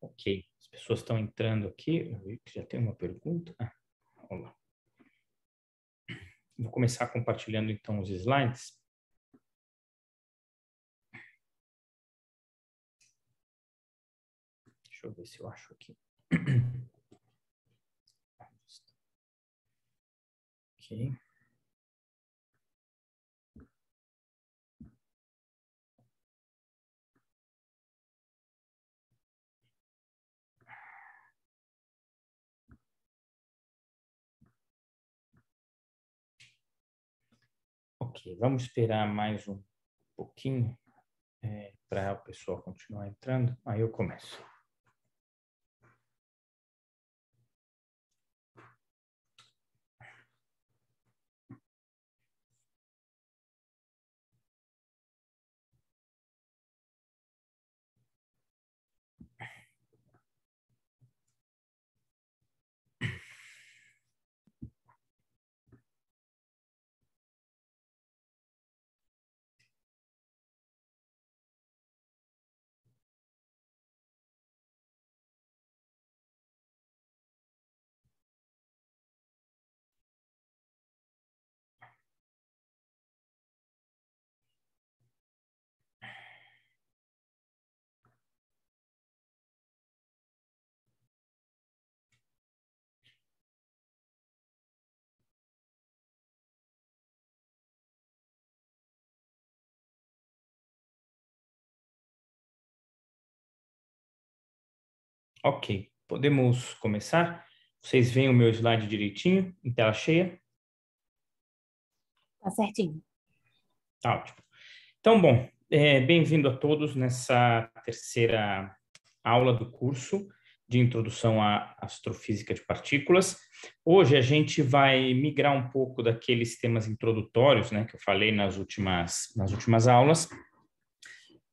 Ok, as pessoas estão entrando aqui. Já tem uma pergunta. Ah, vamos lá. Vou começar compartilhando então os slides. Deixa eu ver se eu acho aqui. Ok. Ok, vamos esperar mais um pouquinho é, para o pessoal continuar entrando. Aí eu começo. Ok, podemos começar? Vocês veem o meu slide direitinho, em tela cheia? Tá certinho. Tá ótimo. Então, bom, é, bem-vindo a todos nessa terceira aula do curso de Introdução à Astrofísica de Partículas. Hoje a gente vai migrar um pouco daqueles temas introdutórios, né, que eu falei nas últimas, nas últimas aulas,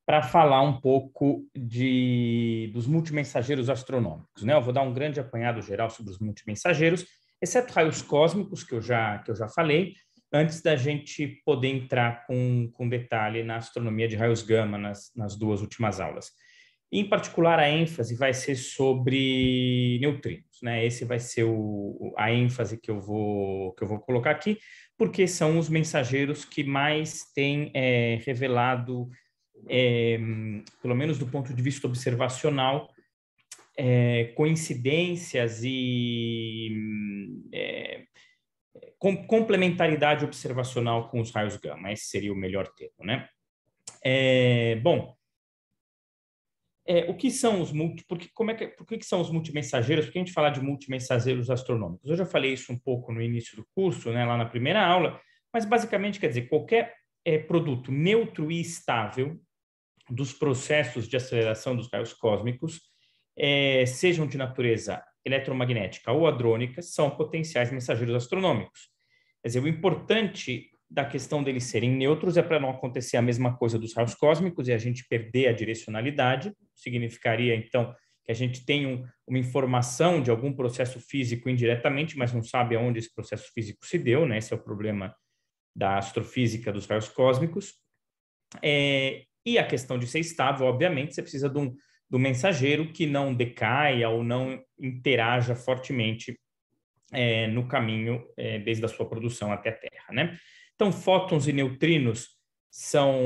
para falar um pouco de, dos multimensageiros astronômicos. Né? Eu vou dar um grande apanhado geral sobre os multimensageiros, exceto raios cósmicos, que eu já, que eu já falei, antes da gente poder entrar com, com detalhe na astronomia de raios gama nas, nas duas últimas aulas. Em particular, a ênfase vai ser sobre neutrinos, né? Esse vai ser o, a ênfase que eu, vou, que eu vou colocar aqui, porque são os mensageiros que mais têm é, revelado é, pelo menos do ponto de vista observacional, é, coincidências e é, com, complementaridade observacional com os raios gama, esse seria o melhor termo, né? É, bom, é, o que são os multi, porque, como é que, por que, que são os multimensageiros? Porque a gente fala de multimensageiros astronômicos. Eu já falei isso um pouco no início do curso, né, lá na primeira aula, mas basicamente quer dizer, qualquer é, produto neutro e estável dos processos de aceleração dos raios cósmicos, é, sejam de natureza eletromagnética ou hadrônica, são potenciais mensageiros astronômicos. Quer dizer, o importante da questão deles serem neutros é para não acontecer a mesma coisa dos raios cósmicos e a gente perder a direcionalidade, significaria então que a gente tem um, uma informação de algum processo físico indiretamente, mas não sabe aonde esse processo físico se deu, né? Esse é o problema da astrofísica dos raios cósmicos. É, e a questão de ser estável, obviamente, você precisa de um, do mensageiro que não decaia ou não interaja fortemente é, no caminho é, desde a sua produção até a Terra, né? Então, fótons e neutrinos são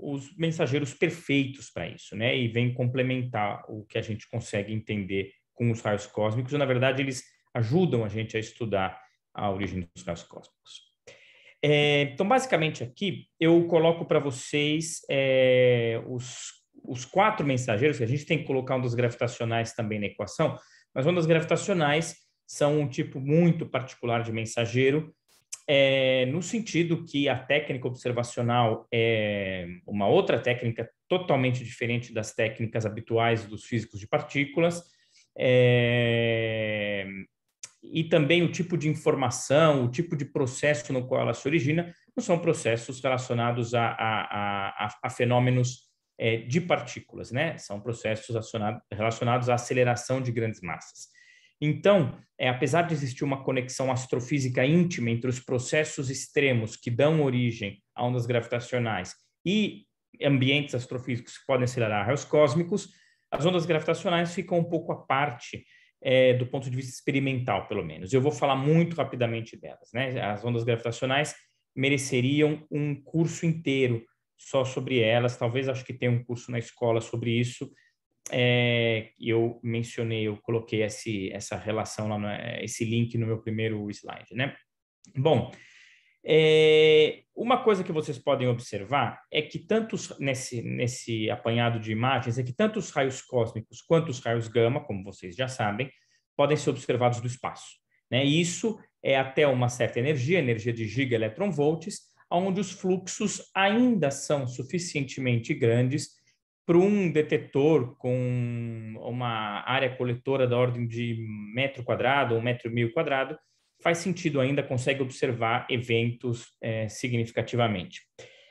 os mensageiros perfeitos para isso, né? E vem complementar o que a gente consegue entender com os raios cósmicos. E, na verdade, eles ajudam a gente a estudar a origem dos raios cósmicos. É, então, basicamente, aqui eu coloco para vocês é, os, os quatro mensageiros, que a gente tem que colocar um dos gravitacionais também na equação, mas um dos gravitacionais são um tipo muito particular de mensageiro, é, no sentido que a técnica observacional é uma outra técnica totalmente diferente das técnicas habituais dos físicos de partículas. É, e também o tipo de informação, o tipo de processo no qual ela se origina, não são processos relacionados a, a, a, a fenômenos é, de partículas, né? São processos relacionados à aceleração de grandes massas. Então, é, apesar de existir uma conexão astrofísica íntima entre os processos extremos que dão origem a ondas gravitacionais e ambientes astrofísicos que podem acelerar raios cósmicos, as ondas gravitacionais ficam um pouco à parte é, do ponto de vista experimental, pelo menos. Eu vou falar muito rapidamente delas. Né? As ondas gravitacionais mereceriam um curso inteiro só sobre elas. Talvez acho que tenha um curso na escola sobre isso. É, eu mencionei, eu coloquei esse, essa relação lá, no, esse link no meu primeiro slide, né? Bom, é, uma coisa que vocês podem observar é que tantos nesse, nesse apanhado de imagens é que tanto os raios cósmicos quanto os raios gama, como vocês já sabem, podem ser observados do espaço. Né? isso é até uma certa energia, energia de gigaelectronvolts, onde os fluxos ainda são suficientemente grandes para um detetor com uma área coletora da ordem de metro quadrado ou metro e meio quadrado faz sentido ainda, consegue observar eventos é, significativamente.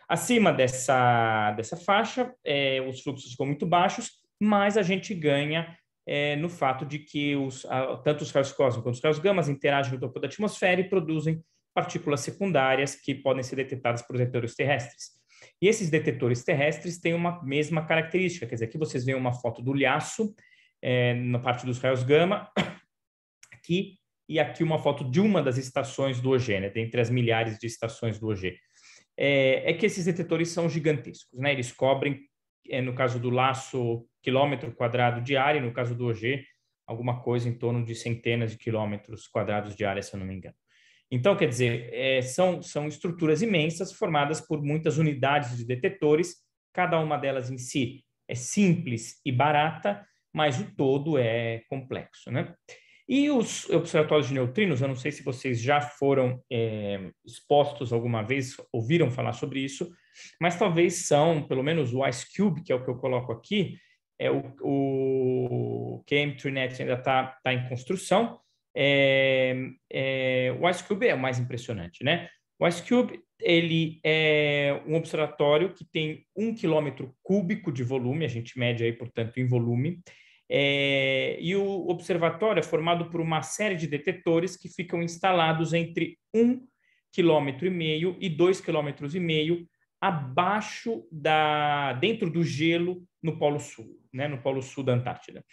Acima dessa, dessa faixa, é, os fluxos ficam muito baixos, mas a gente ganha é, no fato de que os, a, tanto os raios cósmicos quanto os raios gamas interagem no topo da atmosfera e produzem partículas secundárias que podem ser detectadas por detectores terrestres. E esses detetores terrestres têm uma mesma característica, quer dizer, aqui vocês veem uma foto do liaço é, na parte dos raios gama, que e aqui uma foto de uma das estações do OG, né, dentre as milhares de estações do OG. É, é que esses detetores são gigantescos, né? Eles cobrem, é, no caso do laço, quilômetro quadrado de área, no caso do OG, alguma coisa em torno de centenas de quilômetros quadrados de área, se eu não me engano. Então, quer dizer, é, são, são estruturas imensas formadas por muitas unidades de detetores, cada uma delas em si é simples e barata, mas o todo é complexo, né? E os observatórios de neutrinos, eu não sei se vocês já foram é, expostos alguma vez, ouviram falar sobre isso, mas talvez são, pelo menos o Ice Cube, que é o que eu coloco aqui, é o, o KM3Net ainda está tá em construção. É, é, o Ice Cube é o mais impressionante, né? O Ice Cube ele é um observatório que tem um quilômetro cúbico de volume, a gente mede aí, portanto, em volume, é, e o observatório é formado por uma série de detetores que ficam instalados entre 1,5 km e 2,5 km abaixo da dentro do gelo no Polo Sul, né, no Polo Sul da Antártida.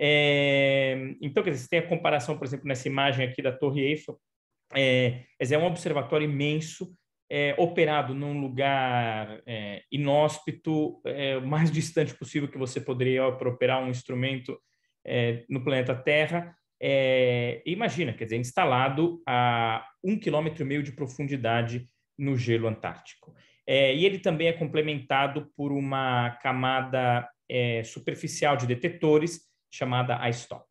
É, então, quer dizer, você tem a comparação, por exemplo, nessa imagem aqui da Torre Eiffel, é, é um observatório imenso é, operado num lugar é, inóspito, é, o mais distante possível que você poderia para operar um instrumento é, no planeta Terra. É, imagina, quer dizer, instalado a um quilômetro e meio de profundidade no gelo antártico. É, e ele também é complementado por uma camada superficial de detetores chamada iStop.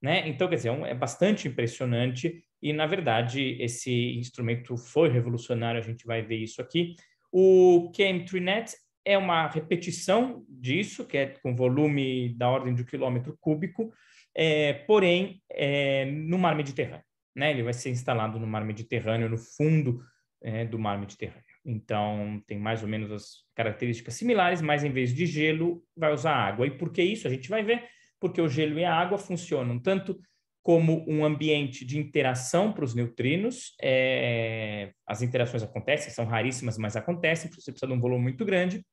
Né? Então, quer dizer, é bastante impressionante e, na verdade, esse instrumento foi revolucionário, a gente vai ver isso aqui. O KM3Net é uma repetição disso, que é com volume da ordem de um quilômetro cúbico, é, porém é, no mar Mediterrâneo. Né? Ele vai ser instalado no mar Mediterrâneo, no fundo é, do mar Mediterrâneo. Então, tem mais ou menos as características similares, mas em vez de gelo, vai usar água. E por que isso? A gente vai ver, porque o gelo e a água funcionam tanto como um ambiente de interação para os neutrinos. É, as interações acontecem, são raríssimas, mas acontecem, porque você precisa de um volume muito grande.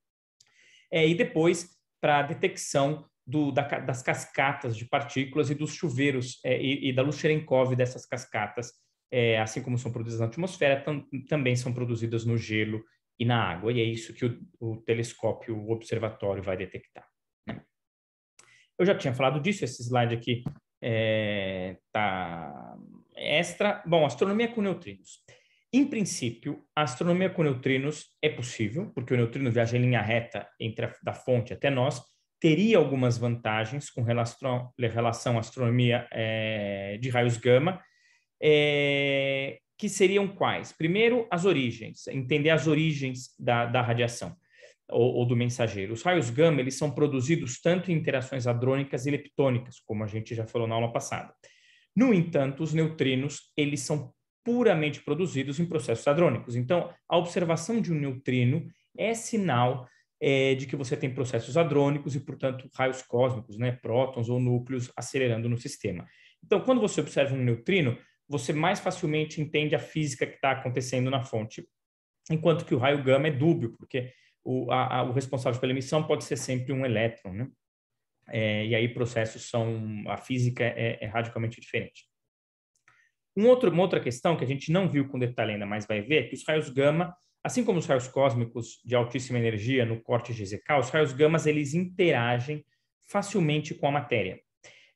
É, e depois, para a detecção do, da, das cascatas de partículas e dos chuveiros é, e, e, da luz Cherenkov dessas cascatas, assim como são produzidas na atmosfera, tam, também são produzidas no gelo e na água. E é isso que o, o telescópio, o observatório, vai detectar. Né? Eu já tinha falado disso, esse slide aqui é, tá extra. Bom, astronomia com neutrinos. Em princípio, a astronomia com neutrinos é possível, porque o neutrino viaja em linha reta entre a, da fonte até nós, teria algumas vantagens com relação, relação à astronomia é, de raios gama, é, que seriam quais? Primeiro, as origens, entender as origens da, da radiação ou, ou do mensageiro. Os raios gama eles são produzidos tanto em interações hadrônicas e leptônicas, como a gente já falou na aula passada. No entanto, os neutrinos eles são puramente produzidos em processos hadrônicos. Então, a observação de um neutrino é sinal é, de que você tem processos hadrônicos e, portanto, raios cósmicos, né, prótons ou núcleos acelerando no sistema. Então, quando você observa um neutrino, você mais facilmente entende a física que está acontecendo na fonte, enquanto que o raio gama é dúbio, porque o, a, a, o responsável pela emissão pode ser sempre um elétron, né? É, e aí processos são a física é, é, radicalmente diferente. Um outro, uma outra questão que a gente não viu com detalhe ainda, mas vai ver, é que os raios gama, assim como os raios cósmicos de altíssima energia no corte GZK, os raios gamas eles interagem facilmente com a matéria,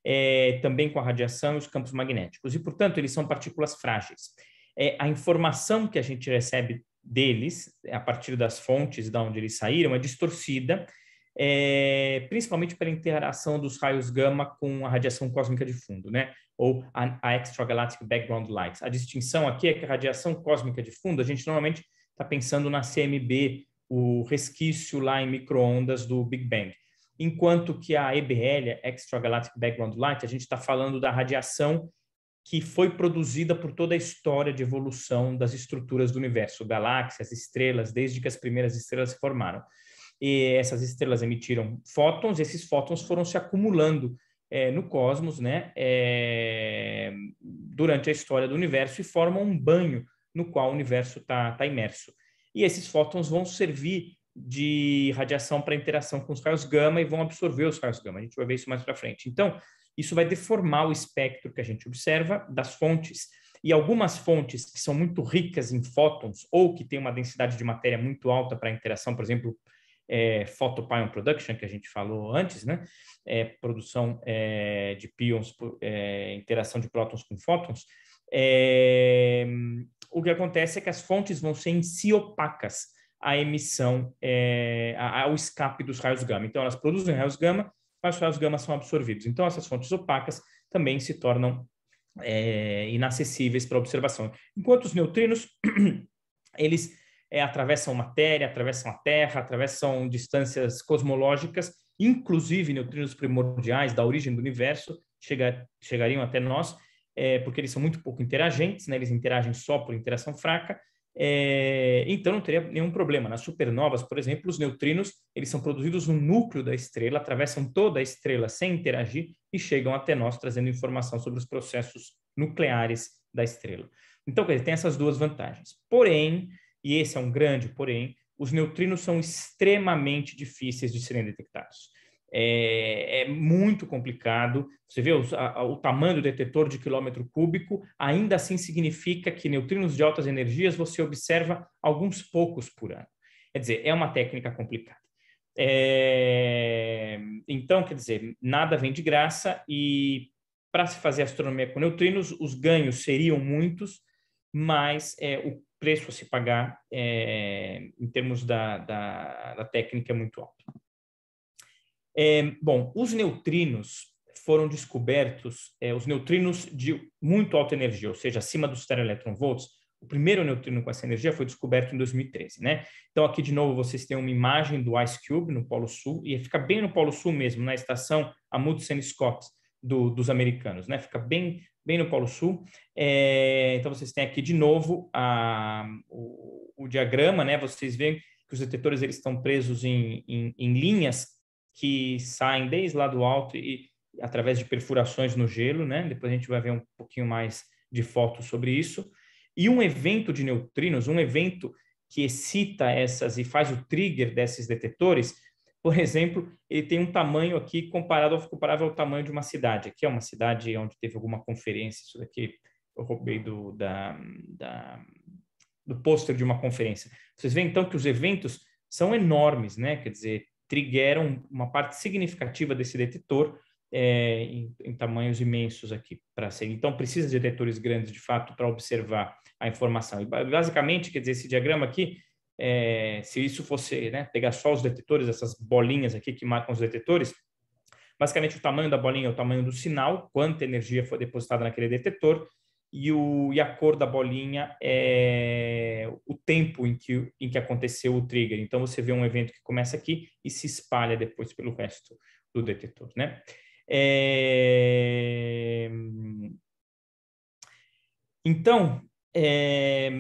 é, também com a radiação e os campos magnéticos, e portanto eles são partículas frágeis. É, a informação que a gente recebe deles, a partir das fontes da onde eles saíram, é distorcida, é, principalmente pela interação dos raios gama com a radiação cósmica de fundo, né? Ou a, a extragalactic background light. A distinção aqui é que a radiação cósmica de fundo, a gente normalmente está pensando na CMB, o resquício lá em microondas do Big Bang. Enquanto que a EBL, Extragalactic Background Light, a gente está falando da radiação que foi produzida por toda a história de evolução das estruturas do universo, galáxias, estrelas, desde que as primeiras estrelas se formaram. E essas estrelas emitiram fótons, esses fótons foram se acumulando é, no cosmos, né, é, durante a história do universo e formam um banho no qual o universo está tá imerso. E esses fótons vão servir de radiação para interação com os raios gama e vão absorver os raios gama. A gente vai ver isso mais para frente. Então, isso vai deformar o espectro que a gente observa das fontes. E algumas fontes que são muito ricas em fótons ou que têm uma densidade de matéria muito alta para interação, por exemplo, é, photopion production, que a gente falou antes, né? É, produção é, de pions, é, interação de prótons com fótons, é, o que acontece é que as fontes vão ser em si opacas à emissão, é, ao escape dos raios gama. Então, elas produzem raios gama, quais raios gama são absorvidos. Então, essas fontes opacas também se tornam é, inacessíveis para observação. Enquanto os neutrinos, eles é, atravessam matéria, atravessam a Terra, atravessam distâncias cosmológicas, inclusive neutrinos primordiais da origem do universo chega, chegariam até nós, é, porque eles são muito pouco interagentes, né? eles interagem só por interação fraca, é, então não teria nenhum problema. Nas supernovas, por exemplo, os neutrinos eles são produzidos no núcleo da estrela, atravessam toda a estrela sem interagir e chegam até nós trazendo informação sobre os processos nucleares da estrela. Então, quer dizer, tem essas duas vantagens. Porém, e esse é um grande porém, os neutrinos são extremamente difíceis de serem detectados é, é, muito complicado. Você vê o, a, o, tamanho do detetor de quilômetro cúbico, ainda assim significa que neutrinos de altas energias você observa alguns poucos por ano. Quer dizer, é uma técnica complicada. É, então, quer dizer, nada vem de graça e para se fazer astronomia com neutrinos, os ganhos seriam muitos, mas é, o preço a se pagar é, em termos da, da, da técnica é muito alto. É, bom, os neutrinos foram descobertos, é, os neutrinos de muito alta energia, ou seja, acima dos volts O primeiro neutrino com essa energia foi descoberto em 2013, né? Então, aqui de novo, vocês têm uma imagem do Ice Cube no Polo Sul, e fica bem no Polo Sul mesmo, na estação Amundsen Scott do, dos americanos, né? Fica bem, bem no Polo Sul. É, então, vocês têm aqui de novo a, o, o diagrama, né? Vocês veem que os detectores eles estão presos em, em, em linhas que saem desde lá do alto e através de perfurações no gelo, né? Depois a gente vai ver um pouquinho mais de fotos sobre isso. E um evento de neutrinos, um evento que excita essas e faz o trigger desses detetores, por exemplo, ele tem um tamanho aqui comparado ao, comparável ao tamanho de uma cidade. Aqui é uma cidade onde teve alguma conferência, isso daqui eu roubei do, da, da, do pôster de uma conferência. Vocês veem, então, que os eventos são enormes, né? Quer dizer, trigueram uma parte significativa desse detetor é, em, em, tamanhos imensos aqui para ser. Então, precisa de detectores grandes, de fato, para observar a informação. E, basicamente, quer dizer, esse diagrama aqui, é, se isso fosse né, pegar só os detectores, essas bolinhas aqui que marcam os detectores, basicamente o tamanho da bolinha é o tamanho do sinal, quanta energia foi depositada naquele detetor, e, o, e a cor da bolinha é o tempo em que, em que aconteceu o trigger. Então, você vê um evento que começa aqui e se espalha depois pelo resto do detetor, né? É... Então, é...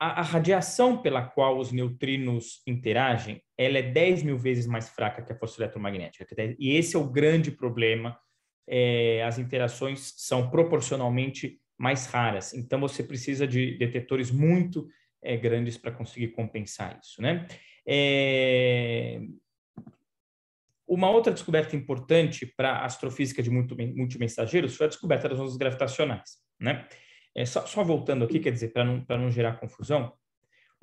A, a, radiação pela qual os neutrinos interagem, ela é 10 mil vezes mais fraca que a força eletromagnética. E esse é o grande problema é, as interações são proporcionalmente mais raras. Então, você precisa de detetores muito é, grandes para conseguir compensar isso, né? É... Uma outra descoberta importante para a astrofísica de multimensageiros foi a descoberta das ondas gravitacionais, né? É, só, só, voltando aqui, quer dizer, para não, não gerar confusão,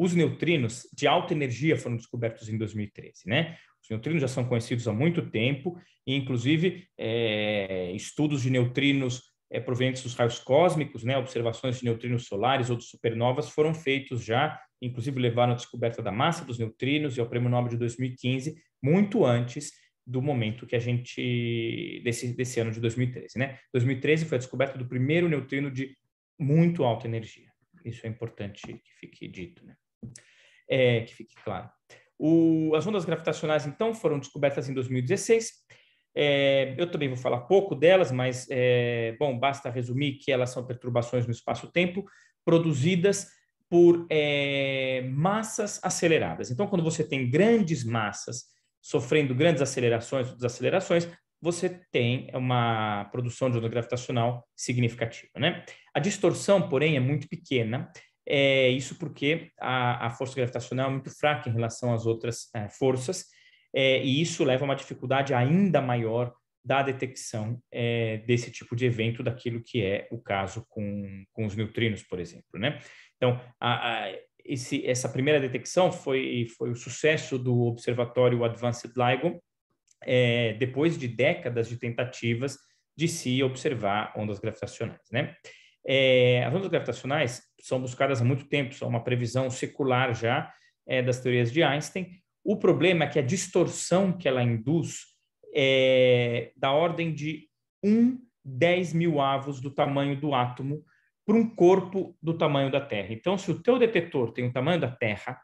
os neutrinos de alta energia foram descobertos em 2013, né? Os neutrinos já são conhecidos há muito tempo, e inclusive é, estudos de neutrinos é, provenientes dos raios cósmicos, né? Observações de neutrinos solares ou de supernovas foram feitos já, inclusive levaram à descoberta da massa dos neutrinos e ao Prêmio Nobel de 2015, muito antes do momento que a gente desse, desse ano de 2013, né? 2013 foi a descoberta do primeiro neutrino de muito alta energia. Isso é importante que fique dito, né? É, que fique claro. O, as ondas gravitacionais, então, foram descobertas em 2016. É, eu também vou falar pouco delas, mas, é, bom, basta resumir que elas são perturbações no espaço-tempo produzidas por é, massas aceleradas. Então, quando você tem grandes massas sofrendo grandes acelerações ou desacelerações, você tem uma produção de onda gravitacional significativa. Né? A distorção, porém, é muito pequena é, isso porque a, a, força gravitacional é muito fraca em relação às outras é, forças, é, e isso leva a uma dificuldade ainda maior da detecção é, desse tipo de evento, daquilo que é o caso com, com os neutrinos, por exemplo. Né? Então, a, a, esse, essa primeira detecção foi, foi o sucesso do Observatório Advanced LIGO, é, depois de décadas de tentativas de se observar ondas gravitacionais. Né? É, as ondas gravitacionais são buscadas há muito tempo, são uma previsão secular já é, das teorias de Einstein. O problema é que a distorção que ela induz é da ordem de 1 10 mil avos do tamanho do átomo para um corpo do tamanho da Terra. Então, se o teu detetor tem o tamanho da Terra,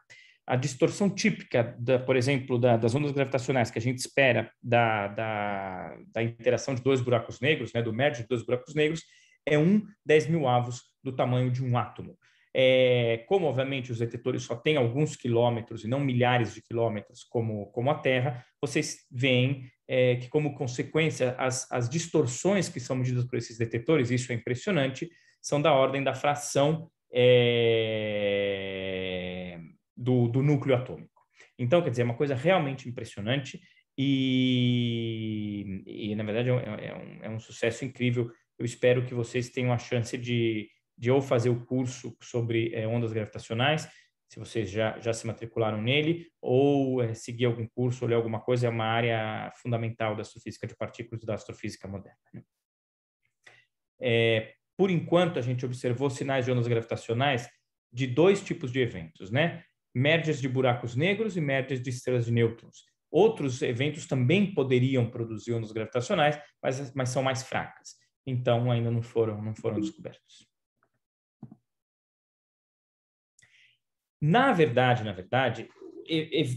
a distorção típica, da, por exemplo, da, das ondas gravitacionais que a gente espera da, da, da interação de dois buracos negros, né, do merge de dois buracos negros, é um 10 mil avos do tamanho de um átomo. É, como, obviamente, os detetores só têm alguns quilômetros e não milhares de quilômetros, como, como a Terra, vocês veem é, que, como consequência, as, as distorções que são medidas por esses detetores, isso é impressionante, são da ordem da fração é, do, do núcleo atômico. Então, quer dizer, é uma coisa realmente impressionante e, e na verdade, é um, é um, é um sucesso incrível eu espero que vocês tenham a chance de, de ou fazer o curso sobre é, ondas gravitacionais, se vocês já, já se matricularam nele, ou é, seguir algum curso ler alguma coisa, é uma área fundamental da astrofísica de partículas e da astrofísica moderna. Né? É, por enquanto, a gente observou sinais de ondas gravitacionais de dois tipos de eventos, né? Médias de buracos negros e médias de estrelas de nêutrons. Outros eventos também poderiam produzir ondas gravitacionais, mas, mas são mais fracas então ainda não foram, não foram descobertos. Na verdade, na verdade,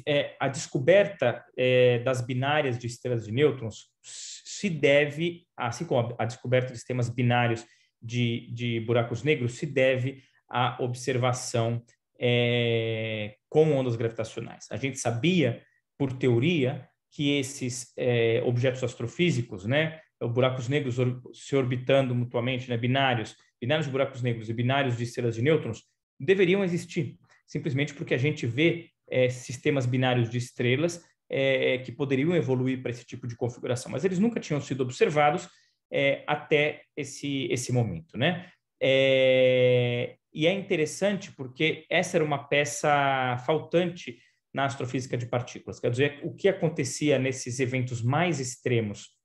é, a descoberta é, das binárias de estrelas de nêutrons se deve, assim como a descoberta de sistemas binários de, de buracos negros, se deve à observação é, com ondas gravitacionais. A gente sabia, por teoria, que esses é, objetos astrofísicos, né, é buracos negros se orbitando mutuamente, né, binários, binários de buracos negros e binários de estrelas de nêutrons, deveriam existir, simplesmente porque a gente vê é, sistemas binários de estrelas é, que poderiam evoluir para esse tipo de configuração, mas eles nunca tinham sido observados é, até esse, esse momento, né? e é interessante porque essa era uma peça faltante na astrofísica de partículas, quer dizer, o que acontecia nesses eventos mais extremos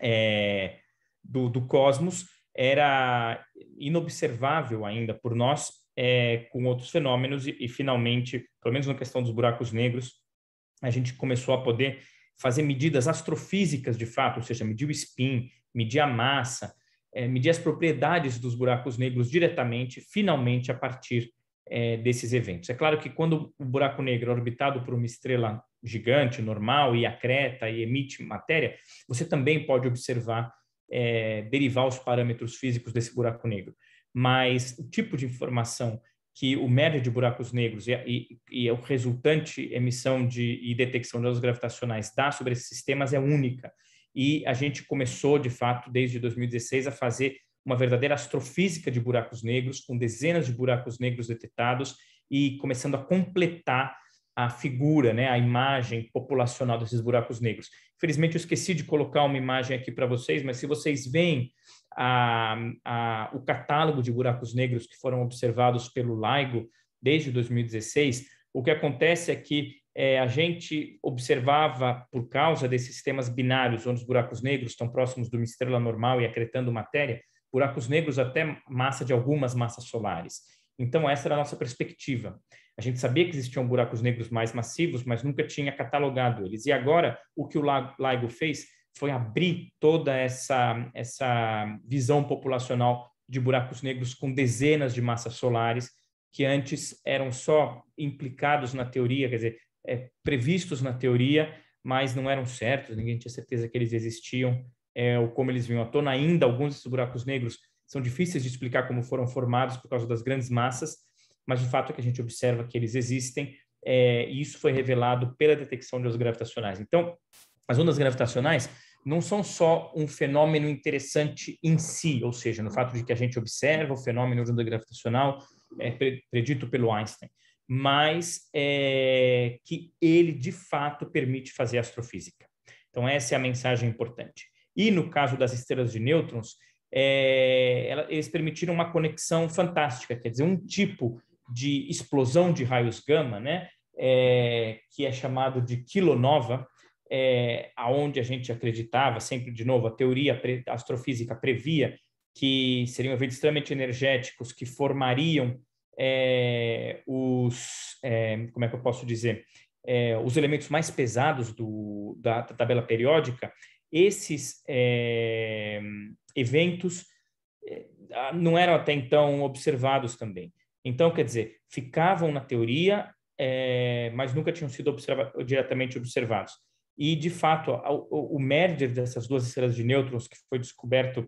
é, do, do cosmos era inobservável ainda por nós é, com outros fenômenos e, e, finalmente, pelo menos na questão dos buracos negros, a gente começou a poder fazer medidas astrofísicas de fato, ou seja, medir o spin, medir a massa, é, medir as propriedades dos buracos negros diretamente, finalmente a partir é, desses eventos. É claro que quando o buraco negro é orbitado por uma estrela gigante, normal, e acreta e emite matéria, você também pode observar, é, derivar os parâmetros físicos desse buraco negro. Mas o tipo de informação que o médio de buracos negros e, e, e o resultante emissão de, e detecção de ondas gravitacionais dá sobre esses sistemas é única. E a gente começou, de fato, desde 2016, a fazer uma verdadeira astrofísica de buracos negros, com dezenas de buracos negros detectados e começando a completar a figura, né, a imagem populacional desses buracos negros. Infelizmente, eu esqueci de colocar uma imagem aqui para vocês, mas se vocês veem a, a, o catálogo de buracos negros que foram observados pelo LIGO desde 2016, o que acontece é que é, a gente observava, por causa desses sistemas binários, onde os buracos negros estão próximos de uma estrela normal e acretando matéria, buracos negros até massa de algumas massas solares. Então, essa era a nossa perspectiva. A gente sabia que existiam buracos negros mais massivos, mas nunca tinha catalogado eles. E agora, o que o LIGO fez foi abrir toda essa, essa visão populacional de buracos negros com dezenas de massas solares que antes eram só implicados na teoria, quer dizer, é, previstos na teoria, mas não eram certos, ninguém tinha certeza que eles existiam é, ou como eles vinham à tona. Ainda alguns desses buracos negros são difíceis de explicar como foram formados por causa das grandes massas, mas o fato é que a gente observa que eles existem é, e isso foi revelado pela detecção de ondas gravitacionais. Então, as ondas gravitacionais não são só um fenômeno interessante em si, ou seja, no fato de que a gente observa o fenômeno de onda gravitacional é, predito pelo Einstein, mas é, que ele de fato permite fazer astrofísica. Então essa é a mensagem importante. E no caso das estrelas de nêutrons, é, ela, eles permitiram uma conexão fantástica, quer dizer, um tipo de explosão de raios gama, né? É, que é chamado de quilonova, é, aonde a gente acreditava, sempre de novo, a teoria pre, a astrofísica previa que seriam eventos extremamente energéticos que formariam é, os, é, como é que eu posso dizer, é, os elementos mais pesados do, da, da tabela periódica, esses é, eventos é, não eram até então observados também. Então, quer dizer, ficavam na teoria, é, mas nunca tinham sido observa diretamente observados. E, de fato, o, merger dessas duas estrelas de nêutrons, que foi descoberto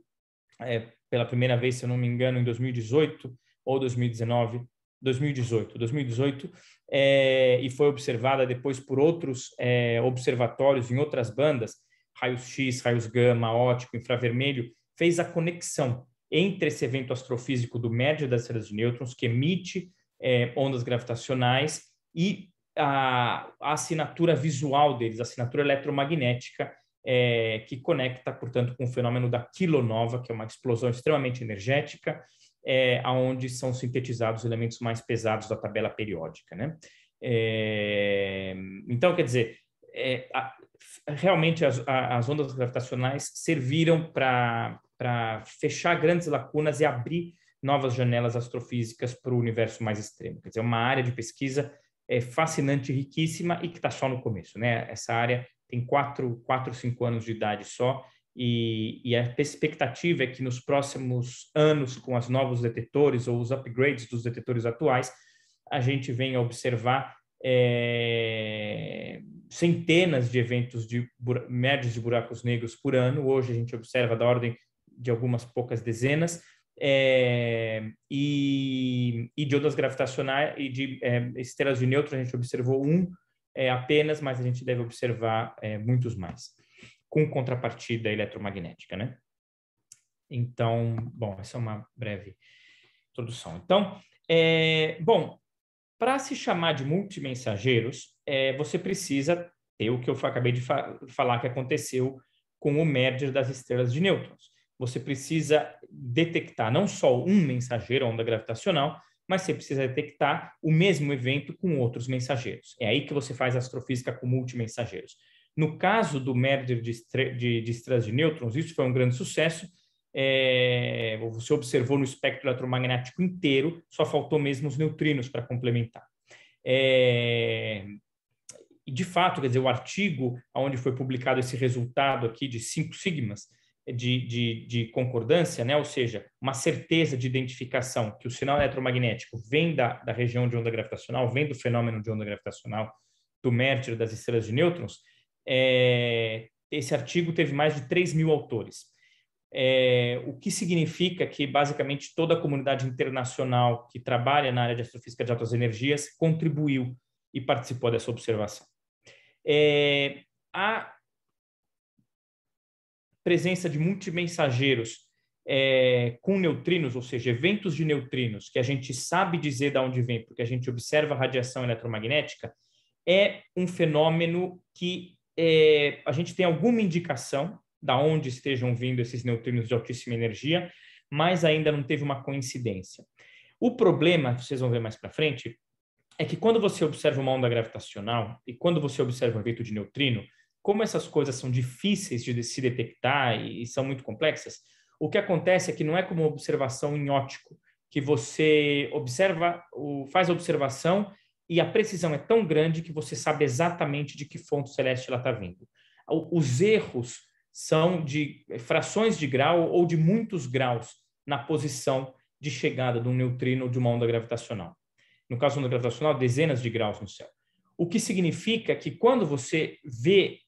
é, pela primeira vez, se eu não me engano, em 2018 ou 2019, 2018, 2018 é, e foi observada depois por outros é, observatórios em outras bandas, raios X, raios gama, ótico, infravermelho, fez a conexão entre esse evento astrofísico do médio das estrelas de nêutrons, que emite é, ondas gravitacionais, e a, a, assinatura visual deles, a assinatura eletromagnética, é, que conecta, portanto, com o fenômeno da quilonova, que é uma explosão extremamente energética, é, onde são sintetizados elementos mais pesados da tabela periódica. Né? É, então, quer dizer, é, a, realmente as, a, as, ondas gravitacionais serviram para para fechar grandes lacunas e abrir novas janelas astrofísicas para o universo mais extremo. Quer dizer, é uma área de pesquisa é, fascinante, riquíssima e que está só no começo. Né? Essa área tem 4, 4 5 anos de idade só e, e a expectativa é que nos próximos anos, com os novos detetores ou os upgrades dos detetores atuais, a gente venha observar é, centenas de eventos de médios de buracos negros por ano. Hoje a gente observa da ordem de algumas poucas dezenas, é, e, e, de ondas gravitacionais e de é, estrelas de nêutrons a gente observou um é, apenas, mas a gente deve observar é, muitos mais, com contrapartida eletromagnética, né? Então, bom, essa é uma breve introdução. Então, é, bom, para se chamar de multimensageiros, é, você precisa ter o que eu acabei de fa falar que aconteceu com o merger das estrelas de nêutrons você precisa detectar não só um mensageiro, onda gravitacional, mas você precisa detectar o mesmo evento com outros mensageiros. É aí que você faz astrofísica com multimensageiros. No caso do merger de, de, de estrelas de nêutrons, isso foi um grande sucesso. É, você observou no espectro eletromagnético inteiro, só faltou mesmo os neutrinos para complementar. É, de fato, quer dizer, o artigo onde foi publicado esse resultado aqui de cinco sigmas, de, de, de, concordância, né? ou seja, uma certeza de identificação que o sinal eletromagnético vem da, da região de onda gravitacional, vem do fenômeno de onda gravitacional do Mértir das estrelas de nêutrons, é, esse artigo teve mais de 3 mil autores. É, o que significa que, basicamente, toda a comunidade internacional que trabalha na área de astrofísica de altas energias contribuiu e participou dessa observação. É, a presença de multimensageiros é, com neutrinos, ou seja, eventos de neutrinos, que a gente sabe dizer de onde vem, porque a gente observa a radiação eletromagnética, é um fenômeno que é, a gente tem alguma indicação da onde estejam vindo esses neutrinos de altíssima energia, mas ainda não teve uma coincidência. O problema, vocês vão ver mais para frente, é que quando você observa uma onda gravitacional e quando você observa um evento de neutrino, como essas coisas são difíceis de se detectar e, e são muito complexas, o que acontece é que não é como observação em ótico, que você observa, o, faz a observação e a precisão é tão grande que você sabe exatamente de que fonte celeste ela está vindo. Os erros são de frações de grau ou de muitos graus na posição de chegada de um neutrino ou de uma onda gravitacional. No caso da onda gravitacional, dezenas de graus no céu. O que significa que quando você vê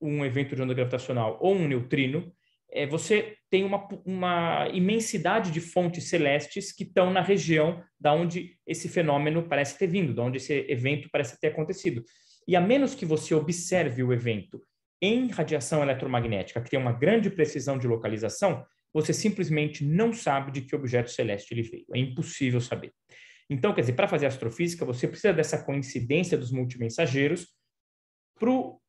um evento de onda gravitacional ou um neutrino, é, você tem uma, uma imensidade de fontes celestes que estão na região da onde esse fenômeno parece ter vindo, da onde esse evento parece ter acontecido. E a menos que você observe o evento em radiação eletromagnética, que tem uma grande precisão de localização, você simplesmente não sabe de que objeto celeste ele veio. É impossível saber. Então, quer dizer, para fazer astrofísica, você precisa dessa coincidência dos multimensageiros para o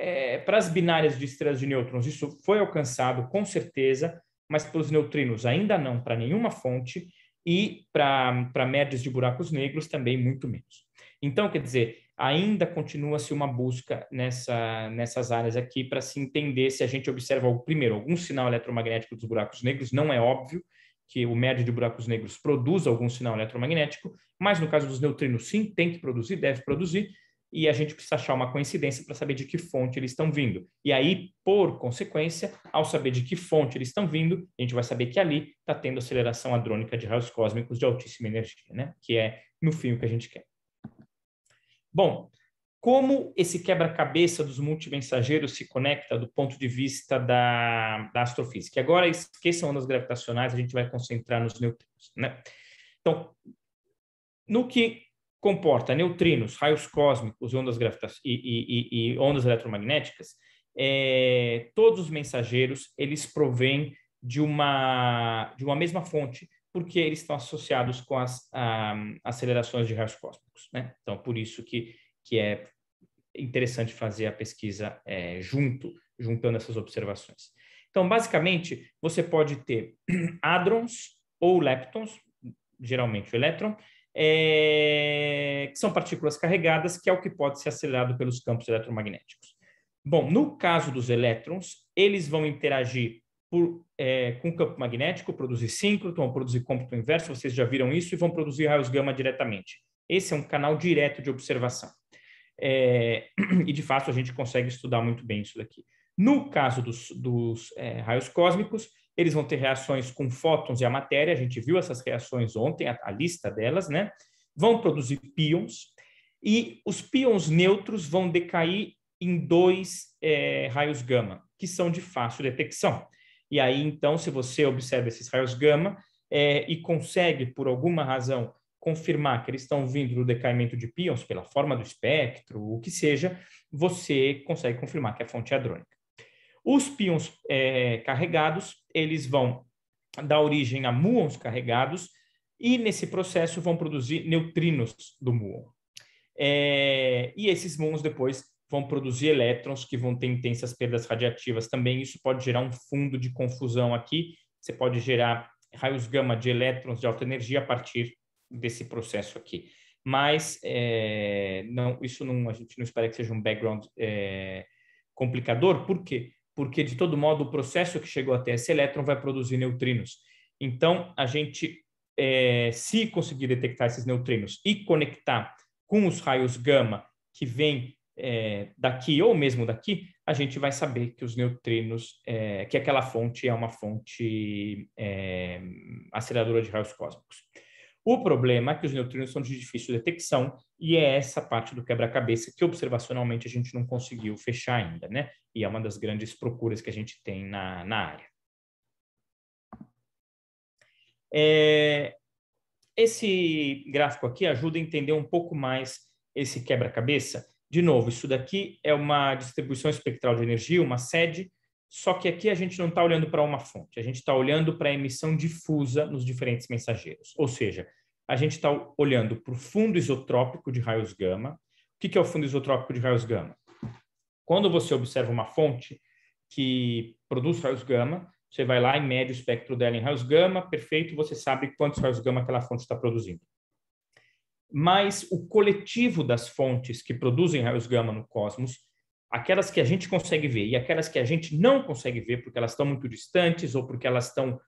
é, para as binárias de estrelas de nêutrons, isso foi alcançado com certeza, mas para os neutrinos ainda não, para nenhuma fonte, e para médias de buracos negros também muito menos. Então, quer dizer, ainda continua-se uma busca nessa, nessas áreas aqui para se entender se a gente observa, primeiro, algum sinal eletromagnético dos buracos negros, não é óbvio que o médio de buracos negros produza algum sinal eletromagnético, mas no caso dos neutrinos, sim, tem que produzir, deve produzir, e a gente precisa achar uma coincidência para saber de que fonte eles estão vindo. E aí, por consequência, ao saber de que fonte eles estão vindo, a gente vai saber que ali está tendo aceleração hadrônica de raios cósmicos de altíssima energia, né? Que é, no fim, o que a gente quer. Bom, como esse quebra-cabeça dos multimensageiros se conecta do ponto de vista da, da astrofísica? agora, esqueçam ondas gravitacionais, a gente vai concentrar nos neutrinos, né? Então, no que comporta neutrinos, raios cósmicos ondas e, e, e ondas, eletromagnéticas, é, todos os mensageiros eles provêm de uma, de uma mesma fonte, porque eles estão associados com as a, acelerações de raios cósmicos. Né? Então, por isso que, que é interessante fazer a pesquisa é, junto, juntando essas observações. Então, basicamente, você pode ter hadrons ou leptons, geralmente o elétron, é, que são partículas carregadas, que é o que pode ser acelerado pelos campos eletromagnéticos. Bom, no caso dos elétrons, eles vão interagir por, é, com o campo magnético, produzir síncroton, produzir cômputo inverso, vocês já viram isso, e vão produzir raios gama diretamente. Esse é um canal direto de observação. É, e, de fato, a gente consegue estudar muito bem isso daqui. No caso dos, dos é, raios cósmicos, eles vão ter reações com fótons e a matéria, a gente viu essas reações ontem, a, a lista delas, né? Vão produzir pions e os pions neutros vão decair em dois é, raios gama, que são de fácil detecção. E aí, então, se você observa esses raios gama é, e consegue, por alguma razão, confirmar que eles estão vindo do decaimento de pions, pela forma do espectro, o que seja, você consegue confirmar que é fonte hadrônica. Os pions é, carregados, eles vão dar origem a muons carregados e nesse processo vão produzir neutrinos do muon. É, e esses muons depois vão produzir elétrons que vão ter intensas perdas radiativas também. Isso pode gerar um fundo de confusão aqui. Você pode gerar raios gama de elétrons de alta energia a partir desse processo aqui. Mas é, não, isso não, a gente não espera que seja um background é, complicador, porque porque de todo modo o processo que chegou até esse elétron vai produzir neutrinos. Então, a gente, é, se conseguir detectar esses neutrinos e conectar com os raios gama que vêm é, daqui ou mesmo daqui, a gente vai saber que os neutrinos, é, que aquela fonte é uma fonte é, aceleradora de raios cósmicos. O problema é que os neutrinos são de difícil detecção e é essa parte do quebra-cabeça que observacionalmente a gente não conseguiu fechar ainda, né? E é uma das grandes procuras que a gente tem na, na área. É, esse gráfico aqui ajuda a entender um pouco mais esse quebra-cabeça. De novo, isso daqui é uma distribuição espectral de energia, uma sede só que aqui a gente não está olhando para uma fonte, a gente está olhando para a emissão difusa nos diferentes mensageiros. Ou seja, a gente está olhando para o fundo isotrópico de raios gama. O que, que é o fundo isotrópico de raios gama? Quando você observa uma fonte que produz raios gama, você vai lá e mede o espectro dela em raios gama, perfeito, você sabe quantos raios gama aquela fonte está produzindo. Mas o coletivo das fontes que produzem raios gama no cosmos aquelas que a gente consegue ver e aquelas que a gente não consegue ver porque elas estão muito distantes ou porque elas estão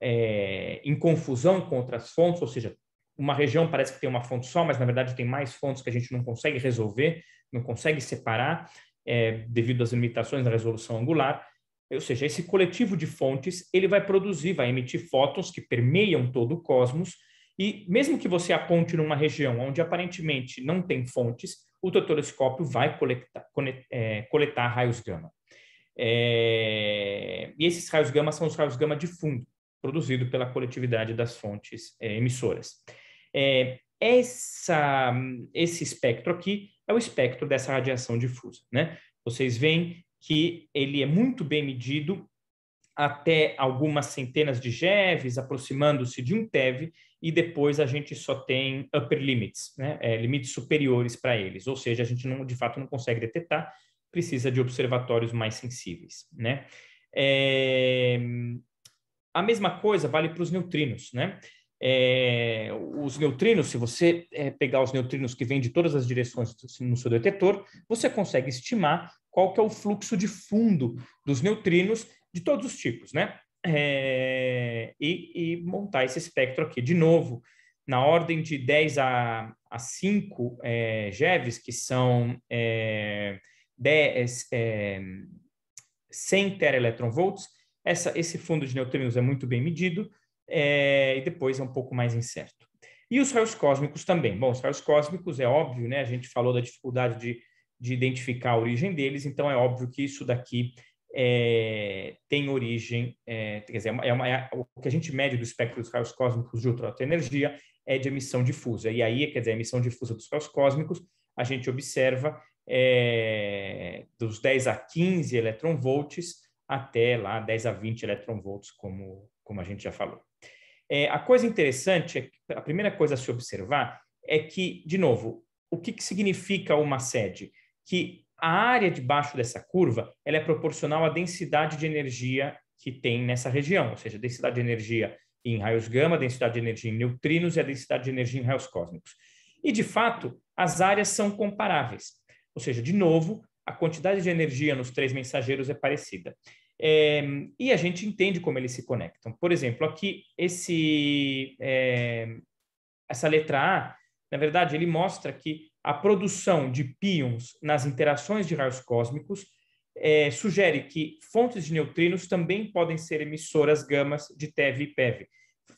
é, em confusão com outras fontes, ou seja, uma região parece que tem uma fonte só, mas na verdade tem mais fontes que a gente não consegue resolver, não consegue separar é, devido às limitações da resolução angular. Ou seja, esse coletivo de fontes ele vai produzir, vai emitir fótons que permeiam todo o cosmos. E mesmo que você aponte numa região onde aparentemente não tem fontes, o telescópio vai coletar, é, coletar raios gama. É, e esses raios gama são os raios gama de fundo, produzido pela coletividade das fontes é, emissoras. É, essa, esse espectro aqui é o espectro dessa radiação difusa. Né? Vocês veem que ele é muito bem medido até algumas centenas de GEVs, aproximando-se de um TEV, e depois a gente só tem upper limits, né? É, limites superiores para eles, ou seja, a gente não, de fato não consegue detectar, precisa de observatórios mais sensíveis. Né? É, a mesma coisa vale para os neutrinos. Né? É, os neutrinos, se você é, pegar os neutrinos que vêm de todas as direções no seu detetor, você consegue estimar qual que é o fluxo de fundo dos neutrinos de todos os tipos, né? É, e, e, montar esse espectro aqui. De novo, na ordem de 10 a, a 5 é, GEVs, que são é, 10, é, 100 teraelectronvolts, esse fundo de neutrinos é muito bem medido é, e depois é um pouco mais incerto. E os raios cósmicos também. Bom, os raios cósmicos é óbvio, né? A gente falou da dificuldade de, de identificar a origem deles, então é óbvio que isso daqui é, tem origem, é, quer dizer, é uma, é uma, é o que a gente mede do espectro dos raios cósmicos de alta energia é de emissão difusa. E aí, quer dizer, a emissão difusa dos raios cósmicos, a gente observa eh, dos 10 a 15 eletronvolts até lá 10 a 20 eletronvolts, como, como a gente já falou. a coisa interessante, é que, a primeira coisa a se observar é que, de novo, o que, que significa uma sede? Que a área debaixo dessa curva ela é proporcional à densidade de energia que tem nessa região, ou seja, a densidade de energia em raios gama, a densidade de energia em neutrinos e a densidade de energia em raios cósmicos. E, de fato, as áreas são comparáveis. Ou seja, de novo, a quantidade de energia nos três mensageiros é parecida. É, e a gente entende como eles se conectam. Por exemplo, aqui, esse, é, essa letra A, na verdade, ele mostra que a produção de pions nas interações de raios cósmicos é, sugere que fontes de neutrinos também podem ser emissoras gamas de TEV e PEV,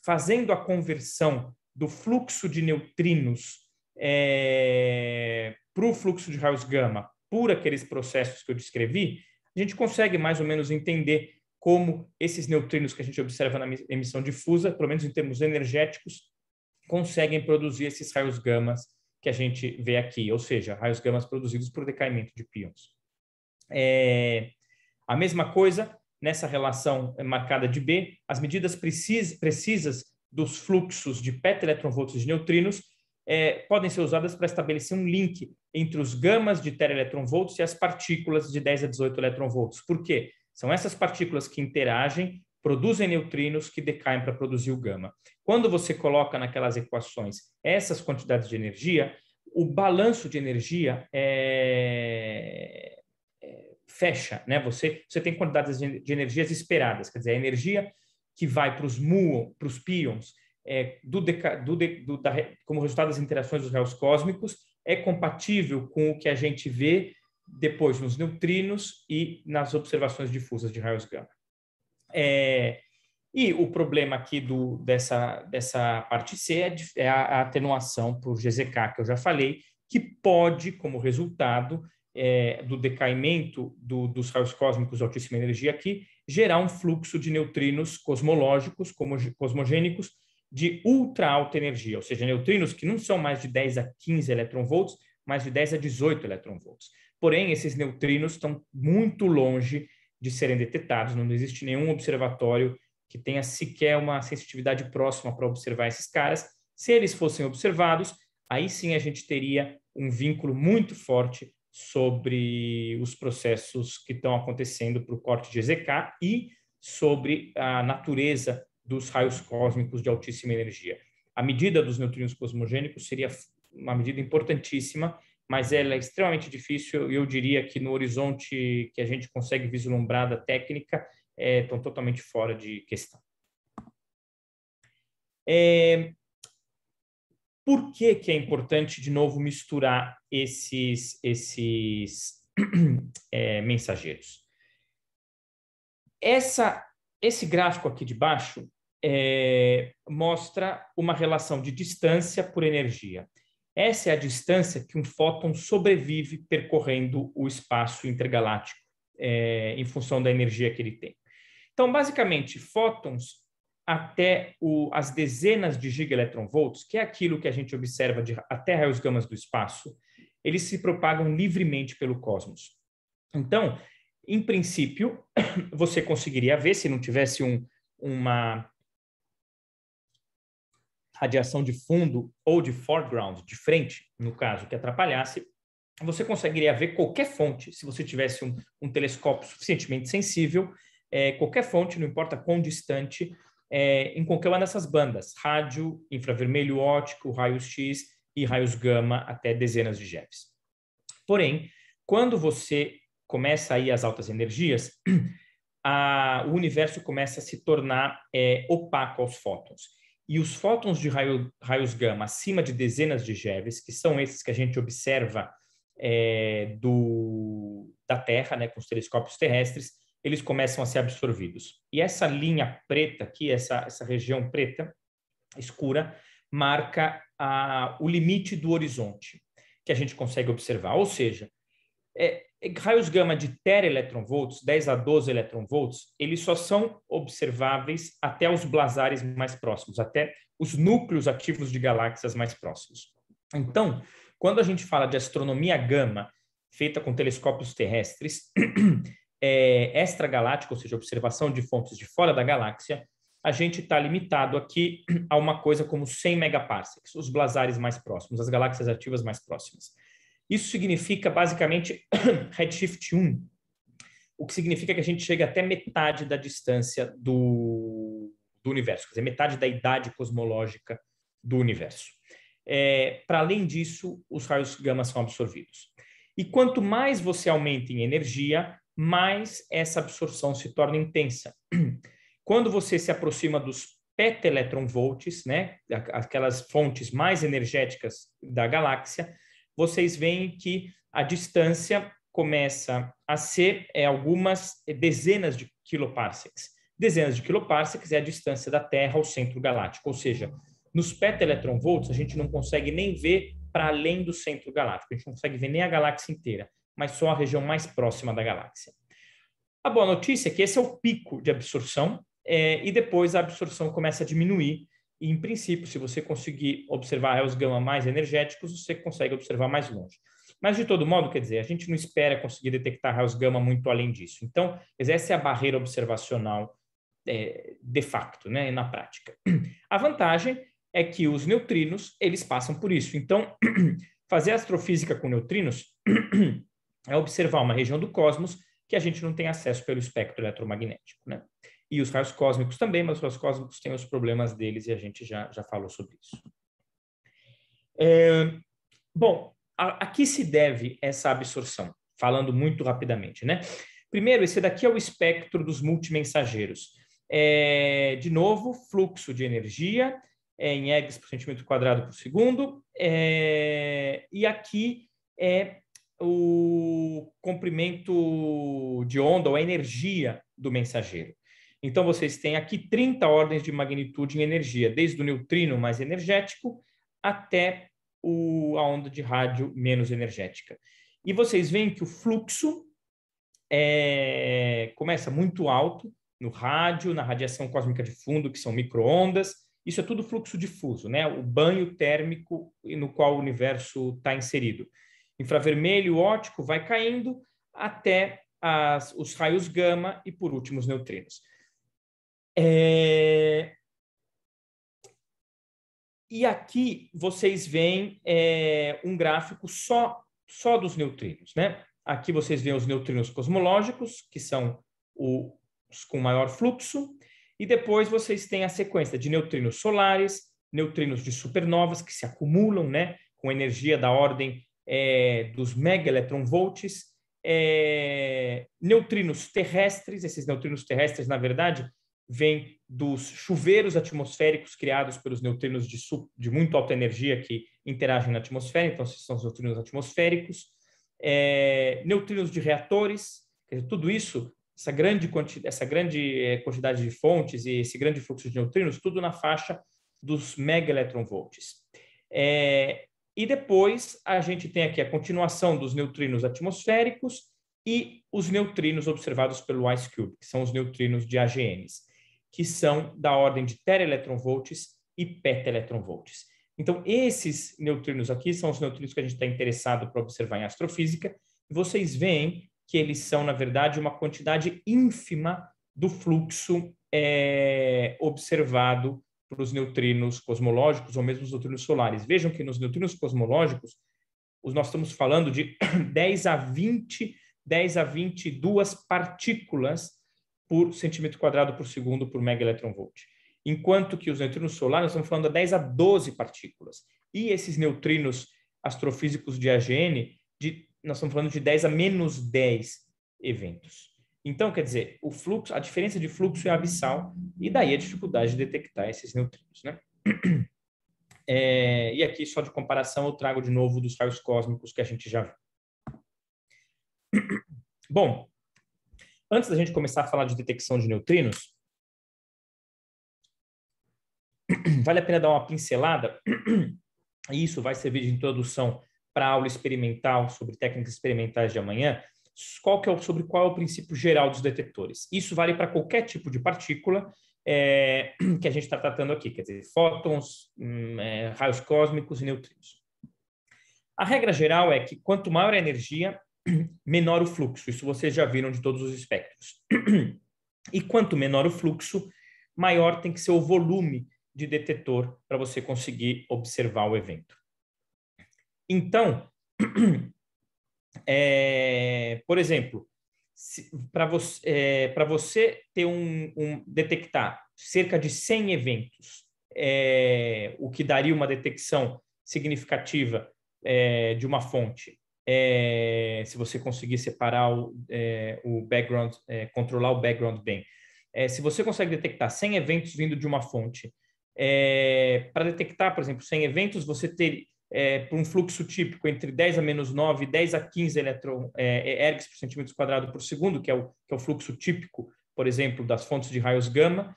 fazendo a conversão do fluxo de neutrinos é, para o fluxo de raios gama por aqueles processos que eu descrevi, a gente consegue mais ou menos entender como esses neutrinos que a gente observa na emissão difusa, pelo menos em termos energéticos, conseguem produzir esses raios gamas que a gente vê aqui, ou seja, raios gamas produzidos por decaimento de pions. É, a mesma coisa nessa relação marcada de B, as medidas precis, precisas dos fluxos de peta-eletronvolts de neutrinos é, podem ser usadas para estabelecer um link entre os gamas de teraeletronvolts e as partículas de 10 a 18 eletronvolts. Por quê? São essas partículas que interagem produzem neutrinos que decaem para produzir o gama. Quando você coloca naquelas equações essas quantidades de energia, o balanço de energia é... é fecha, né? Você, você tem quantidades de energias esperadas, quer dizer, a energia que vai para os muons, para os pions, é, do deca, do de, do, da, como resultado das interações dos réus cósmicos, é compatível com o que a gente vê depois nos neutrinos e nas observações difusas de raios gama. É, e o problema aqui do, dessa, dessa parte C é, é a, a atenuação para o GZK, que eu já falei, que pode, como resultado é, do decaimento do, dos raios cósmicos de altíssima energia aqui, gerar um fluxo de neutrinos cosmológicos, como, cosmogênicos, de ultra alta energia, ou seja, neutrinos que não são mais de 10 a 15 eletronvolts, mas de 10 a 18 eletronvolts. Porém, esses neutrinos estão muito longe de serem detectados. Não existe nenhum observatório que tenha sequer uma sensitividade próxima para observar esses caras. Se eles fossem observados, aí sim a gente teria um vínculo muito forte sobre os processos que estão acontecendo para o corte de EZK e sobre a natureza dos raios cósmicos de altíssima energia. A medida dos neutrinos cosmogênicos seria uma medida importantíssima mas ela é extremamente difícil e eu diria que no horizonte que a gente consegue vislumbrar da técnica, é, estão totalmente fora de questão. É, por que, que é importante, de novo, misturar esses, esses é, mensageiros? Essa, esse gráfico aqui de baixo é, mostra uma relação de distância por energia. Essa é a distância que um fóton sobrevive percorrendo o espaço intergaláctico, é, em função da energia que ele tem. Então, basicamente, fótons até o, as dezenas de gigaelectronvolts, que é aquilo que a gente observa de, até raios gamas do espaço, eles se propagam livremente pelo cosmos. Então, em princípio, você conseguiria ver, se não tivesse um, uma radiação de fundo ou de foreground, de frente, no caso, que atrapalhasse, você conseguiria ver qualquer fonte, se você tivesse um, um telescópio suficientemente sensível, é, qualquer fonte, não importa quão distante, é, em qualquer uma dessas bandas, rádio, infravermelho óptico, raios-x e raios gama, até dezenas de jeps. Porém, quando você começa aí as altas energias, a, o universo começa a se tornar é, opaco aos fótons e os fótons de raio, raios gama acima de dezenas de GeVs, que são esses que a gente observa é, do, da Terra, né, com os telescópios terrestres, eles começam a ser absorvidos. E essa linha preta aqui, essa, essa região preta, escura, marca a, o limite do horizonte que a gente consegue observar. Ou seja, é, é, raios gama de tera eletronvolts, 10 a 12 eletronvolts, eles só são observáveis até os blazares mais próximos, até os núcleos ativos de galáxias mais próximos. Então, quando a gente fala de astronomia gama, feita com telescópios terrestres, é, extragaláctica, ou seja, observação de fontes de fora da galáxia, a gente está limitado aqui a uma coisa como 100 megaparsecs, os blazares mais próximos, as galáxias ativas mais próximas. Isso significa basicamente redshift 1, o que significa que a gente chega até metade da distância do, do universo, quer dizer, metade da idade cosmológica do universo. É, Para além disso, os raios gama são absorvidos. E quanto mais você aumenta em energia, mais essa absorção se torna intensa. Quando você se aproxima dos peteletrons volts, né, aquelas fontes mais energéticas da galáxia, vocês veem que a distância começa a ser é, algumas dezenas de quiloparsecs, Dezenas de quiloparsecs é a distância da Terra ao centro galáctico, ou seja, nos peta-eletronvolts a gente não consegue nem ver para além do centro galáctico, a gente não consegue ver nem a galáxia inteira, mas só a região mais próxima da galáxia. A boa notícia é que esse é o pico de absorção, é, e depois a absorção começa a diminuir e, em princípio, se você conseguir observar raios gama mais energéticos, você consegue observar mais longe. Mas, de todo modo, quer dizer, a gente não espera conseguir detectar raios gama muito além disso. Então, essa é a barreira observacional é, de facto, né, na prática. A vantagem é que os neutrinos, eles passam por isso. Então, fazer astrofísica com neutrinos é observar uma região do cosmos que a gente não tem acesso pelo espectro eletromagnético, né? e os raios cósmicos também, mas os raios cósmicos têm os problemas deles e a gente já, já falou sobre isso. É, bom, a, a, que se deve essa absorção? Falando muito rapidamente, né? Primeiro, esse daqui é o espectro dos multimensageiros. É, de novo, fluxo de energia é, em eggs por centímetro quadrado por segundo. É, e aqui é o comprimento de onda, ou a energia do mensageiro. Então, vocês têm aqui 30 ordens de magnitude em energia, desde o neutrino mais energético até o, a onda de rádio menos energética. E vocês veem que o fluxo é, começa muito alto no rádio, na radiação cósmica de fundo, que são microondas. Isso é tudo fluxo difuso, né? o banho térmico no qual o universo está inserido. Infravermelho, ótico, vai caindo até as, os raios gama e, por último, os neutrinos. É... E aqui vocês veem é, um gráfico só, só dos neutrinos. Né? Aqui vocês veem os neutrinos cosmológicos, que são os com maior fluxo, e depois vocês têm a sequência de neutrinos solares, neutrinos de supernovas que se acumulam né, com energia da ordem é, dos megaelectronvolts, é, neutrinos terrestres, esses neutrinos terrestres, na verdade, vem dos chuveiros atmosféricos criados pelos neutrinos de, de, muito alta energia que interagem na atmosfera, então esses são os neutrinos atmosféricos, é, neutrinos de reatores, dizer, tudo isso, essa grande, essa grande é, quantidade de fontes e esse grande fluxo de neutrinos, tudo na faixa dos megaelectronvolts. É, e depois a gente tem aqui a continuação dos neutrinos atmosféricos e os neutrinos observados pelo Ice Cube, que são os neutrinos de AGNs que são da ordem de tereletronvolts e petaelectronvolts. Então, esses neutrinos aqui são os neutrinos que a gente está interessado para observar em astrofísica, e vocês veem que eles são, na verdade, uma quantidade ínfima do fluxo é, observado pelos neutrinos cosmológicos ou mesmo os neutrinos solares. Vejam que nos neutrinos cosmológicos, nós estamos falando de 10 a 20, 10 a 22 partículas por centímetro quadrado por segundo por mega electron volt. Enquanto que os neutrinos solares, nós estamos falando de 10 a 12 partículas. E esses neutrinos astrofísicos de AGN, de, nós estamos falando de 10 a menos 10 eventos. Então, quer dizer, o fluxo, a diferença de fluxo é abissal, e daí a dificuldade de detectar esses neutrinos. Né? É, e aqui, só de comparação, eu trago de novo dos raios cósmicos que a gente já viu. Bom, Antes da gente começar a falar de detecção de neutrinos, vale a pena dar uma pincelada, e isso vai servir de introdução para a aula experimental sobre técnicas experimentais de amanhã, qual que é o, sobre qual é o princípio geral dos detectores. Isso vale para qualquer tipo de partícula é, que a gente está tratando aqui, quer dizer, fótons, hum, é, raios cósmicos e neutrinos. A regra geral é que quanto maior a energia, menor o fluxo. Isso vocês já viram de todos os espectros. E quanto menor o fluxo, maior tem que ser o volume de detetor para você conseguir observar o evento. Então, é, por exemplo, para você, é, você, ter um, um, detectar cerca de 100 eventos, é, o que daria uma detecção significativa é, de uma fonte é, se você conseguir separar o, é, o background, é, controlar o background bem. É, se você consegue detectar 100 eventos vindo de uma fonte, é, para detectar, por exemplo, 100 eventos, você ter é, por um fluxo típico entre 10 a menos 9 e 10 a 15 elétron, ergs por centímetro quadrado por segundo, que é, o, que é o fluxo típico, por exemplo, das fontes de raios gama,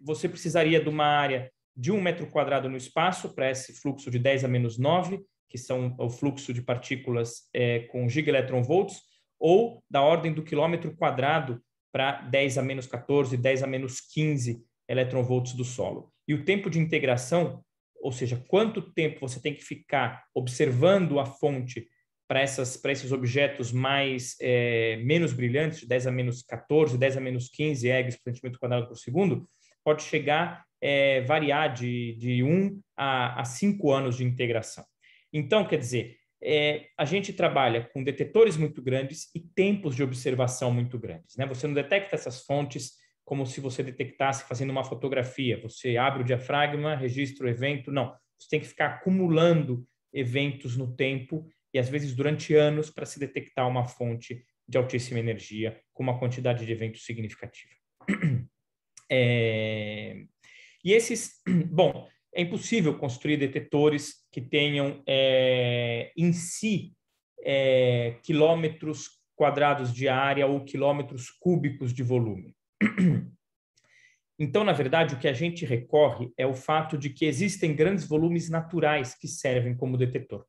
você precisaria de uma área de um metro quadrado no espaço para esse fluxo de 10 a menos 9 que são o fluxo de partículas é, com gigaelectronvolts, ou da ordem do quilômetro quadrado para 10 a menos 14, 10 a menos 15 eletronvolts do solo. E o tempo de integração, ou seja, quanto tempo você tem que ficar observando a fonte para esses objetos mais é, menos brilhantes, 10 a menos 14, 10 a menos 15 eggs por centímetro quadrado por segundo, pode chegar é, variar de, de 1 a, a 5 anos de integração. Então, quer dizer, é, a gente trabalha com detetores muito grandes e tempos de observação muito grandes. Né? Você não detecta essas fontes como se você detectasse fazendo uma fotografia. Você abre o diafragma, registra o evento. Não, você tem que ficar acumulando eventos no tempo e às vezes durante anos para se detectar uma fonte de altíssima energia com uma quantidade de eventos significativa. É... E esses, bom, é impossível construir detectores que tenham é, em si é, quilômetros quadrados de área ou quilômetros cúbicos de volume. Então, na verdade, o que a gente recorre é o fato de que existem grandes volumes naturais que servem como detetor.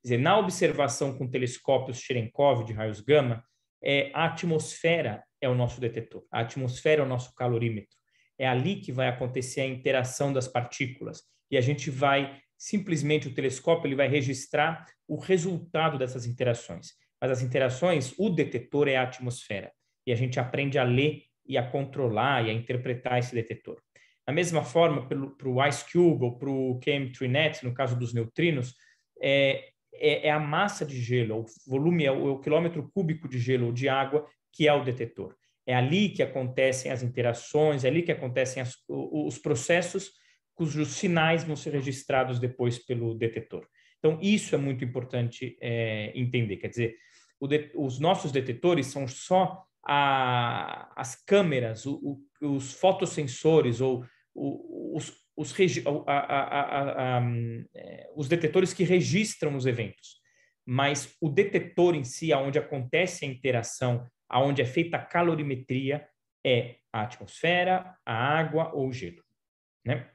Quer dizer, na observação com telescópios Cherenkov de raios gama, é, a atmosfera é o nosso detetor, a atmosfera é o nosso calorímetro. É ali que vai acontecer a interação das partículas e a gente vai simplesmente o telescópio ele vai registrar o resultado dessas interações. Mas as interações, o detetor é a atmosfera e a gente aprende a ler e a controlar e a interpretar esse detetor. Da mesma forma, para o Ice Cube ou para o KM3Net, no caso dos neutrinos, é, é, é, a massa de gelo, o volume, é o, é o quilômetro cúbico de gelo ou de água que é o detetor é ali que acontecem as interações, é ali que acontecem as, os processos cujos sinais vão ser registrados depois pelo detetor. Então, isso é muito importante é, entender. Quer dizer, de, os nossos detetores são só a, as câmeras, o, o, os fotossensores ou o, os, os, a, hum, é, os detetores que registram os eventos mas o detetor em si, aonde acontece a interação aonde é feita a calorimetria é a atmosfera, a água ou o gelo, né?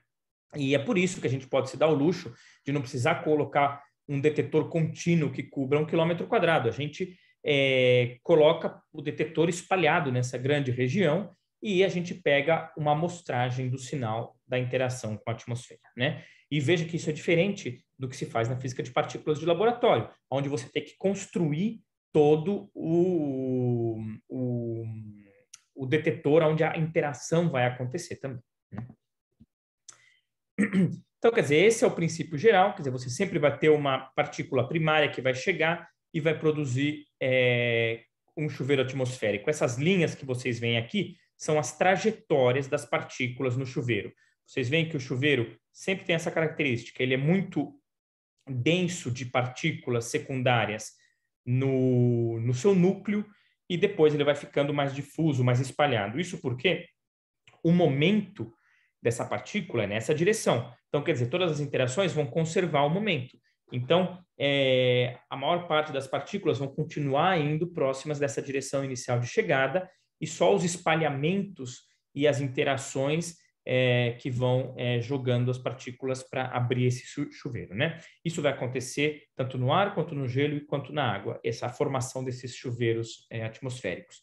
E é por isso que a gente pode se dar o luxo de não precisar colocar um detetor contínuo que cubra um quilômetro quadrado. A gente é, coloca o detetor espalhado nessa grande região e a gente pega uma amostragem do sinal da interação com a atmosfera, né? E veja que isso é diferente do que se faz na física de partículas de laboratório, onde você tem que construir todo o, o, o detetor onde a interação vai acontecer também. Né? Então, quer dizer, esse é o princípio geral, quer dizer, você sempre vai ter uma partícula primária que vai chegar e vai produzir é, um chuveiro atmosférico. Essas linhas que vocês veem aqui são as trajetórias das partículas no chuveiro. Vocês veem que o chuveiro sempre tem essa característica, ele é muito denso de partículas secundárias no, no seu núcleo e depois ele vai ficando mais difuso, mais espalhado. Isso porque o momento dessa partícula é nessa direção. Então, quer dizer, todas as interações vão conservar o momento. Então, é, a maior parte das partículas vão continuar indo próximas dessa direção inicial de chegada e só os espalhamentos e as interações é, que vão é, jogando as partículas para abrir esse chuveiro, né? Isso vai acontecer tanto no ar, quanto no gelo e quanto na água, essa formação desses chuveiros é, atmosféricos.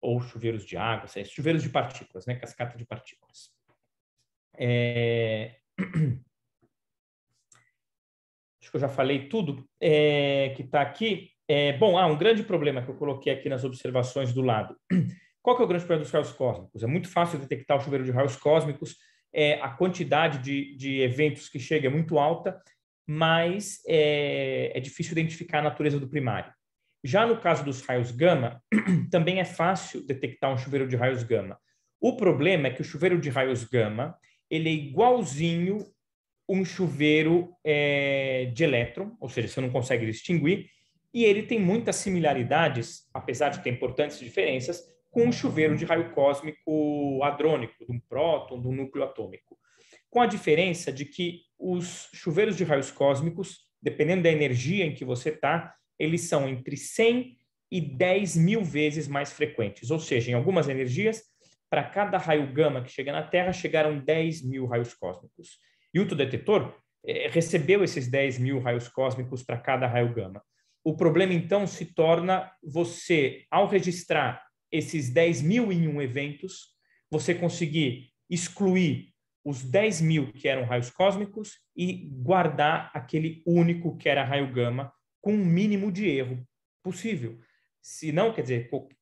Ou chuveiros de água, seja, chuveiros de partículas, né? Cascata de partículas. Acho que eu já falei tudo que está aqui. bom, ah, um grande problema que eu coloquei aqui nas observações do lado. Qual que é o grande problema dos raios cósmicos? É muito fácil detectar o chuveiro de raios cósmicos, é, a quantidade de, de eventos que chega é muito alta, mas é, é difícil identificar a natureza do primário. Já no caso dos raios gama, também é fácil detectar um chuveiro de raios gama. O problema é que o chuveiro de raios gama ele é igualzinho um chuveiro é, de elétron, ou seja, você não consegue distinguir, e ele tem muitas similaridades, apesar de ter importantes diferenças, com um chuveiro de raio cósmico hadrônico, de um próton, de um núcleo atômico. Com a diferença de que os chuveiros de raios cósmicos, dependendo da energia em que você está, eles são entre 100 e 10 mil vezes mais frequentes. Ou seja, em algumas energias, para cada raio gama que chega na Terra, chegaram 10 mil raios cósmicos. E o detetor eh, recebeu esses 10 mil raios cósmicos para cada raio gama. O problema, então, se torna você, ao registrar esses 10 mil em um eventos, você conseguir excluir os 10 mil que eram raios cósmicos e guardar aquele único que era raio gama com o um mínimo de erro possível. Se não, quer dizer, pouco,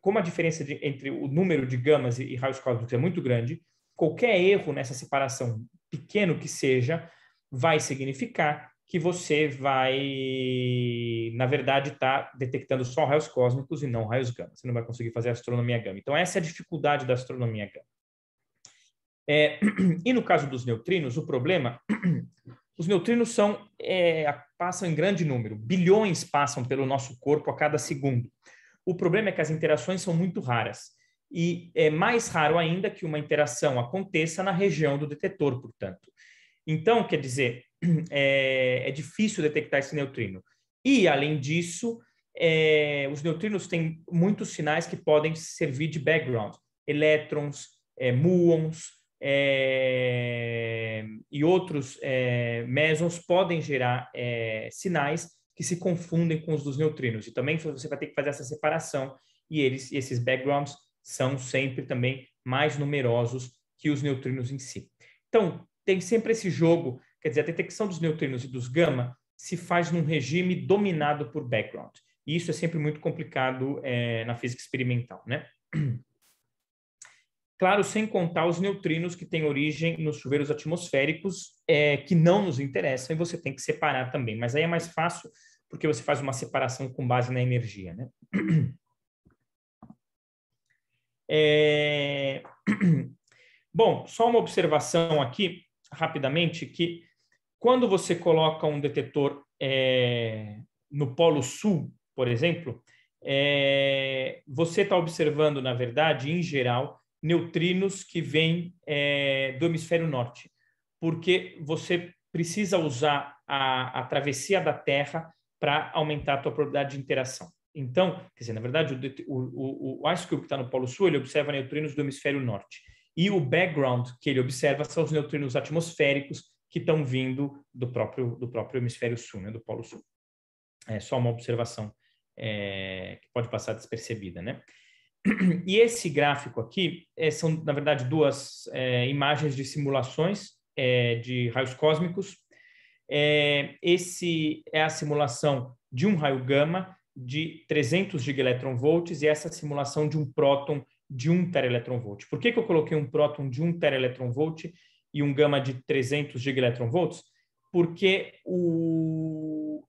como a diferença de, entre o número de gamas e, e raios cósmicos é muito grande, qualquer erro nessa separação, pequeno que seja, vai significar que você vai, na verdade, estar tá detectando só raios cósmicos e não raios gama. Você não vai conseguir fazer astronomia gama. Então, essa é a dificuldade da astronomia gama. É, e no caso dos neutrinos, o problema, os neutrinos são é, passam em grande número, bilhões passam pelo nosso corpo a cada segundo. O problema é que as interações são muito raras e é mais raro ainda que uma interação aconteça na região do detetor, portanto. Então, quer dizer, é, é difícil detectar esse neutrino. E, além disso, é, os neutrinos têm muitos sinais que podem servir de background. Elétrons, é, muons é, e outros é, mesons podem gerar é, sinais que se confundem com os dos neutrinos. E também você vai ter que fazer essa separação. E eles, esses backgrounds são sempre também mais numerosos que os neutrinos em si. Então, tem sempre esse jogo Quer dizer, a detecção dos neutrinos e dos gama se faz num regime dominado por background. E isso é sempre muito complicado é, na física experimental, né? Claro, sem contar os neutrinos que têm origem nos chuveiros atmosféricos, é, que não nos interessam, e você tem que separar também. Mas aí é mais fácil, porque você faz uma separação com base na energia, né? É... Bom, só uma observação aqui, rapidamente, que quando você coloca um detetor é, no Polo Sul, por exemplo, é, você está observando, na verdade, em geral, neutrinos que vêm é, do hemisfério norte, porque você precisa usar a, a travessia da Terra para aumentar a sua probabilidade de interação. Então, quer dizer, na verdade, o, o, o Ice Cube que está no Polo Sul, ele observa neutrinos do hemisfério norte. E o background que ele observa são os neutrinos atmosféricos que estão vindo do próprio, do próprio hemisfério sul, né, do Polo Sul. É só uma observação é, que pode passar despercebida, né? E esse gráfico aqui é, são, na verdade, duas é, imagens de simulações é, de raios cósmicos. É, esse é a simulação de um raio gama de 300 gigaelectronvolts e essa simulação de um próton de 1 teraelectronvolt. Por que, que eu coloquei um próton de 1 teraelectronvolt e um gama de 300 gigaelectronvolts porque o...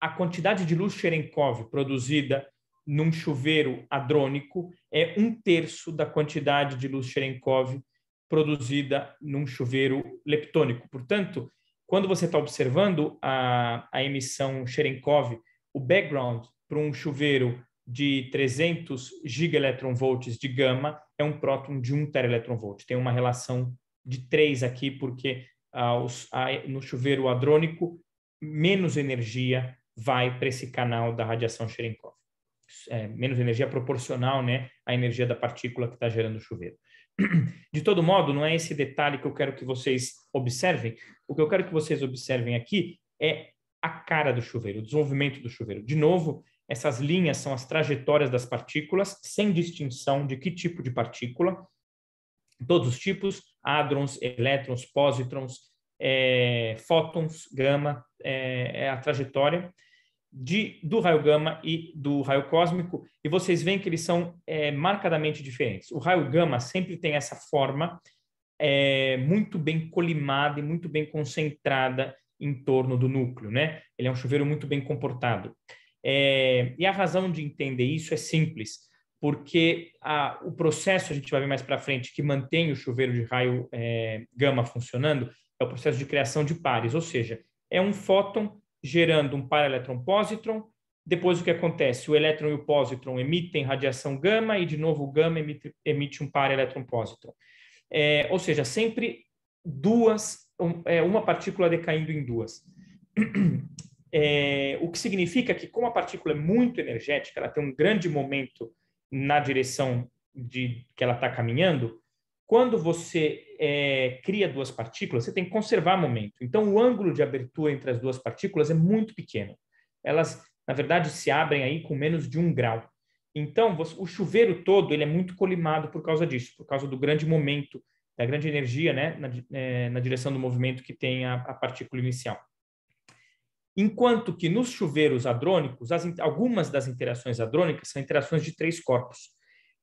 a quantidade de luz Cherenkov produzida num chuveiro hadrônico é um terço da quantidade de luz Cherenkov produzida num chuveiro leptônico. Portanto, quando você está observando a, a emissão Cherenkov, o background para um chuveiro de 300 gigaelectronvolts de gama é um próton de 1 teraelectronvolt. Tem uma relação de três aqui, porque ah, os, a, no chuveiro hadrônico, menos energia vai para esse canal da radiação Cherenkov. É, menos energia proporcional né, à energia da partícula que está gerando o chuveiro. De todo modo, não é esse detalhe que eu quero que vocês observem. O que eu quero que vocês observem aqui é a cara do chuveiro, o desenvolvimento do chuveiro. De novo, essas linhas são as trajetórias das partículas, sem distinção de que tipo de partícula, todos os tipos, Hadrons, elétrons, pósitrons, é, fótons, gama, é, é a trajetória de, do raio gama e do raio cósmico, e vocês veem que eles são é, marcadamente diferentes. O raio gama sempre tem essa forma é, muito bem colimada e muito bem concentrada em torno do núcleo, né? Ele é um chuveiro muito bem comportado. É, e a razão de entender isso é simples porque a, o processo, a gente vai ver mais para frente, que mantém o chuveiro de raio é, gama funcionando, é o processo de criação de pares, ou seja, é um fóton gerando um par elétron-pósitron. Depois, o que acontece? O elétron e o pósitron emitem radiação gama e, de novo, o gama emite, emite um par elétron-pósitron. É, ou seja, sempre duas, um, é, uma partícula decaindo em duas. É, o que significa que, como a partícula é muito energética, ela tem um grande momento na direção de que ela está caminhando, quando você é, cria duas partículas, você tem que conservar momento. Então, o ângulo de abertura entre as duas partículas é muito pequeno. Elas, na verdade, se abrem aí com menos de um grau. Então, o chuveiro todo ele é muito colimado por causa disso, por causa do grande momento, da grande energia né, na, é, na direção do movimento que tem a, a partícula inicial. Enquanto que nos chuveiros hadrônicos, as, algumas das interações hadrônicas são interações de três corpos.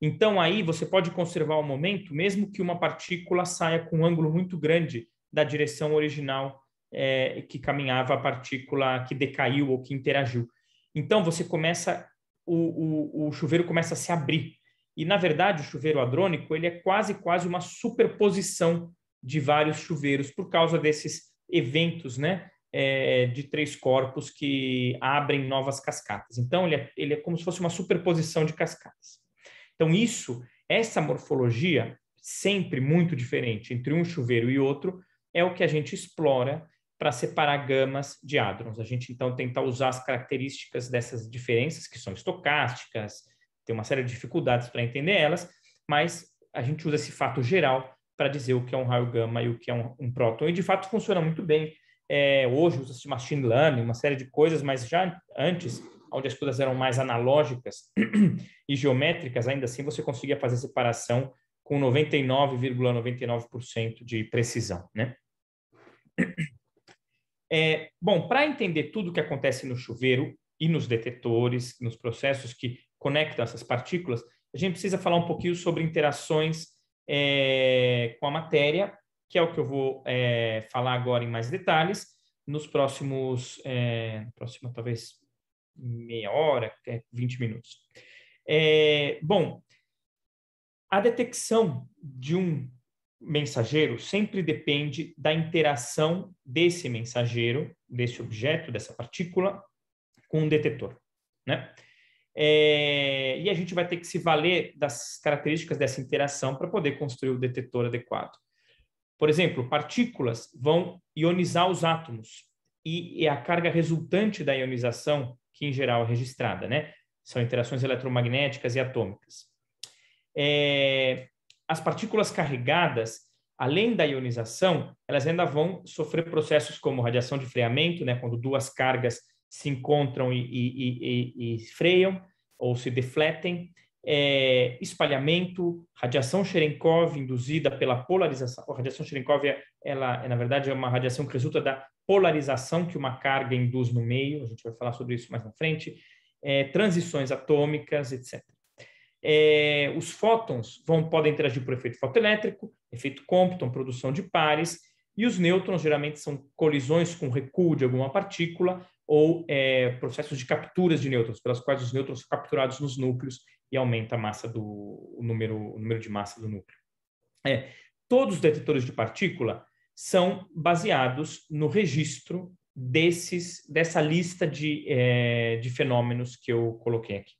Então, aí você pode conservar o momento, mesmo que uma partícula saia com um ângulo muito grande da direção original é, que caminhava a partícula que decaiu ou que interagiu. Então, você começa, o, o, o chuveiro começa a se abrir. E, na verdade, o chuveiro hadrônico ele é quase, quase uma superposição de vários chuveiros por causa desses eventos, né? é, de três corpos que abrem novas cascatas. Então, ele é, ele é como se fosse uma superposição de cascatas. Então, isso, essa morfologia, sempre muito diferente entre um chuveiro e outro, é o que a gente explora para separar gamas de hadrons. A gente, então, tenta usar as características dessas diferenças, que são estocásticas, tem uma série de dificuldades para entender elas, mas a gente usa esse fato geral para dizer o que é um raio gama e o que é um, um próton. E, de fato, funciona muito bem é, hoje usa-se machine learning, uma série de coisas, mas já antes, onde as coisas eram mais analógicas e geométricas, ainda assim você conseguia fazer separação com 99,99% ,99 de precisão, né? É, bom, para entender tudo o que acontece no chuveiro e nos detetores, nos processos que conectam essas partículas, a gente precisa falar um pouquinho sobre interações é, com a matéria que é o que eu vou é, falar agora em mais detalhes nos próximos, é, próxima talvez meia hora, 20 é, minutos. É, bom, a detecção de um mensageiro sempre depende da interação desse mensageiro, desse objeto, dessa partícula, com um detetor, né? É, e a gente vai ter que se valer das características dessa interação para poder construir o detetor adequado. Por exemplo, partículas vão ionizar os átomos e é a carga resultante da ionização que, em geral, é registrada, né? São interações eletromagnéticas e atômicas. É... as partículas carregadas, além da ionização, elas ainda vão sofrer processos como radiação de freamento, né? Quando duas cargas se encontram e, e, e, e freiam ou se defletem é, espalhamento, radiação Cherenkov induzida pela polarização. A radiação Cherenkov, é, ela, é, na verdade, é uma radiação que resulta da polarização que uma carga induz no meio, a gente vai falar sobre isso mais na frente, é, transições atômicas, etc. É, os fótons vão, podem interagir por efeito fotoelétrico, efeito Compton, produção de pares, e os nêutrons geralmente são colisões com recuo de alguma partícula ou é, processos de capturas de nêutrons, pelas quais os nêutrons são capturados nos núcleos e aumenta a massa do o número, o número de massa do núcleo. É, todos os detetores de partícula são baseados no registro desses dessa lista de, é, de fenômenos que eu coloquei aqui.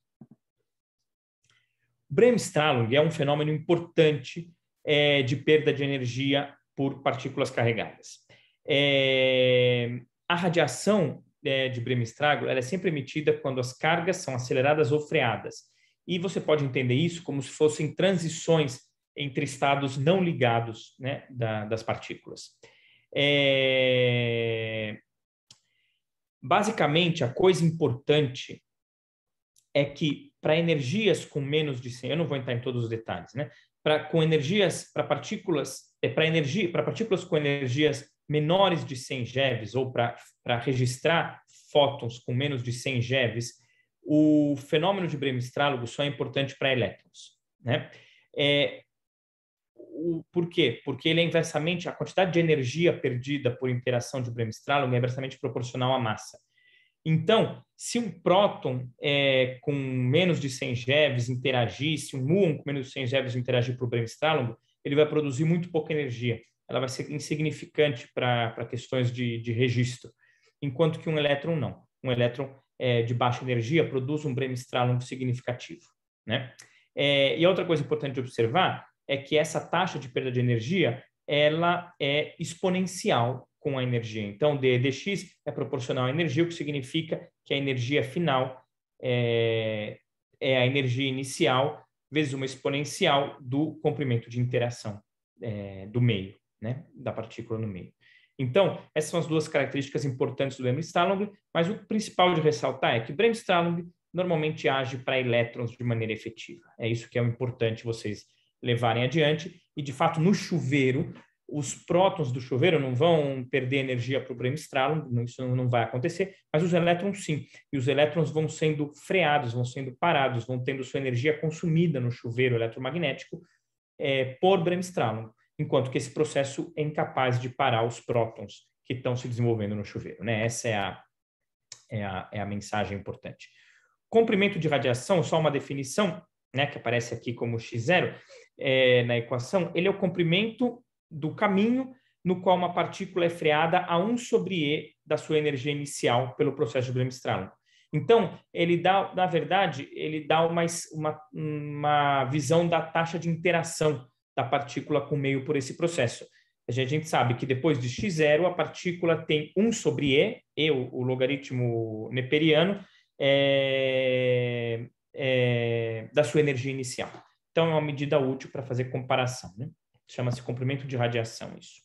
Bremsstrahlung é um fenômeno importante é, de perda de energia por partículas carregadas. É, a radiação é, de Bremsstrahlung é sempre emitida quando as cargas são aceleradas ou freadas. E você pode entender isso como se fossem transições entre estados não ligados né, da, das partículas. É... Basicamente, a coisa importante é que para energias com menos de 100, eu não vou entrar em todos os detalhes, né? Para com energias, para partículas, é, para energia, para partículas com energias menores de 100 GeVs ou para registrar fótons com menos de 100 GeVs, o fenômeno de Bremsstrahlung só é importante para elétrons, né? É, o, por quê? Porque ele é inversamente, a quantidade de energia perdida por interação de Bremsstrahlung é inversamente proporcional à massa. Então, se um próton é, com menos de 100 GeV interagisse, um muon com menos de 100 GeV interagir para o bremistrálogo, ele vai produzir muito pouca energia. Ela vai ser insignificante para questões de, de registro, enquanto que um elétron não. Um elétron é, de baixa energia produz um bremsstrahlung significativo. Né? É, e outra coisa importante de observar é que essa taxa de perda de energia ela é exponencial com a energia. Então, d dx é proporcional à energia, o que significa que a energia final é, é a energia inicial vezes uma exponencial do comprimento de interação é, do meio, né, da partícula no meio. Então, essas são as duas características importantes do Bremsstrahlung, mas o principal de ressaltar é que o normalmente age para elétrons de maneira efetiva. É isso que é importante vocês levarem adiante. E, de fato, no chuveiro, os prótons do chuveiro não vão perder energia para o Brembo isso não vai acontecer, mas os elétrons sim. E os elétrons vão sendo freados, vão sendo parados, vão tendo sua energia consumida no chuveiro eletromagnético é, por Bremsstrahlung enquanto que esse processo é incapaz de parar os prótons que estão se desenvolvendo no chuveiro. Né? Essa é a, é, a, é a mensagem importante. Comprimento de radiação, só uma definição, né, que aparece aqui como x0 é, na equação, ele é o comprimento do caminho no qual uma partícula é freada a 1 sobre E da sua energia inicial pelo processo de Bremsstrahlung. Então, ele dá, na verdade, ele dá uma, uma, uma visão da taxa de interação da partícula com meio por esse processo. A gente sabe que depois de x0, a partícula tem 1 sobre e, e o, o logaritmo neperiano, é, é, da sua energia inicial. Então, é uma medida útil para fazer comparação. Né? Chama-se comprimento de radiação isso.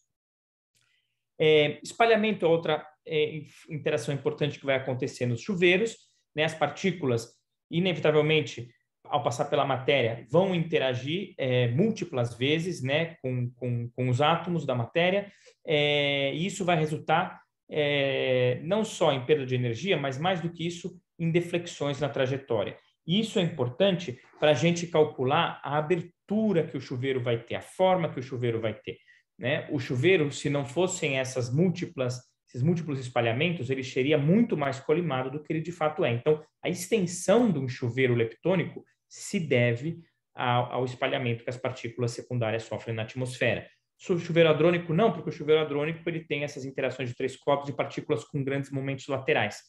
É, espalhamento é outra é, interação importante que vai acontecer nos chuveiros. Né? As partículas, inevitavelmente, ao passar pela matéria, vão interagir é, múltiplas vezes né, com, com, com, os átomos da matéria, é, e isso vai resultar é, não só em perda de energia, mas mais do que isso, em deflexões na trajetória. E isso é importante para a gente calcular a abertura que o chuveiro vai ter, a forma que o chuveiro vai ter. Né? O chuveiro, se não fossem essas múltiplas esses múltiplos espalhamentos, ele seria muito mais colimado do que ele de fato é. Então, a extensão de um chuveiro leptônico se deve ao, ao espalhamento que as partículas secundárias sofrem na atmosfera. Sobre o chuveiro hadrônico, não, porque o chuveiro hadrônico ele tem essas interações de três copos de partículas com grandes momentos laterais,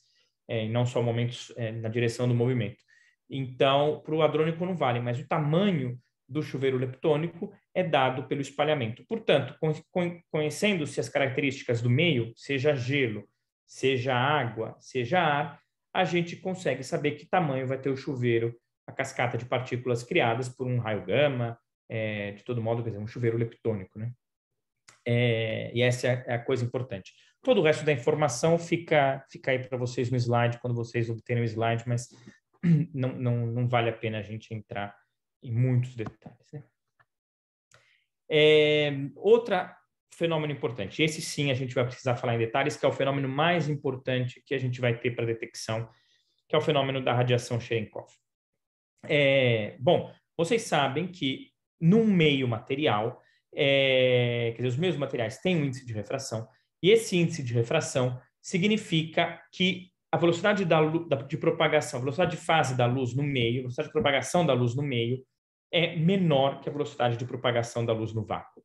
é, e não só momentos é, na direção do movimento. Então, para o hadrônico não vale, mas o tamanho do chuveiro leptônico é dado pelo espalhamento. Portanto, conhecendo-se as características do meio, seja gelo, seja água, seja ar, a gente consegue saber que tamanho vai ter o chuveiro a cascata de partículas criadas por um raio gama, é, de todo modo, quer dizer, um chuveiro leptônico, né? É, e essa é a é coisa importante. Todo o resto da informação fica, fica aí para vocês no slide, quando vocês obterem o slide, mas não, não, não vale a pena a gente entrar em muitos detalhes. Né? É, outra fenômeno importante, esse sim a gente vai precisar falar em detalhes, que é o fenômeno mais importante que a gente vai ter para detecção, que é o fenômeno da radiação Cherenkov. É, bom, vocês sabem que num meio material, é, quer dizer, os meios materiais têm um índice de refração, e esse índice de refração significa que a velocidade da, da, de propagação, a velocidade de fase da luz no meio, a velocidade de propagação da luz no meio, é menor que a velocidade de propagação da luz no vácuo.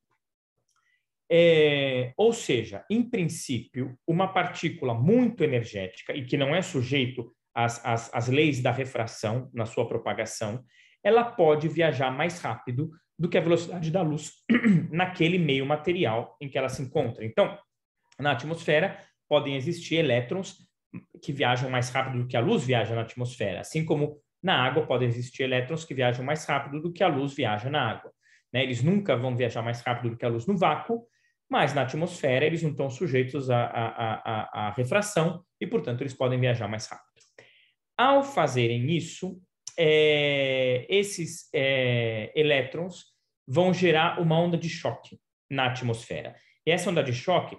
É, ou seja, em princípio, uma partícula muito energética e que não é sujeito as, as, as leis da refração na sua propagação, ela pode viajar mais rápido do que a velocidade da luz naquele meio material em que ela se encontra. Então, na atmosfera podem existir elétrons que viajam mais rápido do que a luz viaja na atmosfera, assim como na água podem existir elétrons que viajam mais rápido do que a luz viaja na água. Né? Eles nunca vão viajar mais rápido do que a luz no vácuo, mas na atmosfera eles não estão sujeitos à, à, à, à refração e, portanto, eles podem viajar mais rápido. Ao fazerem isso, é, esses é, elétrons vão gerar uma onda de choque na atmosfera. E essa onda de choque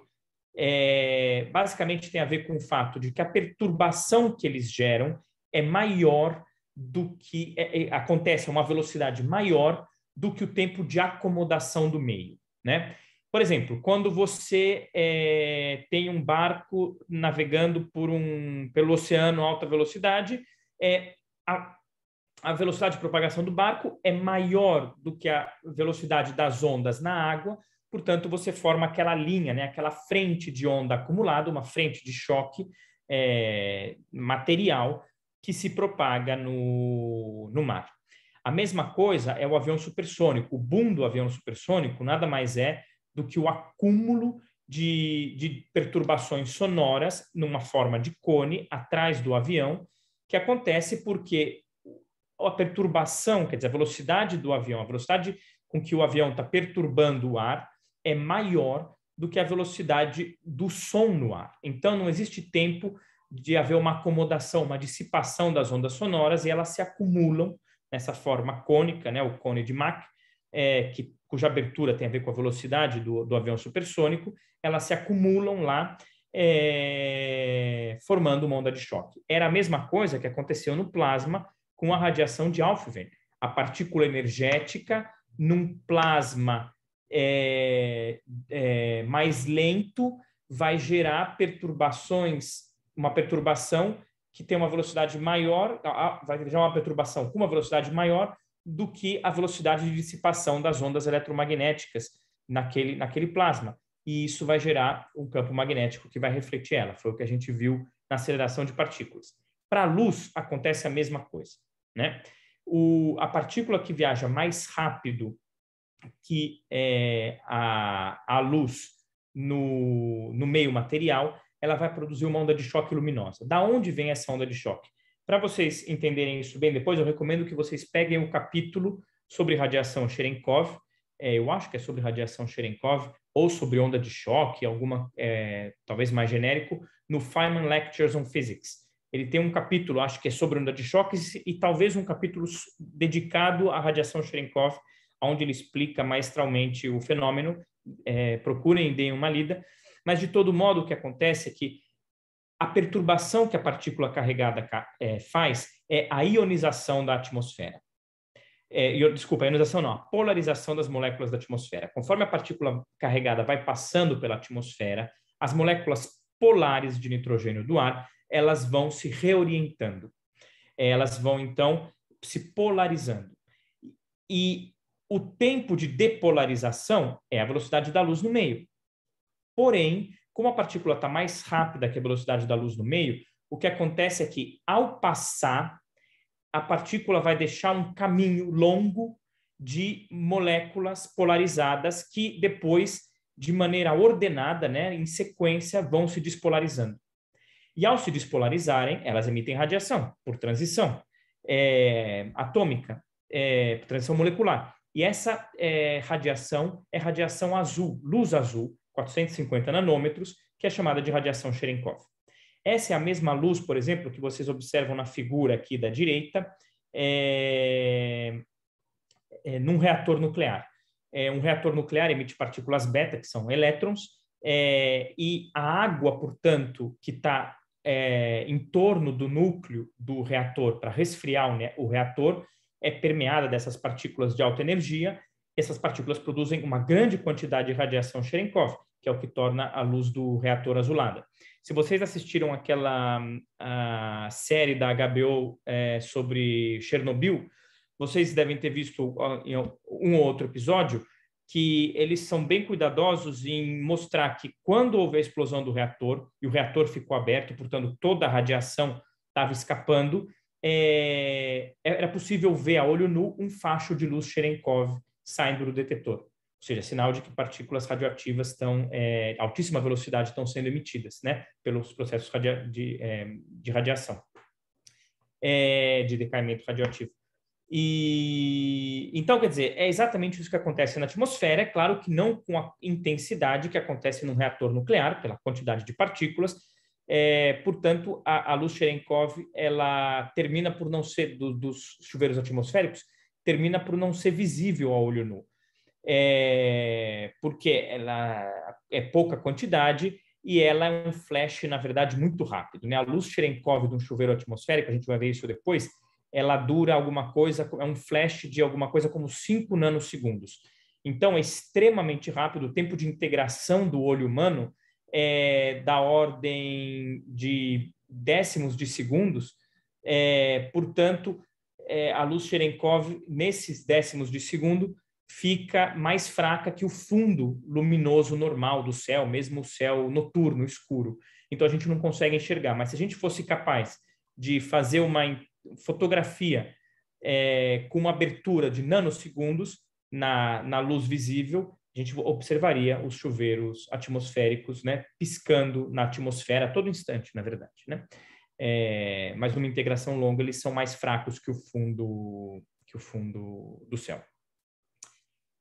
é, basicamente tem a ver com o fato de que a perturbação que eles geram é maior do que é, é, acontece a uma velocidade maior do que o tempo de acomodação do meio, né? Por exemplo, quando você é, tem um barco navegando por um, pelo oceano a alta velocidade, é, a, a velocidade de propagação do barco é maior do que a velocidade das ondas na água, portanto, você forma aquela linha, né, aquela frente de onda acumulada, uma frente de choque é, material que se propaga no, no mar. A mesma coisa é o avião supersônico. O boom do avião supersônico nada mais é do que o acúmulo de, de perturbações sonoras numa forma de cone atrás do avião, que acontece porque a perturbação, quer dizer, a velocidade do avião, a velocidade com que o avião está perturbando o ar é maior do que a velocidade do som no ar. Então, não existe tempo de haver uma acomodação, uma dissipação das ondas sonoras e elas se acumulam nessa forma cônica, né, o cone de Mach, é, que cuja abertura tem a ver com a velocidade do, do avião supersônico, elas se acumulam lá, é, formando uma onda de choque. Era a mesma coisa que aconteceu no plasma com a radiação de Alfven, a partícula energética num plasma é, é, mais lento vai gerar perturbações, uma perturbação que tem uma velocidade maior, vai gerar uma perturbação com uma velocidade maior do que a velocidade de dissipação das ondas eletromagnéticas naquele, naquele plasma. E isso vai gerar um campo magnético que vai refletir ela. Foi o que a gente viu na aceleração de partículas. Para a luz, acontece a mesma coisa. Né? O, a partícula que viaja mais rápido que é, a, a luz no, no meio material, ela vai produzir uma onda de choque luminosa. Da onde vem essa onda de choque? Para vocês entenderem isso bem depois, eu recomendo que vocês peguem o capítulo sobre radiação Cherenkov, é, eu acho que é sobre radiação Cherenkov, ou sobre onda de choque, alguma, é, talvez mais genérico, no Feynman Lectures on Physics. Ele tem um capítulo, acho que é sobre onda de choques, e talvez um capítulo dedicado à radiação Cherenkov, onde ele explica maestralmente o fenômeno. É, procurem deem uma lida. Mas, de todo modo, o que acontece é que a perturbação que a partícula carregada é, faz é a ionização da atmosfera. É, desculpa, a ionização não, a polarização das moléculas da atmosfera. Conforme a partícula carregada vai passando pela atmosfera, as moléculas polares de nitrogênio do ar elas vão se reorientando. Elas vão, então, se polarizando. E o tempo de depolarização é a velocidade da luz no meio. Porém, como a partícula está mais rápida que a velocidade da luz no meio, o que acontece é que, ao passar, a partícula vai deixar um caminho longo de moléculas polarizadas que depois, de maneira ordenada, né, em sequência, vão se despolarizando. E ao se despolarizarem, elas emitem radiação por transição é, atômica, é, transição molecular. E essa é, radiação é radiação azul, luz azul, 450 nanômetros, que é chamada de radiação Cherenkov. Essa é a mesma luz, por exemplo, que vocês observam na figura aqui da direita, é, é, num reator nuclear. É, um reator nuclear emite partículas beta, que são elétrons, é, e a água, portanto, que está é, em torno do núcleo do reator para resfriar o, o reator, é permeada dessas partículas de alta energia, essas partículas produzem uma grande quantidade de radiação Cherenkov, que é o que torna a luz do reator azulada. Se vocês assistiram aquela hum, série da HBO é, sobre Chernobyl, vocês devem ter visto em um ou outro episódio que eles são bem cuidadosos em mostrar que quando houve a explosão do reator e o reator ficou aberto, portanto toda a radiação estava escapando, é, era possível ver a olho nu um facho de luz Cherenkov saindo do detetor, ou seja, sinal de que partículas radioativas estão é, altíssima velocidade estão sendo emitidas, né, pelos processos radia de, é, de, radiação, é, de decaimento radioativo. E então, quer dizer, é exatamente isso que acontece na atmosfera, é claro que não com a intensidade que acontece num reator nuclear, pela quantidade de partículas. É, portanto, a, a, luz Cherenkov ela termina por não ser do, dos chuveiros atmosféricos, termina por não ser visível a olho nu. É, porque ela é pouca quantidade e ela é um flash, na verdade, muito rápido. Né? A luz Cherenkov de um chuveiro atmosférico, a gente vai ver isso depois, ela dura alguma coisa, é um flash de alguma coisa como 5 nanosegundos. Então, é extremamente rápido. O tempo de integração do olho humano é da ordem de décimos de segundos. É, portanto, é, a luz Cherenkov, nesses décimos de segundo, fica mais fraca que o fundo luminoso normal do céu, mesmo o céu noturno, escuro. Então a gente não consegue enxergar. Mas se a gente fosse capaz de fazer uma fotografia é, com uma abertura de nanosegundos na, na luz visível, a gente observaria os chuveiros atmosféricos né, piscando na atmosfera a todo instante, na verdade. Né? é, mas numa integração longa eles são mais fracos que o fundo que o fundo do céu.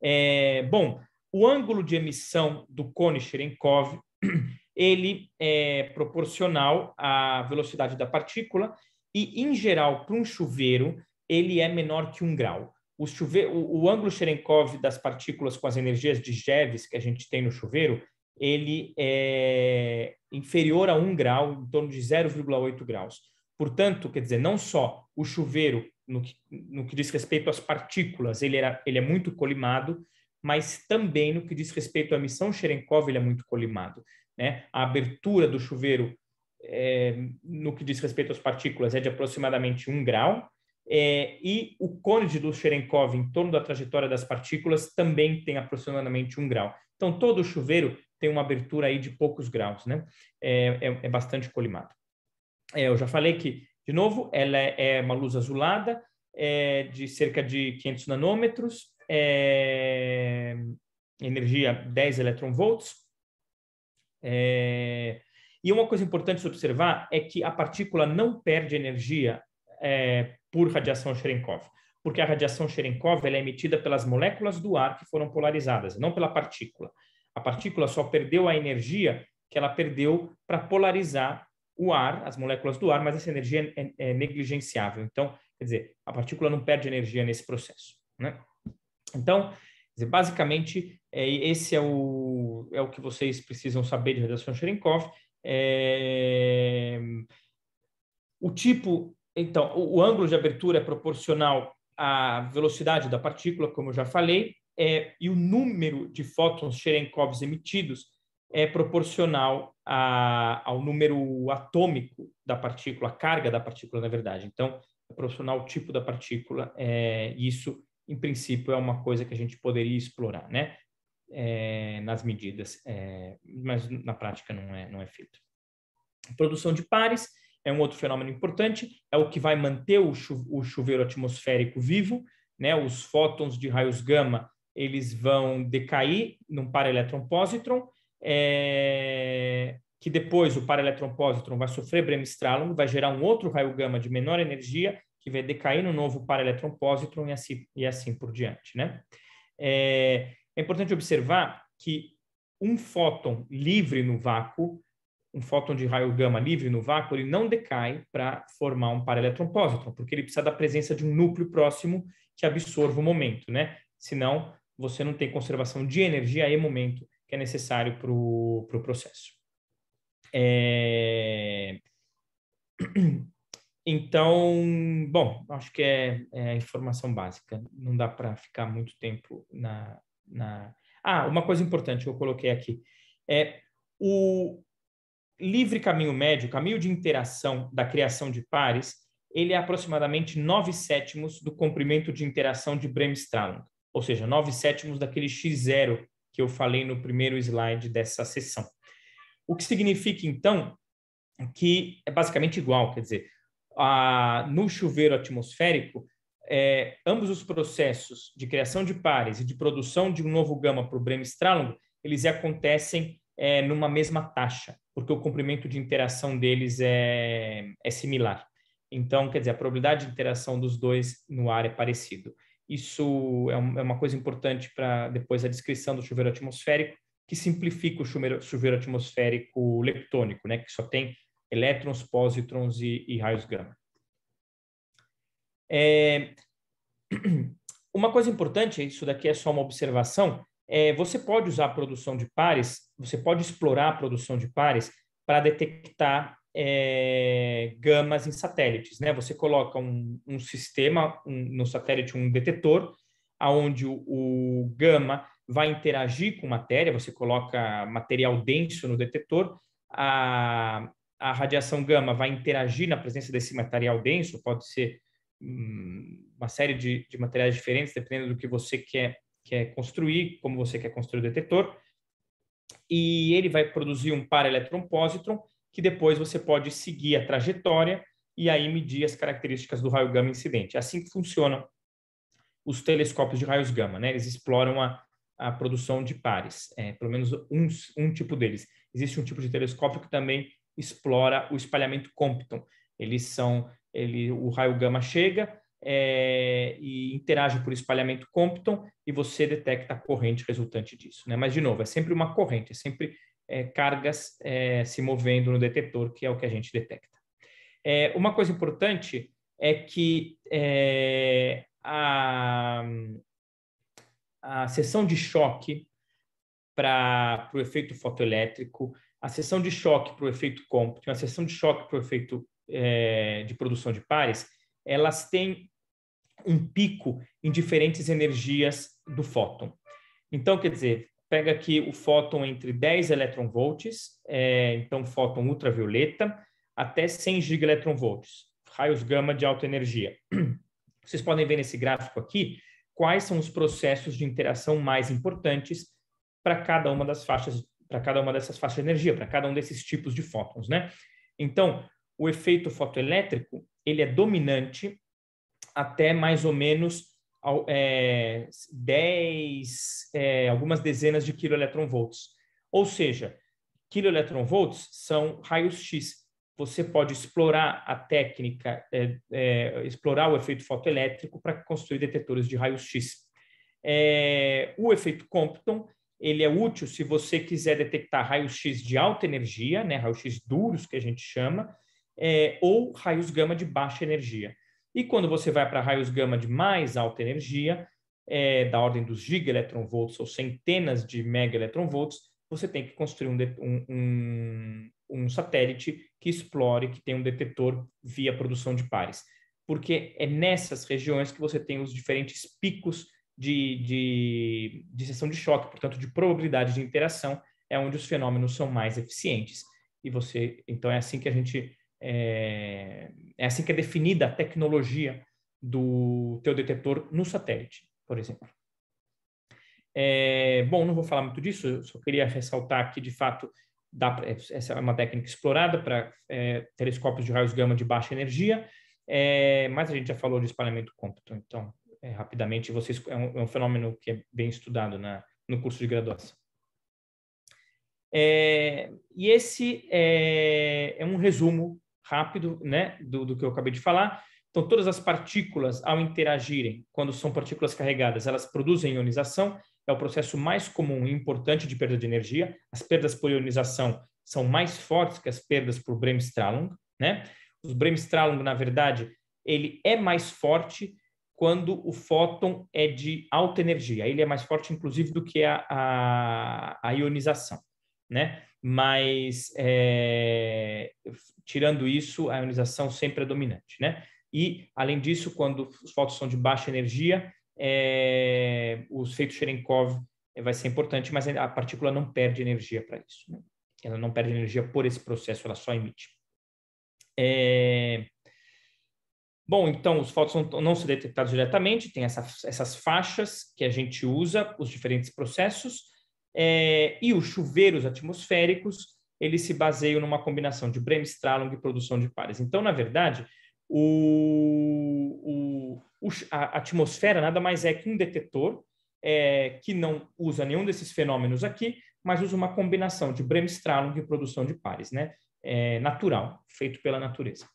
É, bom, o ângulo de emissão do cone Cherenkov ele é proporcional à velocidade da partícula e, em geral, para um chuveiro, ele é menor que um grau. O, chuveiro, o, o ângulo Cherenkov das partículas com as energias de Jeves que a gente tem no chuveiro ele é inferior a 1 grau, em torno de 0,8 graus. Portanto, quer dizer, não só o chuveiro, no que, no que diz respeito às partículas, ele, era, ele é muito colimado, mas também no que diz respeito à missão Cherenkov, ele é muito colimado. Né? A abertura do chuveiro, é, no que diz respeito às partículas, é de aproximadamente 1 grau, é, e o cone do Cherenkov em torno da trajetória das partículas também tem aproximadamente um grau. Então, todo o chuveiro tem uma abertura aí de poucos graus, né? É, é, é bastante colimado. É, eu já falei que, de novo, ela é uma luz azulada, é de cerca de 500 nanômetros, é energia 10 eletronvolts. É, e uma coisa importante de observar é que a partícula não perde energia por radiação Cherenkov porque a radiação Cherenkov é emitida pelas moléculas do ar que foram polarizadas, não pela partícula. A partícula só perdeu a energia que ela perdeu para polarizar o ar, as moléculas do ar, mas essa energia é, é, é negligenciável. Então, quer dizer, a partícula não perde energia nesse processo. Né? Então, dizer, basicamente, é, esse é o, é o que vocês precisam saber de radiação Cherenkov. É... O tipo, então, o, o ângulo de abertura é proporcional a velocidade da partícula, como eu já falei, é, e o número de fótons Cherenkovs emitidos é proporcional a, ao número atômico da partícula, a carga da partícula, na verdade. Então, é proporcional ao tipo da partícula. É, isso, em princípio, é uma coisa que a gente poderia explorar, né? É, nas medidas, é, mas na prática não é, não é feito. Produção de pares é um outro fenômeno importante, é o que vai manter o, chuveiro atmosférico vivo, né? Os fótons de raios gama, eles vão decair num par elétron-positron, é... que depois o par elétron-positron vai sofrer bremsstrahlung, vai gerar um outro raio gama de menor energia, que vai decair no novo par elétron-positron e assim, e assim por diante, né? É... é importante observar que um fóton livre no vácuo um fóton de raio gama livre no vácuo, ele não decai para formar um paraeletrônpósitron, porque ele precisa da presença de um núcleo próximo que absorva o momento, né? Senão, você não tem conservação de energia e momento que é necessário para o pro processo. É... Então, bom, acho que é, é informação básica. Não dá para ficar muito tempo na, na... Ah, uma coisa importante que eu coloquei aqui. É, o, livre caminho médio, caminho de interação da criação de pares, ele é aproximadamente 9 sétimos do comprimento de interação de Bremsstrahlung, ou seja, 9 sétimos daquele x0 que eu falei no primeiro slide dessa sessão. O que significa, então, que é basicamente igual, quer dizer, a, no chuveiro atmosférico, é, ambos os processos de criação de pares e de produção de um novo gama para o Bremsstrahlung, eles acontecem é, numa mesma taxa, porque o comprimento de interação deles é, é similar. Então, quer dizer, a probabilidade de interação dos dois no ar é parecido. Isso é, um, é uma coisa importante para depois a descrição do chuveiro atmosférico, que simplifica o chuveiro, chuveiro atmosférico leptônico, né, que só tem elétrons, pósitrons e, e raios gama. É... Uma coisa importante, isso daqui é só uma observação, é, você pode usar a produção de pares, você pode explorar a produção de pares para detectar é, gamas em satélites. Né? Você coloca um, um sistema um, no satélite, um detetor, aonde o, o gama vai interagir com matéria, você coloca material denso no detetor, a, a radiação gama vai interagir na presença desse material denso, pode ser hum, uma série de, de materiais diferentes, dependendo do que você quer que é construir, como você quer construir o detector e ele vai produzir um par elétron pósitron que depois você pode seguir a trajetória e aí medir as características do raio gama incidente. É assim que funcionam os telescópios de raios gama, né? Eles exploram a, a produção de pares, é, pelo menos um, um tipo deles. Existe um tipo de telescópio que também explora o espalhamento Compton. Eles são, ele, o raio gama chega, é, e interage por espalhamento Compton e você detecta a corrente resultante disso. Né? Mas, de novo, é sempre uma corrente, é sempre é, cargas é, se movendo no detetor, que é o que a gente detecta. uma coisa importante é que a, a sessão de choque para o efeito fotoelétrico, a sessão de choque para o efeito Compton, a sessão de choque para o efeito de produção de pares, elas têm um pico em diferentes energias do fóton. Então, quer dizer, pega aqui o fóton entre 10 eletronvolts, é, então fóton ultravioleta, até 100 gigaelectronvolts, raios gama de alta energia. Vocês podem ver nesse gráfico aqui quais são os processos de interação mais importantes para cada uma das faixas, para cada uma dessas faixas de energia, para cada um desses tipos de fótons, né? Então, o efeito fotoelétrico, ele é dominante até mais ou menos é, 10, é, algumas dezenas de quiloeletronvolts. Ou seja, quiloeletronvolts são raios-x. Você pode explorar a técnica, é, é, explorar o efeito fotoelétrico para construir detetores de raios-x. É, o efeito Compton ele é útil se você quiser detectar raios-x de alta energia, né, raios-x duros que a gente chama, é, ou raios gama de baixa energia. E quando você vai para raios gama de mais alta energia, é, da ordem dos gigaelectronvolts ou centenas de megaelectronvolts, você tem que construir um, um, um, satélite que explore, que tem um detector via produção de pares. Porque é nessas regiões que você tem os diferentes picos de, de, de sessão de choque, portanto, de probabilidade de interação, é onde os fenômenos são mais eficientes. E você, então, é assim que a gente é, é assim que é definida a tecnologia do teu detector no satélite, por exemplo. É, bom, não vou falar muito disso, eu só queria ressaltar que, de fato, dá, essa é uma técnica explorada para é, telescópios de raios gama de baixa energia, é, mas a gente já falou de espalhamento cômputo, então, é, rapidamente, vocês, é um, é, um, fenômeno que é bem estudado na, no curso de graduação. É, e esse é, um resumo rápido, né, do, do que eu acabei de falar. Então, todas as partículas, ao interagirem, quando são partículas carregadas, elas produzem ionização. É o processo mais comum e importante de perda de energia. As perdas por ionização são mais fortes que as perdas por Bremsstrahlung, né? Os Bremsstrahlung, na verdade, ele é mais forte quando o fóton é de alta energia. Ele é mais forte, inclusive, do que a, a, a ionização, né? mas é, tirando isso, a ionização sempre é dominante, né? E, além disso, quando os fotos são de baixa energia, é, eh, o efeito Cherenkov eh, vai ser importante, mas a partícula não perde energia para isso. Né? Ela não perde energia por esse processo, ela só emite. É... Bom, então, os fotos não, não são detectados diretamente, tem essa, essas faixas que a gente usa, os diferentes processos, é, e os chuveiros atmosféricos, eles se baseiam numa combinação de Bremsstrahlung e produção de pares. Então, na verdade, o, o, a atmosfera nada mais é que um detetor é, que não usa nenhum desses fenômenos aqui, mas usa uma combinação de Bremsstrahlung e produção de pares, né? É, natural, feito pela natureza.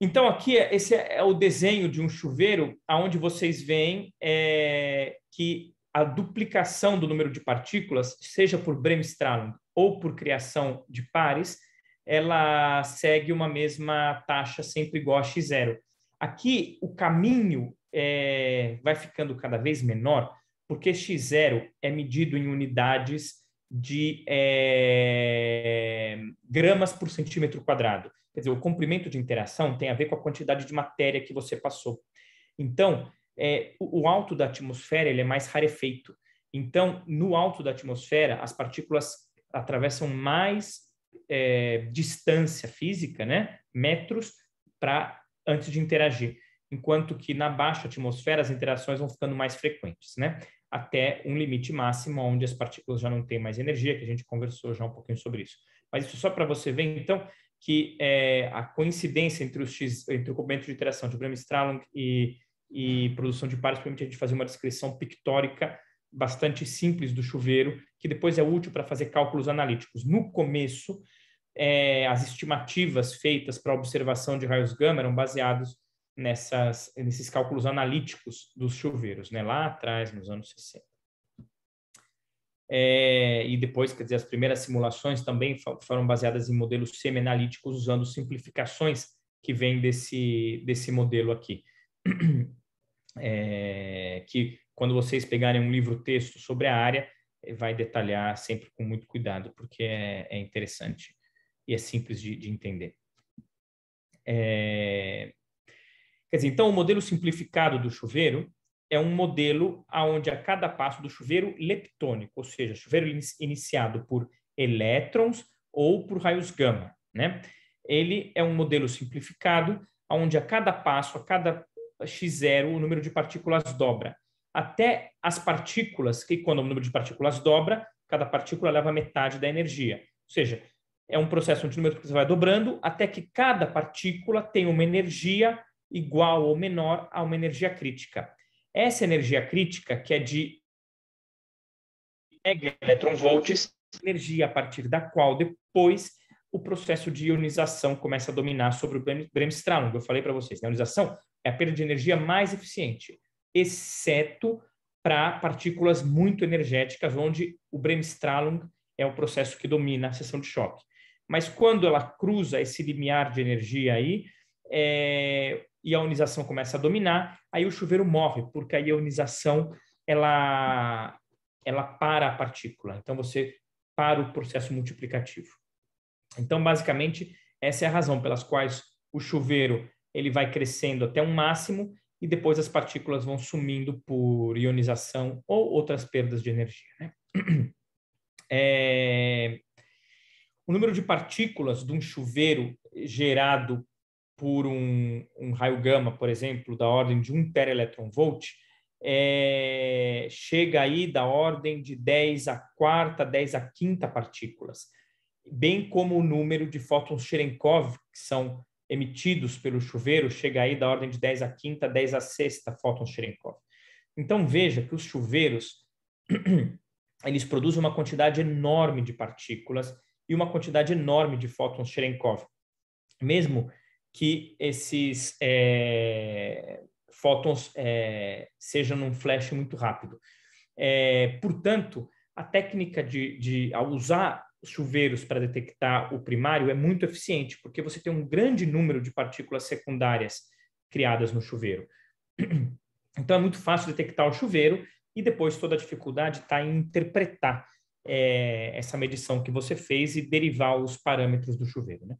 Então, aqui, é, esse é, é o desenho de um chuveiro, aonde vocês veem é, que a duplicação do número de partículas, seja por Bremsstrahlung ou por criação de pares, ela segue uma mesma taxa sempre igual a x0. Aqui, o caminho é, vai ficando cada vez menor, porque x0 é medido em unidades de é, gramas por centímetro quadrado. Quer dizer, o comprimento de interação tem a ver com a quantidade de matéria que você passou. Então, é, o, alto da atmosfera ele é mais rarefeito. Então, no alto da atmosfera, as partículas atravessam mais é, distância física, né, metros, para antes de interagir enquanto que na baixa atmosfera as interações vão ficando mais frequentes, né? Até um limite máximo onde as partículas já não têm mais energia, que a gente conversou já um pouquinho sobre isso. Mas isso só para você ver, então, que é, a coincidência entre, x, entre o comprimento de interação de bram strahlung e, e produção de pares permite a gente fazer uma descrição pictórica bastante simples do chuveiro, que depois é útil para fazer cálculos analíticos. No começo, é, as estimativas feitas para observação de raios gama eram baseadas nessas, nesses cálculos analíticos dos chuveiros, né? lá atrás, nos anos 60. É, e depois, quer dizer, as primeiras simulações também foram baseadas em modelos semi-analíticos, usando simplificações que vêm desse, desse modelo aqui. É, que quando vocês pegarem um livro-texto sobre a área, vai detalhar sempre com muito cuidado, porque é, é interessante e é simples de, de entender. É, Quer dizer, então o modelo simplificado do chuveiro é um modelo onde a cada passo do chuveiro leptônico, ou seja, chuveiro iniciado por elétrons ou por raios gama, né? Ele é um modelo simplificado onde a cada passo, a cada x0, o número de partículas dobra, até as partículas, que quando o número de partículas dobra, cada partícula leva metade da energia. Ou seja, é um processo onde o número de partículas vai dobrando até que cada partícula tem uma energia igual ou menor a uma energia crítica. Essa energia crítica, que é de eletrons volts energia a partir da qual depois o processo de ionização começa a dominar sobre o bremsstrahlung. Eu falei para vocês, né? a ionização é a perda de energia mais eficiente, exceto para partículas muito energéticas, onde o bremsstrahlung é o processo que domina a seção de choque. Mas quando ela cruza esse limiar de energia aí, é, e a ionização começa a dominar, aí o chuveiro morre, porque a ionização ela, ela para a partícula. Então, você para o processo multiplicativo. Então, basicamente, essa é a razão pelas quais o chuveiro ele vai crescendo até um máximo e depois as partículas vão sumindo por ionização ou outras perdas de energia. Né? É... O número de partículas de um chuveiro gerado por um, um raio gama, por exemplo, da ordem de 1 electron é, chega aí da ordem de 10 a quarta, 10 a quinta partículas, bem como o número de fótons Cherenkov que são emitidos pelo chuveiro chega aí da ordem de 10 a quinta, 10 a sexta fótons Cherenkov. Então veja que os chuveiros eles produzem uma quantidade enorme de partículas e uma quantidade enorme de fótons Cherenkov. Mesmo que esses é, fótons é, sejam num flash muito rápido. É, portanto, a técnica de, de ao usar chuveiros para detectar o primário é muito eficiente, porque você tem um grande número de partículas secundárias criadas no chuveiro. Então, é muito fácil detectar o chuveiro e depois toda a dificuldade está em interpretar é, essa medição que você fez e derivar os parâmetros do chuveiro, né?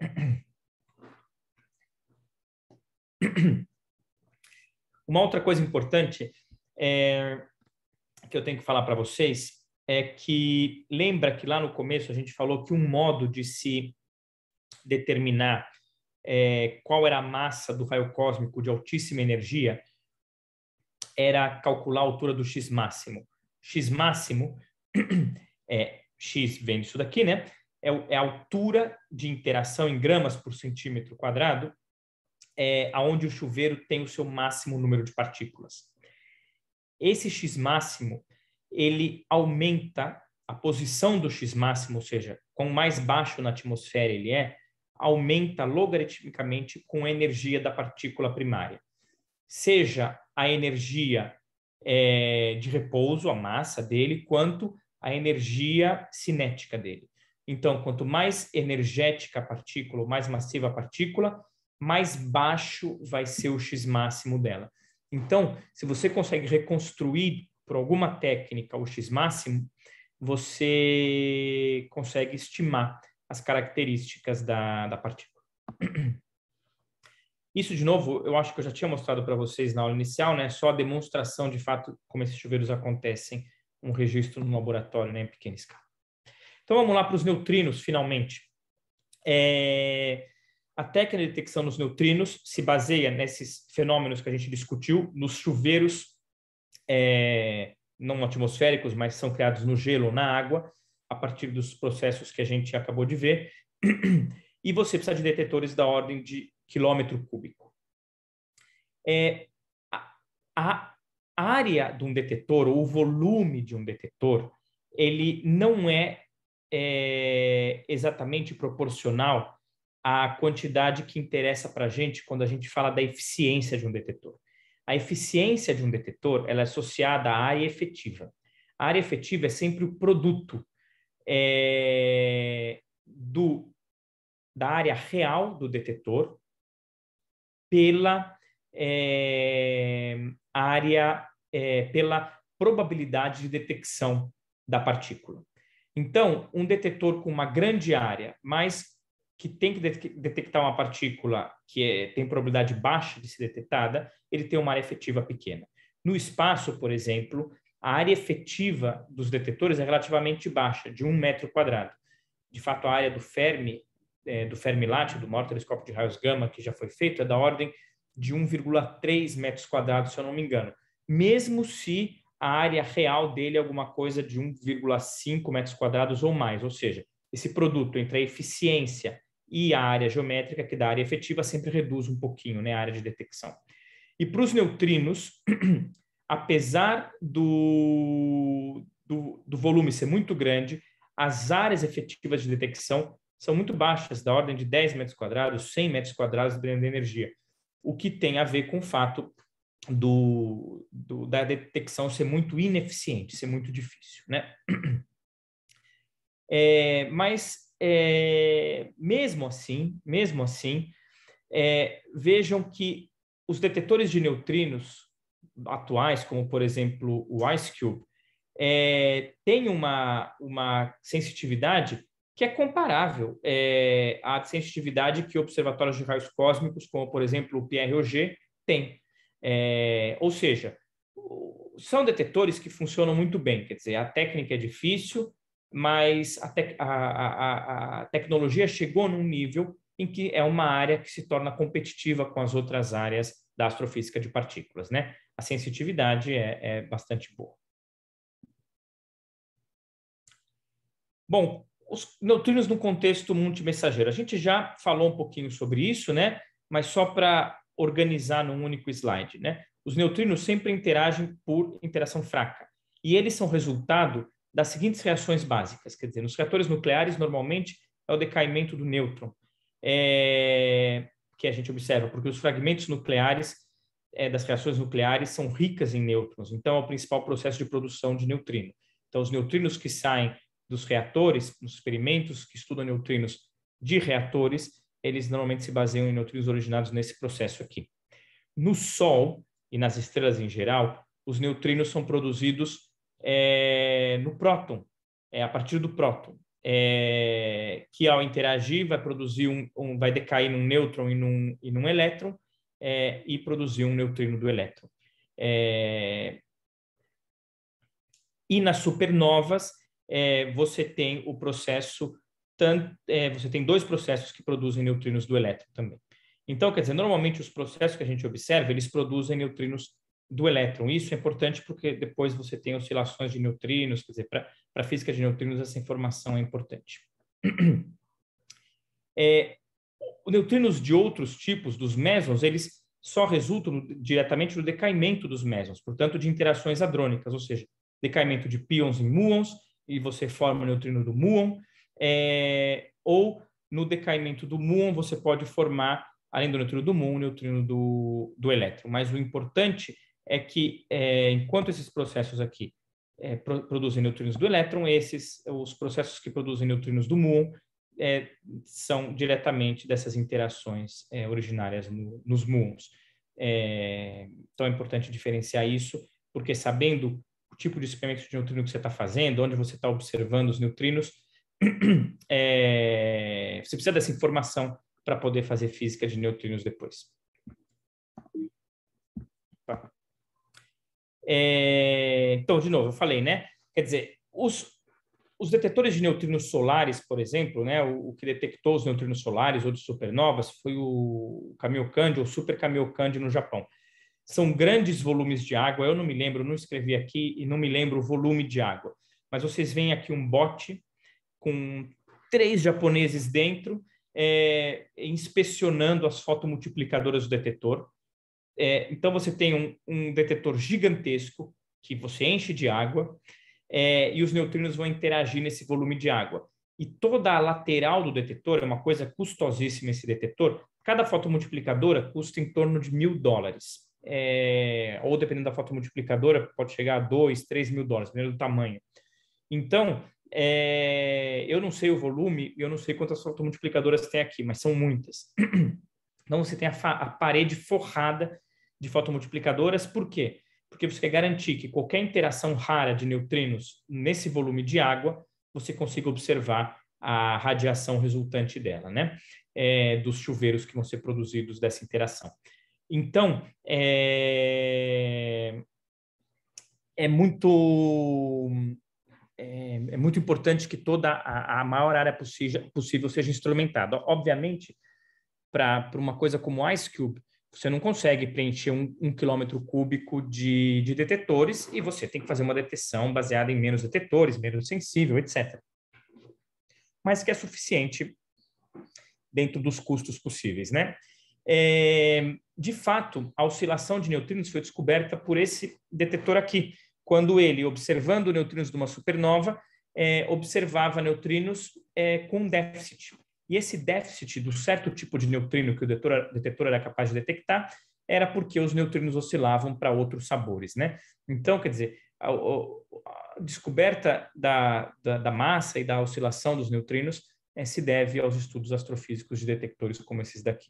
Uma outra coisa importante é, que eu tenho que falar para vocês é que lembra que lá no começo a gente falou que um modo de se determinar é, qual era a massa do raio cósmico de altíssima energia era calcular a altura do x máximo. X máximo é x vem disso daqui, né? É, é, a altura de interação em gramas por centímetro quadrado, é, aonde o chuveiro tem o seu máximo número de partículas. Esse x máximo ele aumenta a posição do x máximo, ou seja, quanto mais baixo na atmosfera ele é, aumenta logaritmicamente com a energia da partícula primária. Seja a energia é, de repouso, a massa dele, quanto a energia cinética dele. Então, quanto mais energética a partícula, mais massiva a partícula, mais baixo vai ser o x máximo dela. Então, se você consegue reconstruir por alguma técnica o x máximo, você consegue estimar as características da, da partícula. Isso, de novo, eu acho que eu já tinha mostrado para vocês na aula inicial, né? Só a demonstração de fato como esses chuveiros acontecem, um registro no laboratório, né, em pequena escala. Então vamos lá para os neutrinos, finalmente. É... A técnica de detecção dos neutrinos se baseia nesses fenômenos que a gente discutiu, nos chuveiros é... não atmosféricos, mas são criados no gelo, ou na água, a partir dos processos que a gente acabou de ver. E você precisa de detetores da ordem de quilômetro cúbico. É... A... a área de um detetor, ou o volume de um detetor, ele não é é exatamente proporcional à quantidade que interessa para a gente quando a gente fala da eficiência de um detetor. A eficiência de um detetor ela é associada à área efetiva. A área efetiva é sempre o produto é, do, da área real do detetor pela é, área, é, pela probabilidade de detecção da partícula. Então, um detetor com uma grande área, mas que tem que detectar uma partícula que é, tem probabilidade baixa de ser detectada, ele tem uma área efetiva pequena. No espaço, por exemplo, a área efetiva dos detetores é relativamente baixa, de um metro quadrado. De fato, a área do Fermi, é, do Fermilat, do maior telescópio de raios gama que já foi feito, é da ordem de 1,3 metros quadrados, se eu não me engano. Mesmo se a área real dele é alguma coisa de 1,5 metros quadrados ou mais, ou seja, esse produto entre a eficiência e a área geométrica, que é a área efetiva sempre reduz um pouquinho né, a área de detecção. E para os neutrinos, apesar do, do, do volume ser muito grande, as áreas efetivas de detecção são muito baixas, da ordem de 10 metros quadrados, 100 metros quadrados, dependendo da energia, o que tem a ver com o fato do, do, da detecção ser muito ineficiente, ser muito difícil, né? É, mas é, mesmo assim, mesmo assim, é, vejam que os detetores de neutrinos atuais, como por exemplo o IceCube, é, tem uma, uma sensitividade que é comparável é, à sensitividade que observatórios de raios cósmicos, como por exemplo o PROG, têm. É, ou seja, são detetores que funcionam muito bem, quer dizer, a técnica é difícil, mas a, tec a, a, a tecnologia chegou num nível em que é uma área que se torna competitiva com as outras áreas da astrofísica de partículas, né? A sensitividade é, é bastante boa. Bom, os neutrinos no contexto multimessageiro. A gente já falou um pouquinho sobre isso, né? Mas só para organizar num único slide, né? Os neutrinos sempre interagem por interação fraca e eles são resultado das seguintes reações básicas, quer dizer, nos reatores nucleares normalmente é o decaimento do nêutron é, que a gente observa, porque os fragmentos nucleares é, das reações nucleares são ricas em nêutrons, então é o principal processo de produção de neutrino. Então, os neutrinos que saem dos reatores, nos experimentos que estudam neutrinos de reatores, eles normalmente se baseiam em neutrinos originados nesse processo aqui. No Sol e nas estrelas em geral, os neutrinos são produzidos é, no próton, é, a partir do próton, é, que ao interagir vai produzir um, um, vai decair num nêutron e num, e num elétron é, e produzir um neutrino do elétron. É, e nas supernovas é, você tem o processo tanto, é, você tem dois processos que produzem neutrinos do elétron também. Então, quer dizer, normalmente os processos que a gente observa, eles produzem neutrinos do elétron. Isso é importante porque depois você tem oscilações de neutrinos, quer dizer, para a física de neutrinos essa informação é importante. É, neutrinos de outros tipos, dos mesons, eles só resultam diretamente do decaimento dos mesons, portanto, de interações hadrônicas, ou seja, decaimento de pions em muons, e você forma o neutrino do muon, é, ou no decaimento do muon você pode formar, além do neutrino do muon, o neutrino do, do elétron. Mas o importante é que, é, enquanto esses processos aqui é, pro, produzem neutrinos do elétron, esses, os processos que produzem neutrinos do muon, é, são diretamente dessas interações é, originárias no, nos muons. É, então é importante diferenciar isso, porque sabendo o tipo de experimento de neutrino que você está fazendo, onde você está observando os neutrinos, é, você precisa dessa informação para poder fazer física de neutrinos depois. Tá. É, então, de novo, eu falei, né? Quer dizer, os, os detetores de neutrinos solares, por exemplo, né? O, o, que detectou os neutrinos solares ou de supernovas foi o Kamiokande ou Super Kamiokande no Japão. São grandes volumes de água, eu não me lembro, não escrevi aqui e não me lembro o volume de água. Mas vocês veem aqui um bote com três japoneses dentro, é, inspecionando as fotomultiplicadoras do detetor. É, então, você tem um, um, detetor gigantesco que você enche de água é, e os neutrinos vão interagir nesse volume de água. E toda a lateral do detetor é uma coisa custosíssima esse detetor. Cada fotomultiplicadora custa em torno de mil dólares. É, ou dependendo da fotomultiplicadora, pode chegar a dois, três mil dólares, dependendo do tamanho. Então, é, eu não sei o volume, eu não sei quantas fotomultiplicadoras tem aqui, mas são muitas. Então você tem a, a, parede forrada de fotomultiplicadoras, por quê? Porque você quer garantir que qualquer interação rara de neutrinos nesse volume de água, você consiga observar a radiação resultante dela, né? É, dos chuveiros que vão ser produzidos dessa interação. Então, é, é muito é, é muito importante que toda a, a maior área possível, seja instrumentada. Obviamente, para uma coisa como Ice Cube, você não consegue preencher um, um quilômetro cúbico de, de, detetores e você tem que fazer uma detecção baseada em menos detetores, menos sensível, etc. Mas que é suficiente dentro dos custos possíveis, né? É, de fato, a oscilação de neutrinos foi descoberta por esse detetor aqui, quando ele, observando neutrinos de uma supernova, é, observava neutrinos é, com déficit. E esse déficit do certo tipo de neutrino que o detetor, detetor era capaz de detectar era porque os neutrinos oscilavam para outros sabores, né? Então, quer dizer, a, a descoberta da, da, da, massa e da oscilação dos neutrinos é, se deve aos estudos astrofísicos de detectores como esses daqui.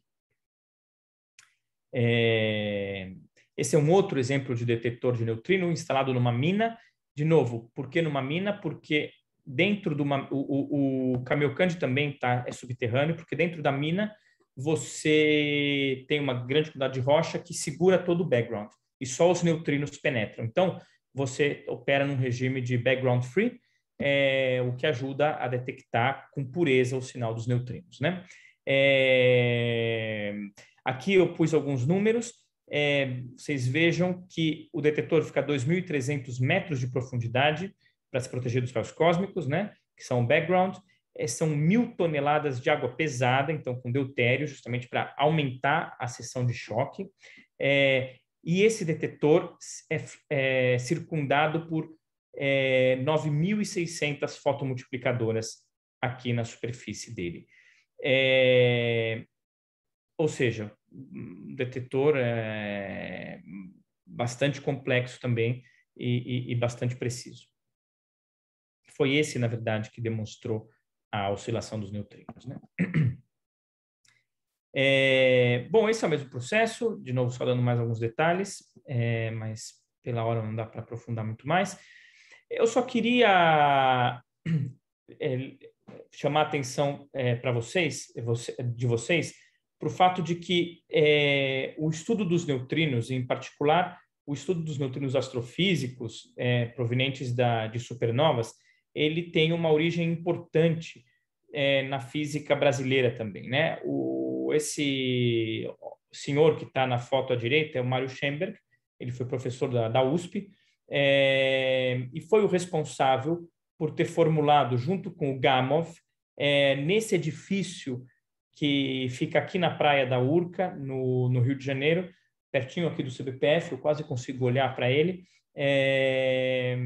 É, esse é um outro exemplo de detector de neutrino instalado numa mina. De novo, por que numa mina? Porque dentro do uma, o, o, também tá, é subterrâneo, porque dentro da mina você tem uma grande quantidade de rocha que segura todo o background e só os neutrinos penetram. Então, você opera num regime de background free, é, o que ajuda a detectar com pureza o sinal dos neutrinos. Né? É, aqui eu pus alguns números é, vocês vejam que o detetor fica a 2.300 metros de profundidade para se proteger dos raios cósmicos, né? que são o background, é, são mil toneladas de água pesada, então com deutério, justamente para aumentar a seção de choque. É, e esse detetor é, é circundado por 9.600 é, fotomultiplicadoras aqui na superfície dele. É, ou seja, detector é, bastante complexo também e, e, e, bastante preciso. Foi esse, na verdade, que demonstrou a oscilação dos neutrinos. Né? É, bom, esse é o mesmo processo, de novo, só dando mais alguns detalhes, é, mas pela hora não dá para aprofundar muito mais. Eu só queria é, chamar a atenção é, para vocês, de vocês, para o fato de que é, o estudo dos neutrinos, em particular, o estudo dos neutrinos astrofísicos é, provenientes da, de supernovas, ele tem uma origem importante é, na física brasileira também, né? O, esse senhor que está na foto à direita é o Mário Schemberg, ele foi professor da, da USP é, e foi o responsável por ter formulado, junto com o Gamow, nesse edifício que fica aqui na praia da Urca, no, no Rio de Janeiro, pertinho aqui do CBPF, eu quase consigo olhar para ele, é,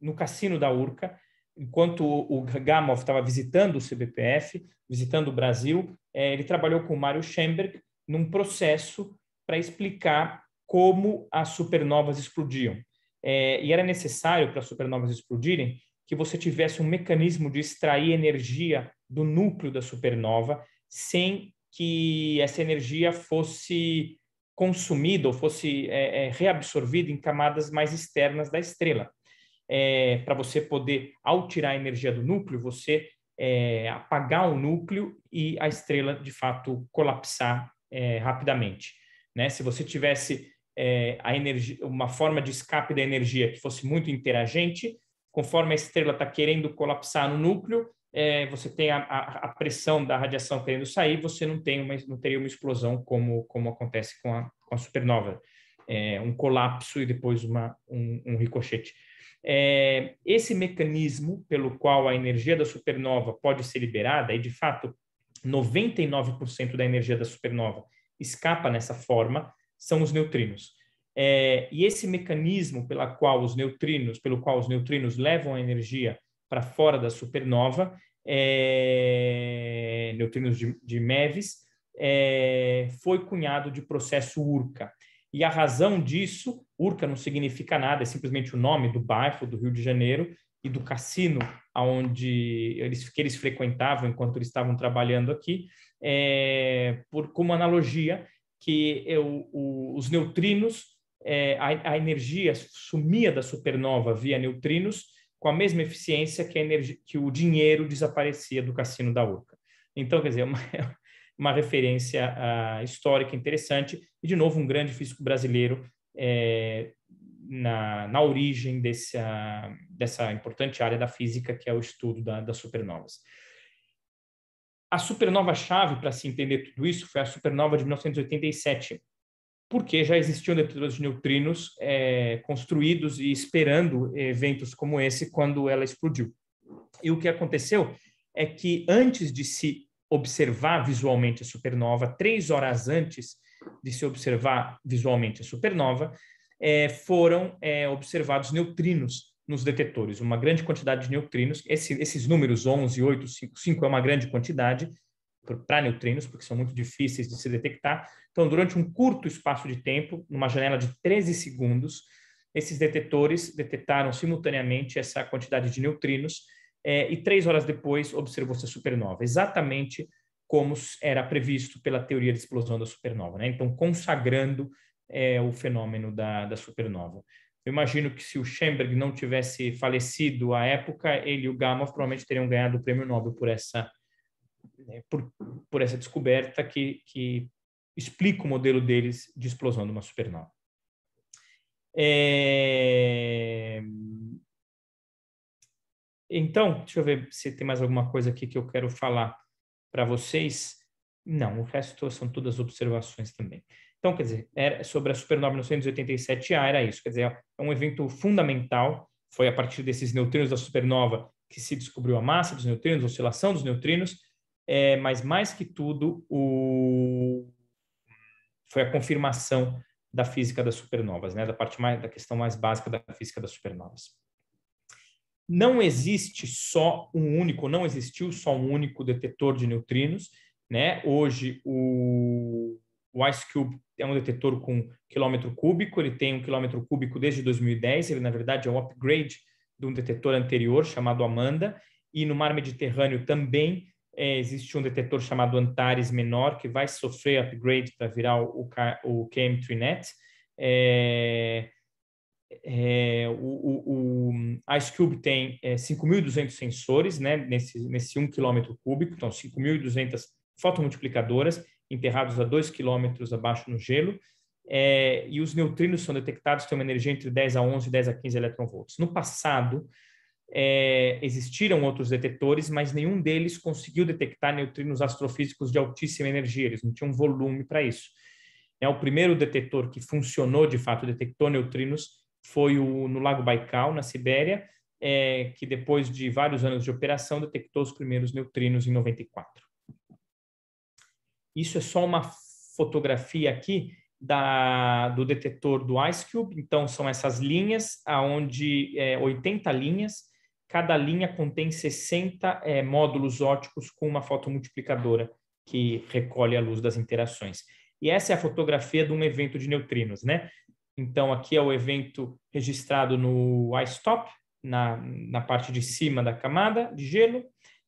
no Cassino da Urca, enquanto o Gamow estava visitando o CBPF, visitando o Brasil, é, ele trabalhou com o Mário Schemberg num processo para explicar como as supernovas explodiam. É, e era necessário para as supernovas explodirem que você tivesse um mecanismo de extrair energia do núcleo da supernova sem que essa energia fosse consumida ou fosse é, é, reabsorvida em camadas mais externas da estrela. É, para você poder, ao tirar a energia do núcleo, você é, apagar o núcleo e a estrela, de fato, colapsar é, rapidamente. Né? Se você tivesse é, a energia, uma forma de escape da energia que fosse muito interagente, conforme a estrela está querendo colapsar no núcleo, é, você tem a, a, a, pressão da radiação querendo sair, você não, tem uma, não teria uma explosão como, como acontece com a, com a supernova. É, um colapso e depois uma, um, um ricochete. É, esse mecanismo pelo qual a energia da supernova pode ser liberada, e de fato 99% da energia da supernova escapa nessa forma, são os neutrinos. É, e esse mecanismo pela qual os neutrinos, pelo qual os neutrinos levam a energia para fora da supernova, é, neutrinos de, de Meves, é, foi cunhado de processo Urca. E a razão disso, Urca não significa nada, é simplesmente o nome do bairro do Rio de Janeiro e do cassino aonde eles, que eles frequentavam enquanto eles estavam trabalhando aqui, é, por, como analogia que eu, o, os neutrinos, é, a, a energia sumia da supernova via neutrinos com a mesma eficiência que, energia, que o dinheiro desaparecia do cassino da Urca. Então, quer dizer, é uma, é uma referência uh, histórica interessante e, de novo, um grande físico brasileiro é, na, na origem dessa, dessa importante área da física, que é o estudo da, das supernovas. A supernova-chave para se entender tudo isso foi a supernova de 1987, porque já existiam detectores de neutrinos é, construídos e esperando eventos como esse quando ela explodiu. E o que aconteceu é que antes de se observar visualmente a supernova, três horas antes de se observar visualmente a supernova, é, foram é, observados neutrinos nos detetores, uma grande quantidade de neutrinos. Esse, esses números 11, 8, 5, 5 é uma grande quantidade, para neutrinos, porque são muito difíceis de se detectar. Então, durante um curto espaço de tempo, numa janela de 13 segundos, esses detetores detectaram simultaneamente essa quantidade de neutrinos eh, e três horas depois observou-se a supernova, exatamente como era previsto pela teoria de explosão da supernova, né? então consagrando eh, o fenômeno da, da supernova. Eu imagino que se o Schoenberg não tivesse falecido à época, ele e o Gamow provavelmente teriam ganhado o prêmio Nobel por essa né, por, por essa descoberta que, que explica o modelo deles de explosão de uma supernova. É... Então, deixa eu ver se tem mais alguma coisa aqui que eu quero falar para vocês. Não, o resto são todas observações também. Então, quer dizer, era sobre a supernova 987A, era isso. Quer dizer, é um evento fundamental. Foi a partir desses neutrinos da supernova que se descobriu a massa dos neutrinos, a oscilação dos neutrinos, é, mas mais que tudo, o... foi a confirmação da física das supernovas, né? da parte mais, da questão mais básica da física das supernovas. Não existe só um único, não existiu só um único detetor de neutrinos, né? Hoje o, o Ice Cube é um detetor com quilômetro cúbico, ele tem um quilômetro cúbico desde 2010, ele na verdade é um upgrade de um detetor anterior chamado Amanda, e no mar Mediterrâneo também é, existe um detector chamado Antares menor, que vai sofrer upgrade para virar o, o KM3Net. É, é, o, o, o, Ice Cube tem é, 5.200 sensores né, nesse, nesse 1 km cúbico, então 5.200 fotomultiplicadoras enterrados a 2 km abaixo no gelo, é, e os neutrinos são detectados, têm uma energia entre 10 a 11 e 10 a 15 eletronvolts. No passado, é, existiram outros detetores, mas nenhum deles conseguiu detectar neutrinos astrofísicos de altíssima energia, eles não tinham volume para isso. É, o primeiro detetor que funcionou, de fato, detectou neutrinos, foi o, no Lago Baikal, na Sibéria, é, que depois de vários anos de operação detectou os primeiros neutrinos em 94. Isso é só uma fotografia aqui da, do detetor do IceCube. Então, são essas linhas, aonde é, 80 linhas, Cada linha contém 60 é, eh, módulos óticos com uma fotomultiplicadora que recolhe a luz das interações. E essa é a fotografia de um evento de neutrinos, né? Então, aqui é o evento registrado no iStop, na, na parte de cima da camada de gelo,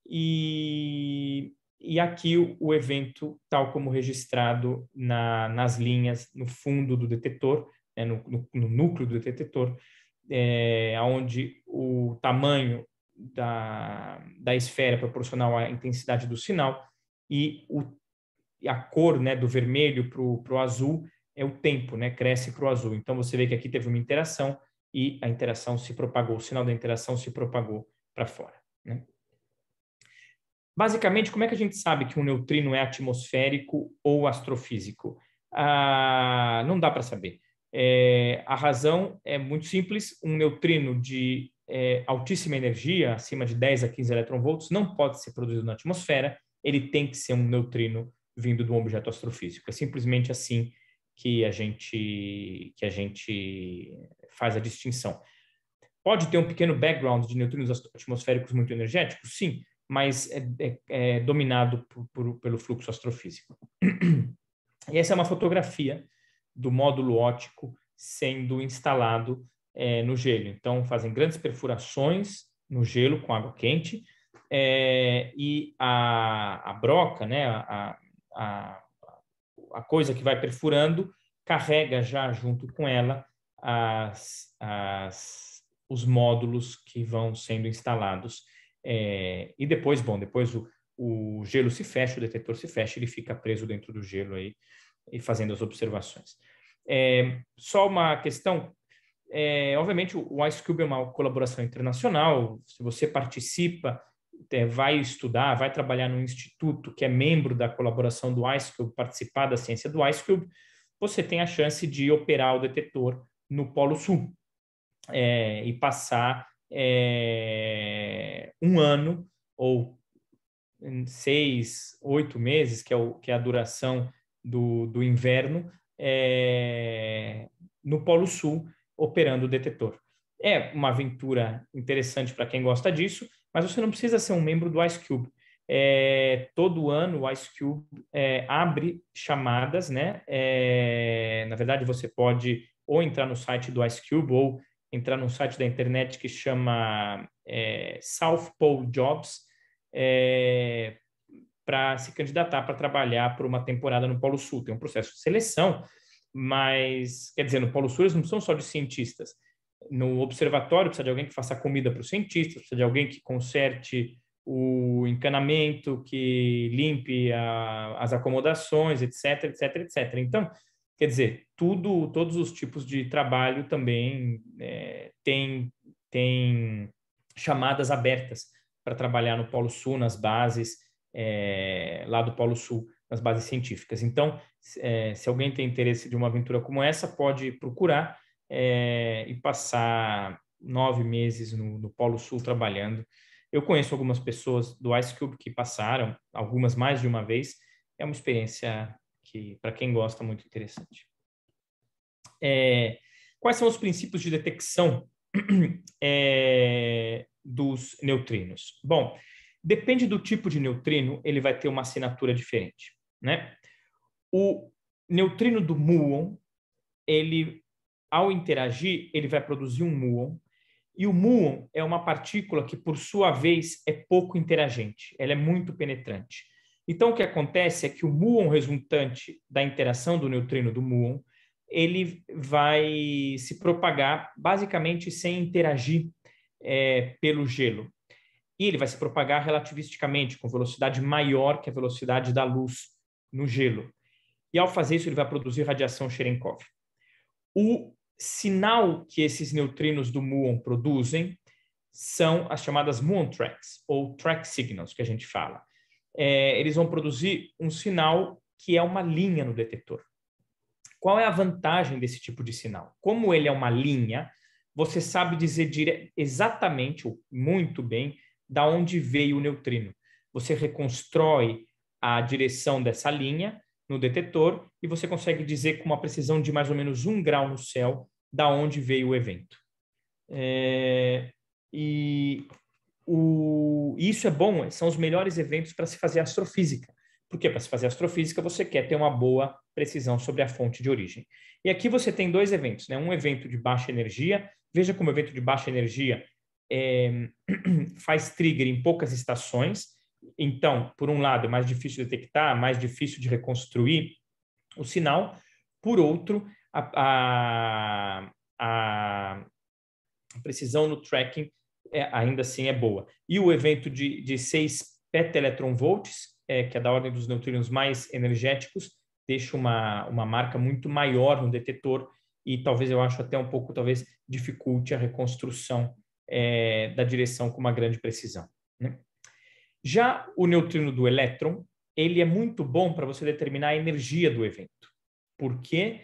e, e aqui o, o evento, tal como registrado na, nas linhas no fundo do detetor, né, no, no, no núcleo do detetor, é, onde o tamanho da, da esfera é proporcional à intensidade do sinal e, o, e a cor né, do vermelho para o azul é o tempo, né, cresce para o azul. Então você vê que aqui teve uma interação e a interação se propagou, o sinal da interação se propagou para fora. Né? Basicamente, como é que a gente sabe que um neutrino é atmosférico ou astrofísico? Ah, não dá para saber. É, a razão é muito simples: um neutrino de é, altíssima energia, acima de 10 a 15 eletronvolts, não pode ser produzido na atmosfera, ele tem que ser um neutrino vindo de um objeto astrofísico. É simplesmente assim que a gente, que a gente faz a distinção. Pode ter um pequeno background de neutrinos atmosféricos muito energéticos? Sim, mas é, é, é dominado por, por, pelo fluxo astrofísico. e essa é uma fotografia do módulo óptico sendo instalado é, no gelo. Então, fazem grandes perfurações no gelo com água quente é, e a, a, broca, né, a, a, a coisa que vai perfurando, carrega já junto com ela as, as, os módulos que vão sendo instalados. É, e depois, bom, depois o, o gelo se fecha, o detetor se fecha, ele fica preso dentro do gelo aí e fazendo as observações. É, só uma questão, é, obviamente o Ice Cube é uma colaboração internacional, se você participa, é, vai estudar, vai trabalhar num instituto que é membro da colaboração do Ice Cube, participar da ciência do Ice Cube, você tem a chance de operar o detetor no Polo Sul é, e passar é, um ano ou hum, seis, oito meses, que é, o, que é a duração do, do inverno é, no Polo Sul, operando o detetor. É uma aventura interessante para quem gosta disso, mas você não precisa ser um membro do Ice Cube. É, todo ano o Ice Cube é, abre chamadas, né? É, na verdade, você pode ou entrar no site do Ice Cube ou entrar no site da internet que chama é, South Pole Jobs é, para se candidatar para trabalhar por uma temporada no Polo Sul. Tem um processo de seleção, mas, quer dizer, no Polo Sul eles não são só de cientistas. No observatório precisa de alguém que faça comida para os cientistas, precisa de alguém que conserte o encanamento, que limpe a, as acomodações, etc, etc, etc. Então, quer dizer, tudo, todos os tipos de trabalho também é, tem, tem chamadas abertas para trabalhar no Polo Sul, nas bases, é, lá do Polo Sul, nas bases científicas. Então, é, se alguém tem interesse de uma aventura como essa, pode procurar é, e passar nove meses no, no Polo Sul trabalhando. Eu conheço algumas pessoas do Ice Cube que passaram, algumas mais de uma vez. É uma experiência que, para quem gosta, é muito interessante. É, quais são os princípios de detecção é, dos neutrinos? Bom, Depende do tipo de neutrino, ele vai ter uma assinatura diferente. Né? O neutrino do muon, ele, ao interagir, ele vai produzir um muon, e o muon é uma partícula que, por sua vez, é pouco interagente, ela é muito penetrante. Então, o que acontece é que o muon resultante da interação do neutrino do muon, ele vai se propagar basicamente sem interagir é, pelo gelo e ele vai se propagar relativisticamente, com velocidade maior que a velocidade da luz no gelo. E ao fazer isso, ele vai produzir radiação Cherenkov. O sinal que esses neutrinos do muon produzem são as chamadas muon tracks, ou track signals, que a gente fala. É, eles vão produzir um sinal que é uma linha no detector. Qual é a vantagem desse tipo de sinal? Como ele é uma linha, você sabe dizer dire... exatamente, ou muito bem, da onde veio o neutrino. Você reconstrói a direção dessa linha no detetor e você consegue dizer com uma precisão de mais ou menos um grau no céu da onde veio o evento. É, e o, isso é bom, são os melhores eventos para se fazer astrofísica. Porque para se fazer astrofísica você quer ter uma boa precisão sobre a fonte de origem. E aqui você tem dois eventos, né? Um evento de baixa energia, veja como o evento de baixa energia é, faz trigger em poucas estações. Então, por um lado, é mais difícil de detectar, mais difícil de reconstruir o sinal. Por outro, a, a, a precisão no tracking é, ainda assim é boa. E o evento de, de 6 peteletrons-volts, é, que é da ordem dos neutrinos mais energéticos, deixa uma, uma marca muito maior no detetor e talvez eu acho até um pouco, talvez dificulte a reconstrução é, da direção com uma grande precisão. Né? Já o neutrino do elétron, ele é muito bom para você determinar a energia do evento. Por quê?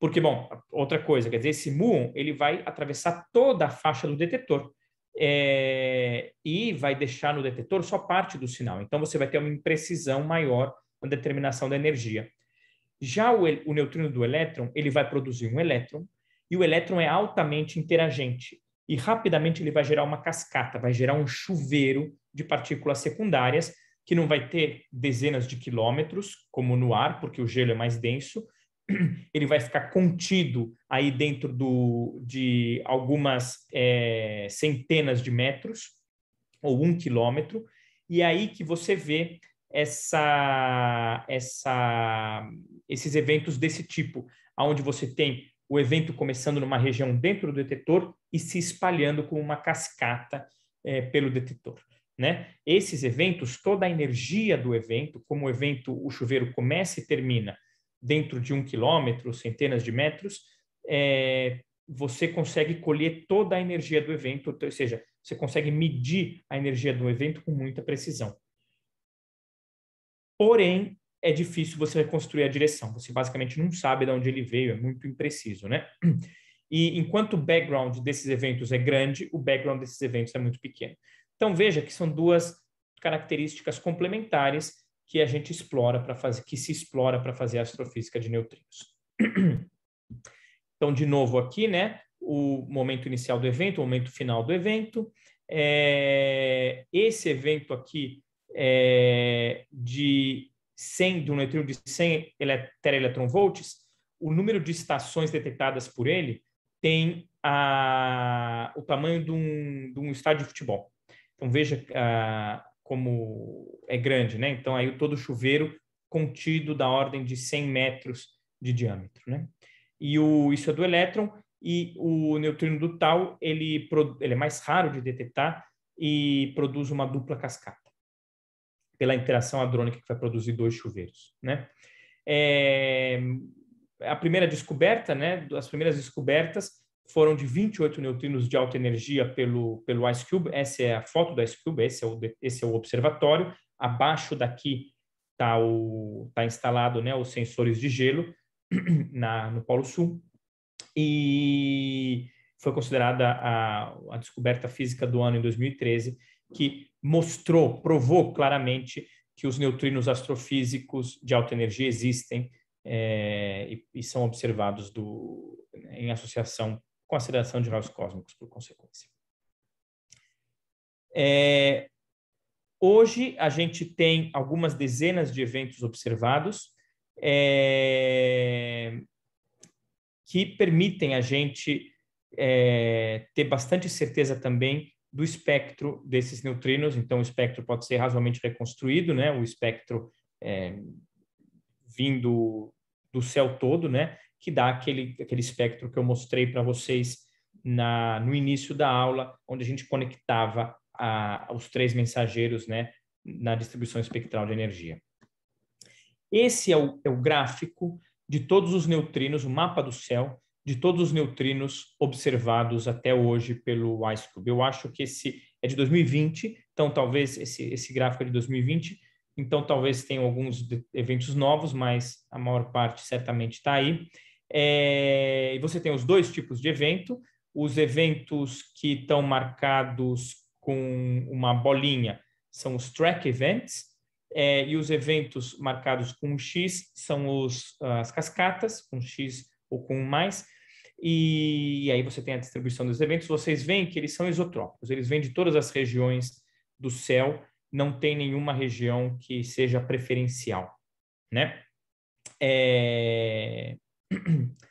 Porque, bom, outra coisa, quer dizer, esse muon, ele vai atravessar toda a faixa do detector É, e vai deixar no detetor só parte do sinal. Então, você vai ter uma imprecisão maior na determinação da energia. Já o, o neutrino do elétron, ele vai produzir um elétron, e o elétron é altamente interagente e rapidamente ele vai gerar uma cascata, vai gerar um chuveiro de partículas secundárias que não vai ter dezenas de quilômetros, como no ar, porque o gelo é mais denso. Ele vai ficar contido aí dentro do, de algumas é, centenas de metros ou um quilômetro, e aí que você vê essa, essa, esses eventos desse tipo, onde você tem o evento começando numa região dentro do detetor e se espalhando com uma cascata é, pelo detetor. Né? Esses eventos, toda a energia do evento, como o evento, o chuveiro começa e termina dentro de um quilômetro, centenas de metros, é, você consegue colher toda a energia do evento, ou seja, você consegue medir a energia do evento com muita precisão. Porém, é difícil você reconstruir a direção. Você basicamente não sabe de onde ele veio, é muito impreciso, né? E enquanto o background desses eventos é grande, o background desses eventos é muito pequeno. Então veja que são duas características complementares que a gente explora para fazer, que se explora para fazer a astrofísica de neutrinos. Então, de novo aqui, né? O momento inicial do evento, o momento final do evento. É, esse evento aqui é, de 100 de um neutrino de 100 teraelectronvolts, o número de estações detectadas por ele tem a, o tamanho de um, de um, estádio de futebol. Então veja a, ah, como é grande, né? Então aí todo o chuveiro contido da ordem de 100 metros de diâmetro, né? E o, isso é do elétron e o neutrino do tal ele, ele é mais raro de detectar e produz uma dupla cascata pela interação hadrônica que vai produzir dois chuveiros, né? É, a primeira descoberta, né, as primeiras descobertas foram de 28 neutrinos de alta energia pelo, pelo Ice Cube. Essa é a foto do Ice Cube, esse é o, esse é o observatório. Abaixo daqui está tá instalado né, os sensores de gelo na, no Polo Sul. E foi considerada a, a descoberta física do ano em 2013 que mostrou, provou claramente que os neutrinos astrofísicos de alta energia existem é, e, e, são observados do, em associação com a aceleração de raios cósmicos, por consequência. É, hoje, a gente tem algumas dezenas de eventos observados é, que permitem a gente é, ter bastante certeza também do espectro desses neutrinos. Então, o espectro pode ser razoavelmente reconstruído, né? O espectro é, vindo do céu todo, né? Que dá aquele, aquele espectro que eu mostrei para vocês na, no início da aula, onde a gente conectava a, os três mensageiros, né? Na distribuição espectral de energia. Esse é o, é o gráfico de todos os neutrinos, o mapa do céu, de todos os neutrinos observados até hoje pelo IceCube. Eu acho que esse é de 2020, então talvez esse, esse gráfico é de 2020, então talvez tenham alguns eventos novos, mas a maior parte certamente está aí. É, você tem os dois tipos de evento, os eventos que estão marcados com uma bolinha são os track events, é, e os eventos marcados com um X são os, as cascatas, com X ou com mais, e aí você tem a distribuição dos eventos. Vocês veem que eles são isotrópicos, eles vêm de todas as regiões do céu, não tem nenhuma região que seja preferencial, né? É...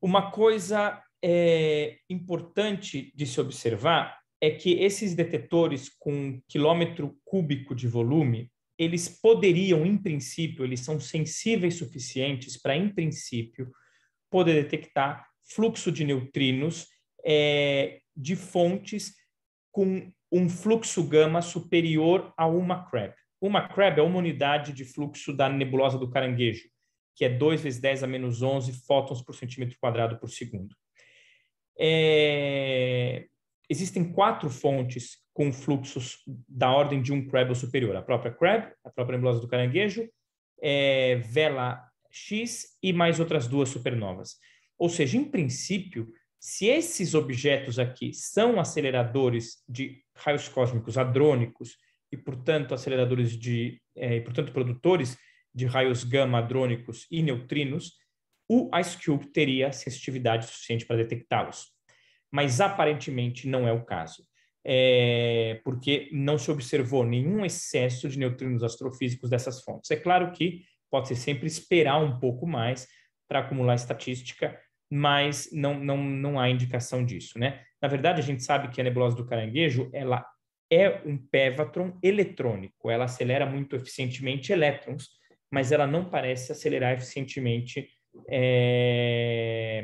Uma coisa é, importante de se observar é que esses detetores com quilômetro cúbico de volume, eles poderiam, em princípio, eles são sensíveis suficientes para, em princípio, poder detectar fluxo de neutrinos é, de fontes com um fluxo gama superior a uma CREB. Uma CREB é uma unidade de fluxo da nebulosa do caranguejo, que é 2 vezes 10 a menos 11 fótons por centímetro quadrado por segundo. É... Existem quatro fontes com fluxos da ordem de um CREB ou superior. A própria CREB, a própria nebulosa do caranguejo, é... Vela X e mais outras duas supernovas. Ou seja, em princípio, se esses objetos aqui são aceleradores de raios cósmicos hadrônicos e, portanto, aceleradores de, eh, portanto, produtores de raios gama hadrônicos e neutrinos, o IceCube teria sensitividade suficiente para detectá-los. Mas aparentemente não é o caso, é, porque não se observou nenhum excesso de neutrinos astrofísicos dessas fontes. É claro que pode ser sempre esperar um pouco mais para acumular estatística, mas não, não, não há indicação disso, né? Na verdade, a gente sabe que a nebulosa do caranguejo, ela é um pévatron eletrônico, ela acelera muito eficientemente elétrons, mas ela não parece acelerar eficientemente é,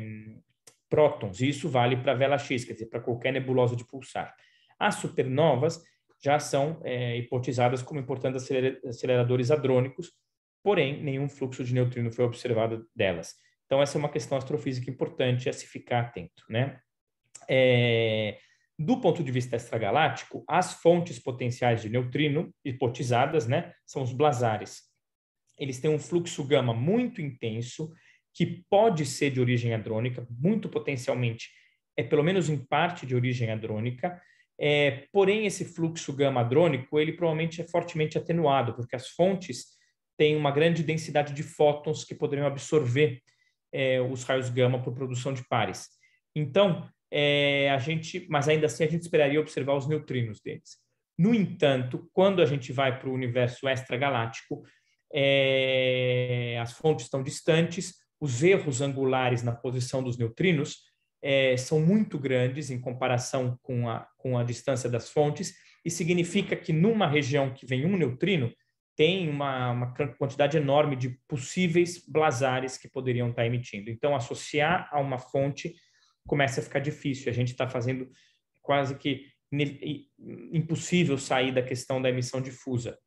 prótons, e isso vale para a vela X, quer dizer, para qualquer nebulosa de pulsar. As supernovas já são é, hipotizadas como importantes aceleradores hadrônicos, porém, nenhum fluxo de neutrino foi observado delas. Então, essa é uma questão astrofísica importante a se ficar atento, né? É, do ponto de vista extragaláctico, as fontes potenciais de neutrino hipotizadas, né, são os blazares. Eles têm um fluxo gama muito intenso, que pode ser de origem hadrônica, muito potencialmente é pelo menos em parte de origem hadrônica, é, porém esse fluxo gama hadrônico, ele provavelmente é fortemente atenuado, porque as fontes tem uma grande densidade de fótons que poderiam absorver é, os raios gama por produção de pares. Então, é, a gente, mas ainda assim a gente esperaria observar os neutrinos deles. No entanto, quando a gente vai para o universo extragaláctico, é, as fontes estão distantes, os erros angulares na posição dos neutrinos é, são muito grandes em comparação com a, com a distância das fontes, e significa que numa região que vem um neutrino, tem uma, uma, quantidade enorme de possíveis blazares que poderiam estar tá emitindo. Então, associar a uma fonte começa a ficar difícil. A gente está fazendo quase que impossível sair da questão da emissão difusa.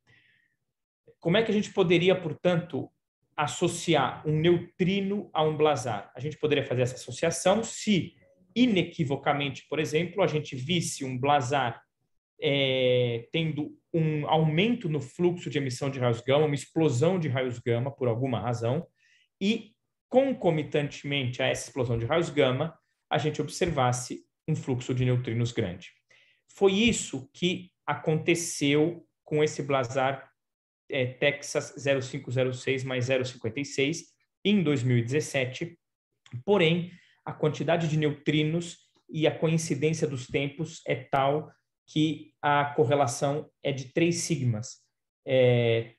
Como é que a gente poderia, portanto, associar um neutrino a um blazar? A gente poderia fazer essa associação se, inequivocamente, por exemplo, a gente visse um blazar é, tendo um aumento no fluxo de emissão de raios gama, uma explosão de raios gama por alguma razão, e concomitantemente a essa explosão de raios gama, a gente observasse um fluxo de neutrinos grande. Foi isso que aconteceu com esse blazar é, Texas 0506 mais 056 em 2017, porém a quantidade de neutrinos e a coincidência dos tempos é tal que a correlação é de três sigmas. É,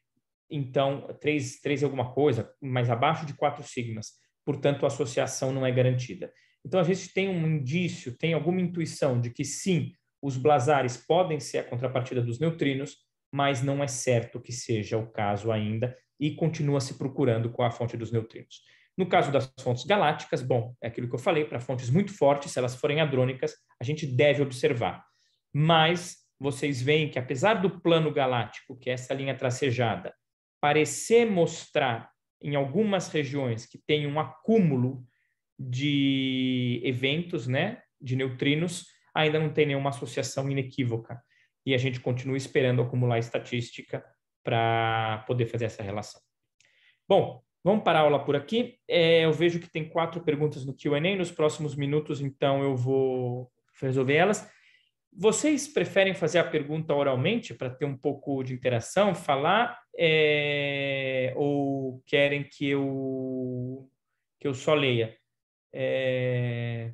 então, três, três é alguma coisa, mas abaixo de quatro sigmas. Portanto, a associação não é garantida. Então, a gente tem um indício, tem alguma intuição de que sim, os blazares podem ser a contrapartida dos neutrinos, mas não é certo que seja o caso ainda e continua se procurando com a fonte dos neutrinos. No caso das fontes galácticas, bom, é aquilo que eu falei, para fontes muito fortes, se elas forem hadrônicas, a gente deve observar. Mas vocês veem que, apesar do plano galáctico, que é essa linha tracejada, parecer mostrar em algumas regiões que tem um acúmulo de eventos, né, de neutrinos, ainda não tem nenhuma associação inequívoca. E a gente continua esperando acumular estatística para poder fazer essa relação. Bom, vamos parar a aula por aqui. É, eu vejo que tem quatro perguntas no QA. Nos próximos minutos, então, eu vou resolver elas. Vocês preferem fazer a pergunta oralmente para ter um pouco de interação, falar, é, ou querem que eu que eu só leia? É,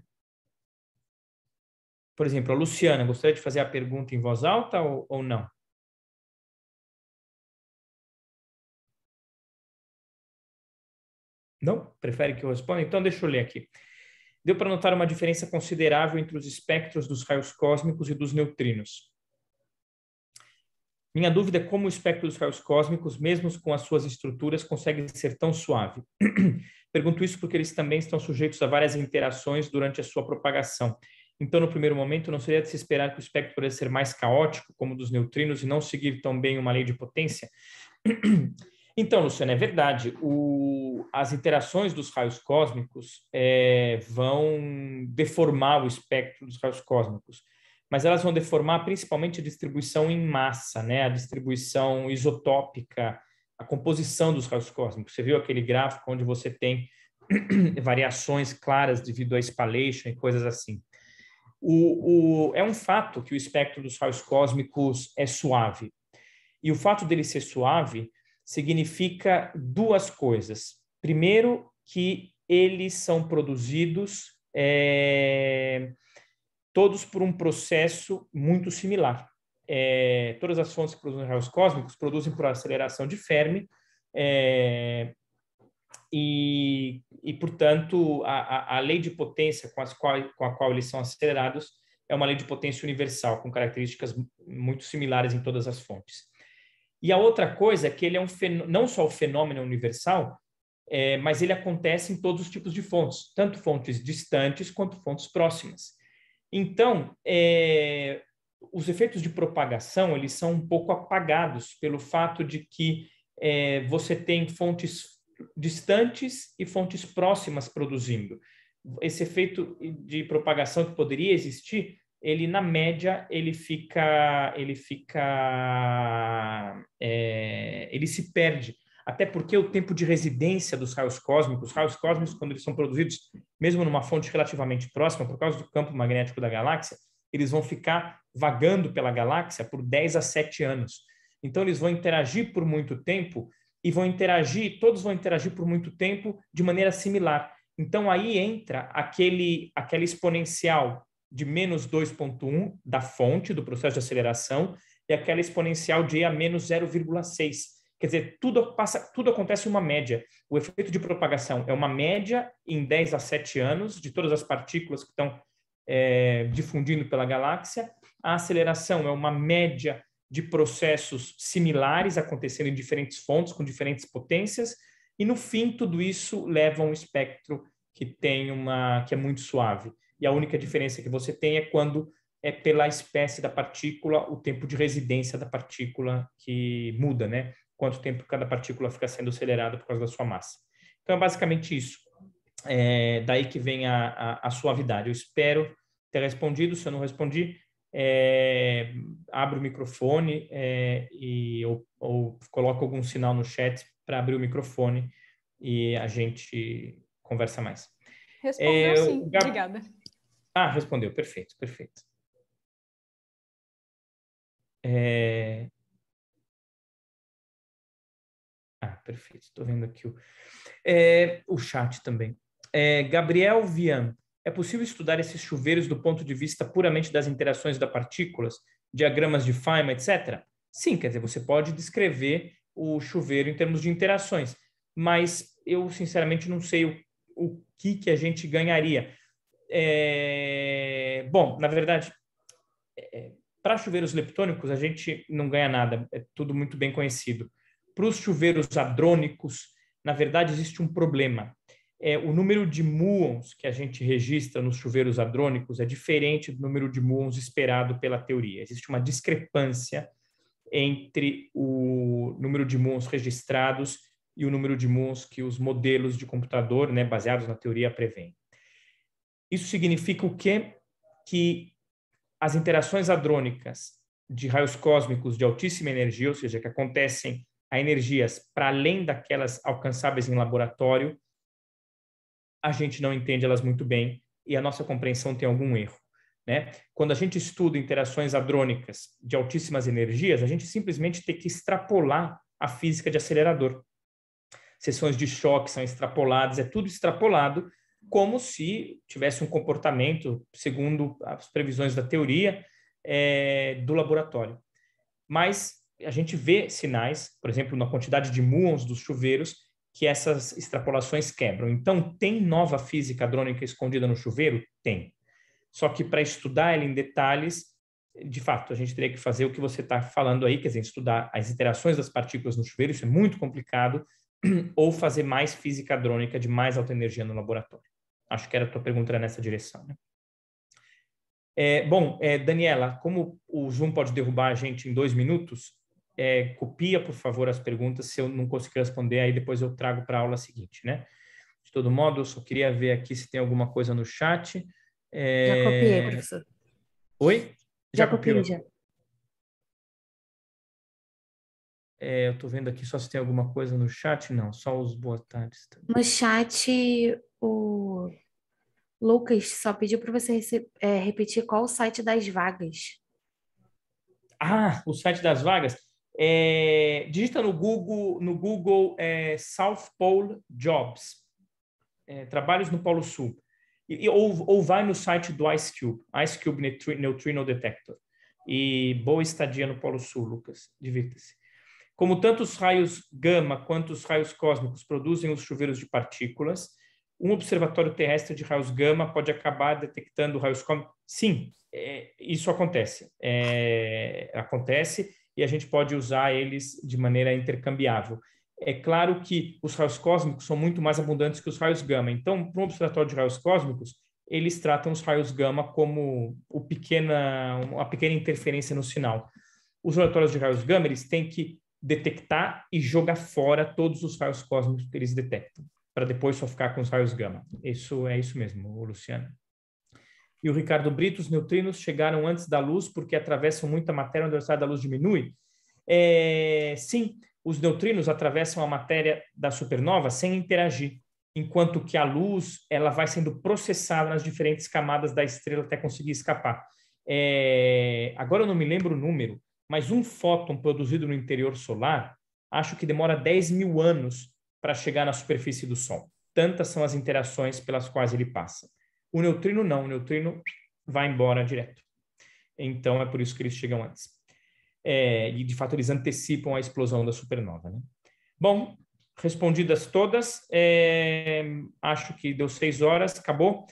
por exemplo, a Luciana gostaria de fazer a pergunta em voz alta ou, ou não? Não? Prefere que eu responda? Então deixa eu ler aqui deu para notar uma diferença considerável entre os espectros dos raios cósmicos e dos neutrinos. Minha dúvida é como o espectro dos raios cósmicos, mesmo com as suas estruturas, consegue ser tão suave. Pergunto isso porque eles também estão sujeitos a várias interações durante a sua propagação. Então, no primeiro momento, não seria de se esperar que o espectro pudesse ser mais caótico, como o dos neutrinos, e não seguir tão bem uma lei de potência? Então, Luciano, é verdade. O, as interações dos raios cósmicos é, vão deformar o espectro dos raios cósmicos, mas elas vão deformar principalmente a distribuição em massa, né? a distribuição isotópica, a composição dos raios cósmicos. Você viu aquele gráfico onde você tem variações claras devido à espalhation e coisas assim. O, o, é um fato que o espectro dos raios cósmicos é suave. E o fato dele ser suave significa duas coisas. Primeiro, que eles são produzidos é, todos por um processo muito similar. É, todas as fontes que produzem raios cósmicos produzem por aceleração de Fermi, é, e, e, portanto, a, a, lei de potência com, as qual, com a qual eles são acelerados é uma lei de potência universal, com características muito similares em todas as fontes. E a outra coisa é que ele é um fenômeno, não só o fenômeno universal, é, mas ele acontece em todos os tipos de fontes, tanto fontes distantes quanto fontes próximas. Então, é, os efeitos de propagação eles são um pouco apagados pelo fato de que é, você tem fontes distantes e fontes próximas produzindo. Esse efeito de propagação que poderia existir ele na média ele fica ele fica é, ele se perde até porque o tempo de residência dos raios cósmicos, raios cósmicos quando eles são produzidos mesmo numa fonte relativamente próxima por causa do campo magnético da galáxia, eles vão ficar vagando pela galáxia por 10 a 7 anos. Então eles vão interagir por muito tempo e vão interagir, todos vão interagir por muito tempo de maneira similar. Então aí entra aquele aquela exponencial de menos 2,1 da fonte do processo de aceleração e aquela exponencial de E a menos 0,6. Quer dizer, tudo, passa, tudo acontece em uma média. O efeito de propagação é uma média em 10 a 7 anos de todas as partículas que estão é, difundindo pela galáxia. A aceleração é uma média de processos similares acontecendo em diferentes fontes, com diferentes potências. E no fim, tudo isso leva a um espectro que tem uma que é muito suave e a única diferença que você tem é quando é pela espécie da partícula, o tempo de residência da partícula que muda, né? Quanto tempo cada partícula fica sendo acelerada por causa da sua massa. Então, é basicamente isso. É daí que vem a, a, a suavidade. Eu espero ter respondido. Se eu não respondi, é, abro o microfone é, e ou, ou coloco algum sinal no chat para abrir o microfone e a gente conversa mais. Respondeu é, sim, Gab... obrigada. Ah, respondeu, perfeito, perfeito. É... Ah, perfeito, estou vendo aqui o, é, o chat também. É, Gabriel Vian, é possível estudar esses chuveiros do ponto de vista puramente das interações das partículas, diagramas de Feynman, etc.? Sim, quer dizer, você pode descrever o chuveiro em termos de interações, mas eu sinceramente não sei o, o que, que a gente ganharia. É... Bom, na verdade, é... é para chuveiros leptônicos, a gente não ganha nada, é tudo muito bem conhecido. Para os chuveiros hadrônicos, na verdade, existe um problema. É, o número de muons que a gente registra nos chuveiros hadrônicos é diferente do número de muons esperado pela teoria. Existe uma discrepância entre o número de muons registrados e o número de muons que os modelos de computador, né, baseados na teoria, prevêem. Isso significa o quê? Que as interações hadrônicas de raios cósmicos de altíssima energia, ou seja, que acontecem a energias para além daquelas alcançáveis em laboratório, a gente não entende elas muito bem e a nossa compreensão tem algum erro. Né? Quando a gente estuda interações hadrônicas de altíssimas energias, a gente simplesmente tem que extrapolar a física de acelerador. Sessões de choque são extrapoladas, é tudo extrapolado como se tivesse um comportamento, segundo as previsões da teoria, é, do laboratório. Mas a gente vê sinais, por exemplo, na quantidade de muons dos chuveiros, que essas extrapolações quebram. Então, tem nova física drônica escondida no chuveiro? Tem. Só que para estudar ela em detalhes, de fato, a gente teria que fazer o que você está falando aí, quer dizer, estudar as interações das partículas no chuveiro, isso é muito complicado, ou fazer mais física drônica de mais alta energia no laboratório. Acho que era a tua pergunta nessa direção. Né? É, bom, é, Daniela, como o Zoom pode derrubar a gente em dois minutos, é, copia, por favor, as perguntas. Se eu não conseguir responder, aí depois eu trago para a aula seguinte, né? De todo modo, eu só queria ver aqui se tem alguma coisa no chat. É, já copiei, professor. Oi? Já, já copiei, já. É, eu estou vendo aqui só se tem alguma coisa no chat, não, só os boas tardes. No chat, o Lucas só pediu para você é, repetir qual o site das vagas. Ah, o site das vagas? É, digita no Google, no Google é, South Pole Jobs, é, trabalhos no Polo Sul. E, ou, ou vai no site do Ice Cube, Ice Cube Neutrino Detector. E boa estadia no Polo Sul, Lucas. Divirta-se. Como tanto os raios gama quanto os raios cósmicos produzem os chuveiros de partículas, um observatório terrestre de raios gama pode acabar detectando raios cósmicos? Sim, é, isso acontece. É, acontece e a gente pode usar eles de maneira intercambiável. É claro que os raios cósmicos são muito mais abundantes que os raios gama. Então, para um observatório de raios cósmicos, eles tratam os raios gama como o pequena, uma pequena interferência no sinal. Os observatórios de raios gama eles têm que detectar e jogar fora todos os raios cósmicos que eles detectam, para depois só ficar com os raios gama. Isso é isso mesmo, Luciano. E o Ricardo Brito, os neutrinos chegaram antes da luz porque atravessam muita matéria, onde a velocidade da luz diminui. É, sim, os neutrinos atravessam a matéria da supernova sem interagir, enquanto que a luz ela vai sendo processada nas diferentes camadas da estrela até conseguir escapar. É, agora eu não me lembro o número, mas um fóton produzido no interior solar, acho que demora 10 mil anos para chegar na superfície do Sol. Tantas são as interações pelas quais ele passa. O neutrino não, o neutrino vai embora direto. Então é por isso que eles chegam antes. É, e de fato eles antecipam a explosão da supernova. Né? Bom, respondidas todas, é, acho que deu seis horas, acabou.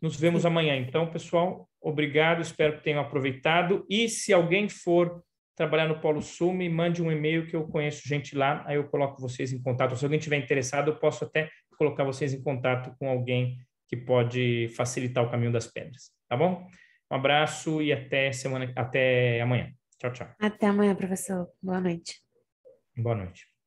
Nos vemos amanhã. Então, pessoal, obrigado, espero que tenham aproveitado. E se alguém for trabalhar no Polo Sul, me mande um e-mail que eu conheço gente lá, aí eu coloco vocês em contato. Se alguém tiver interessado, eu posso até colocar vocês em contato com alguém que pode facilitar o caminho das pedras, tá bom? Um abraço e até semana, até amanhã. Tchau, tchau. Até amanhã, professor. Boa noite. Boa noite.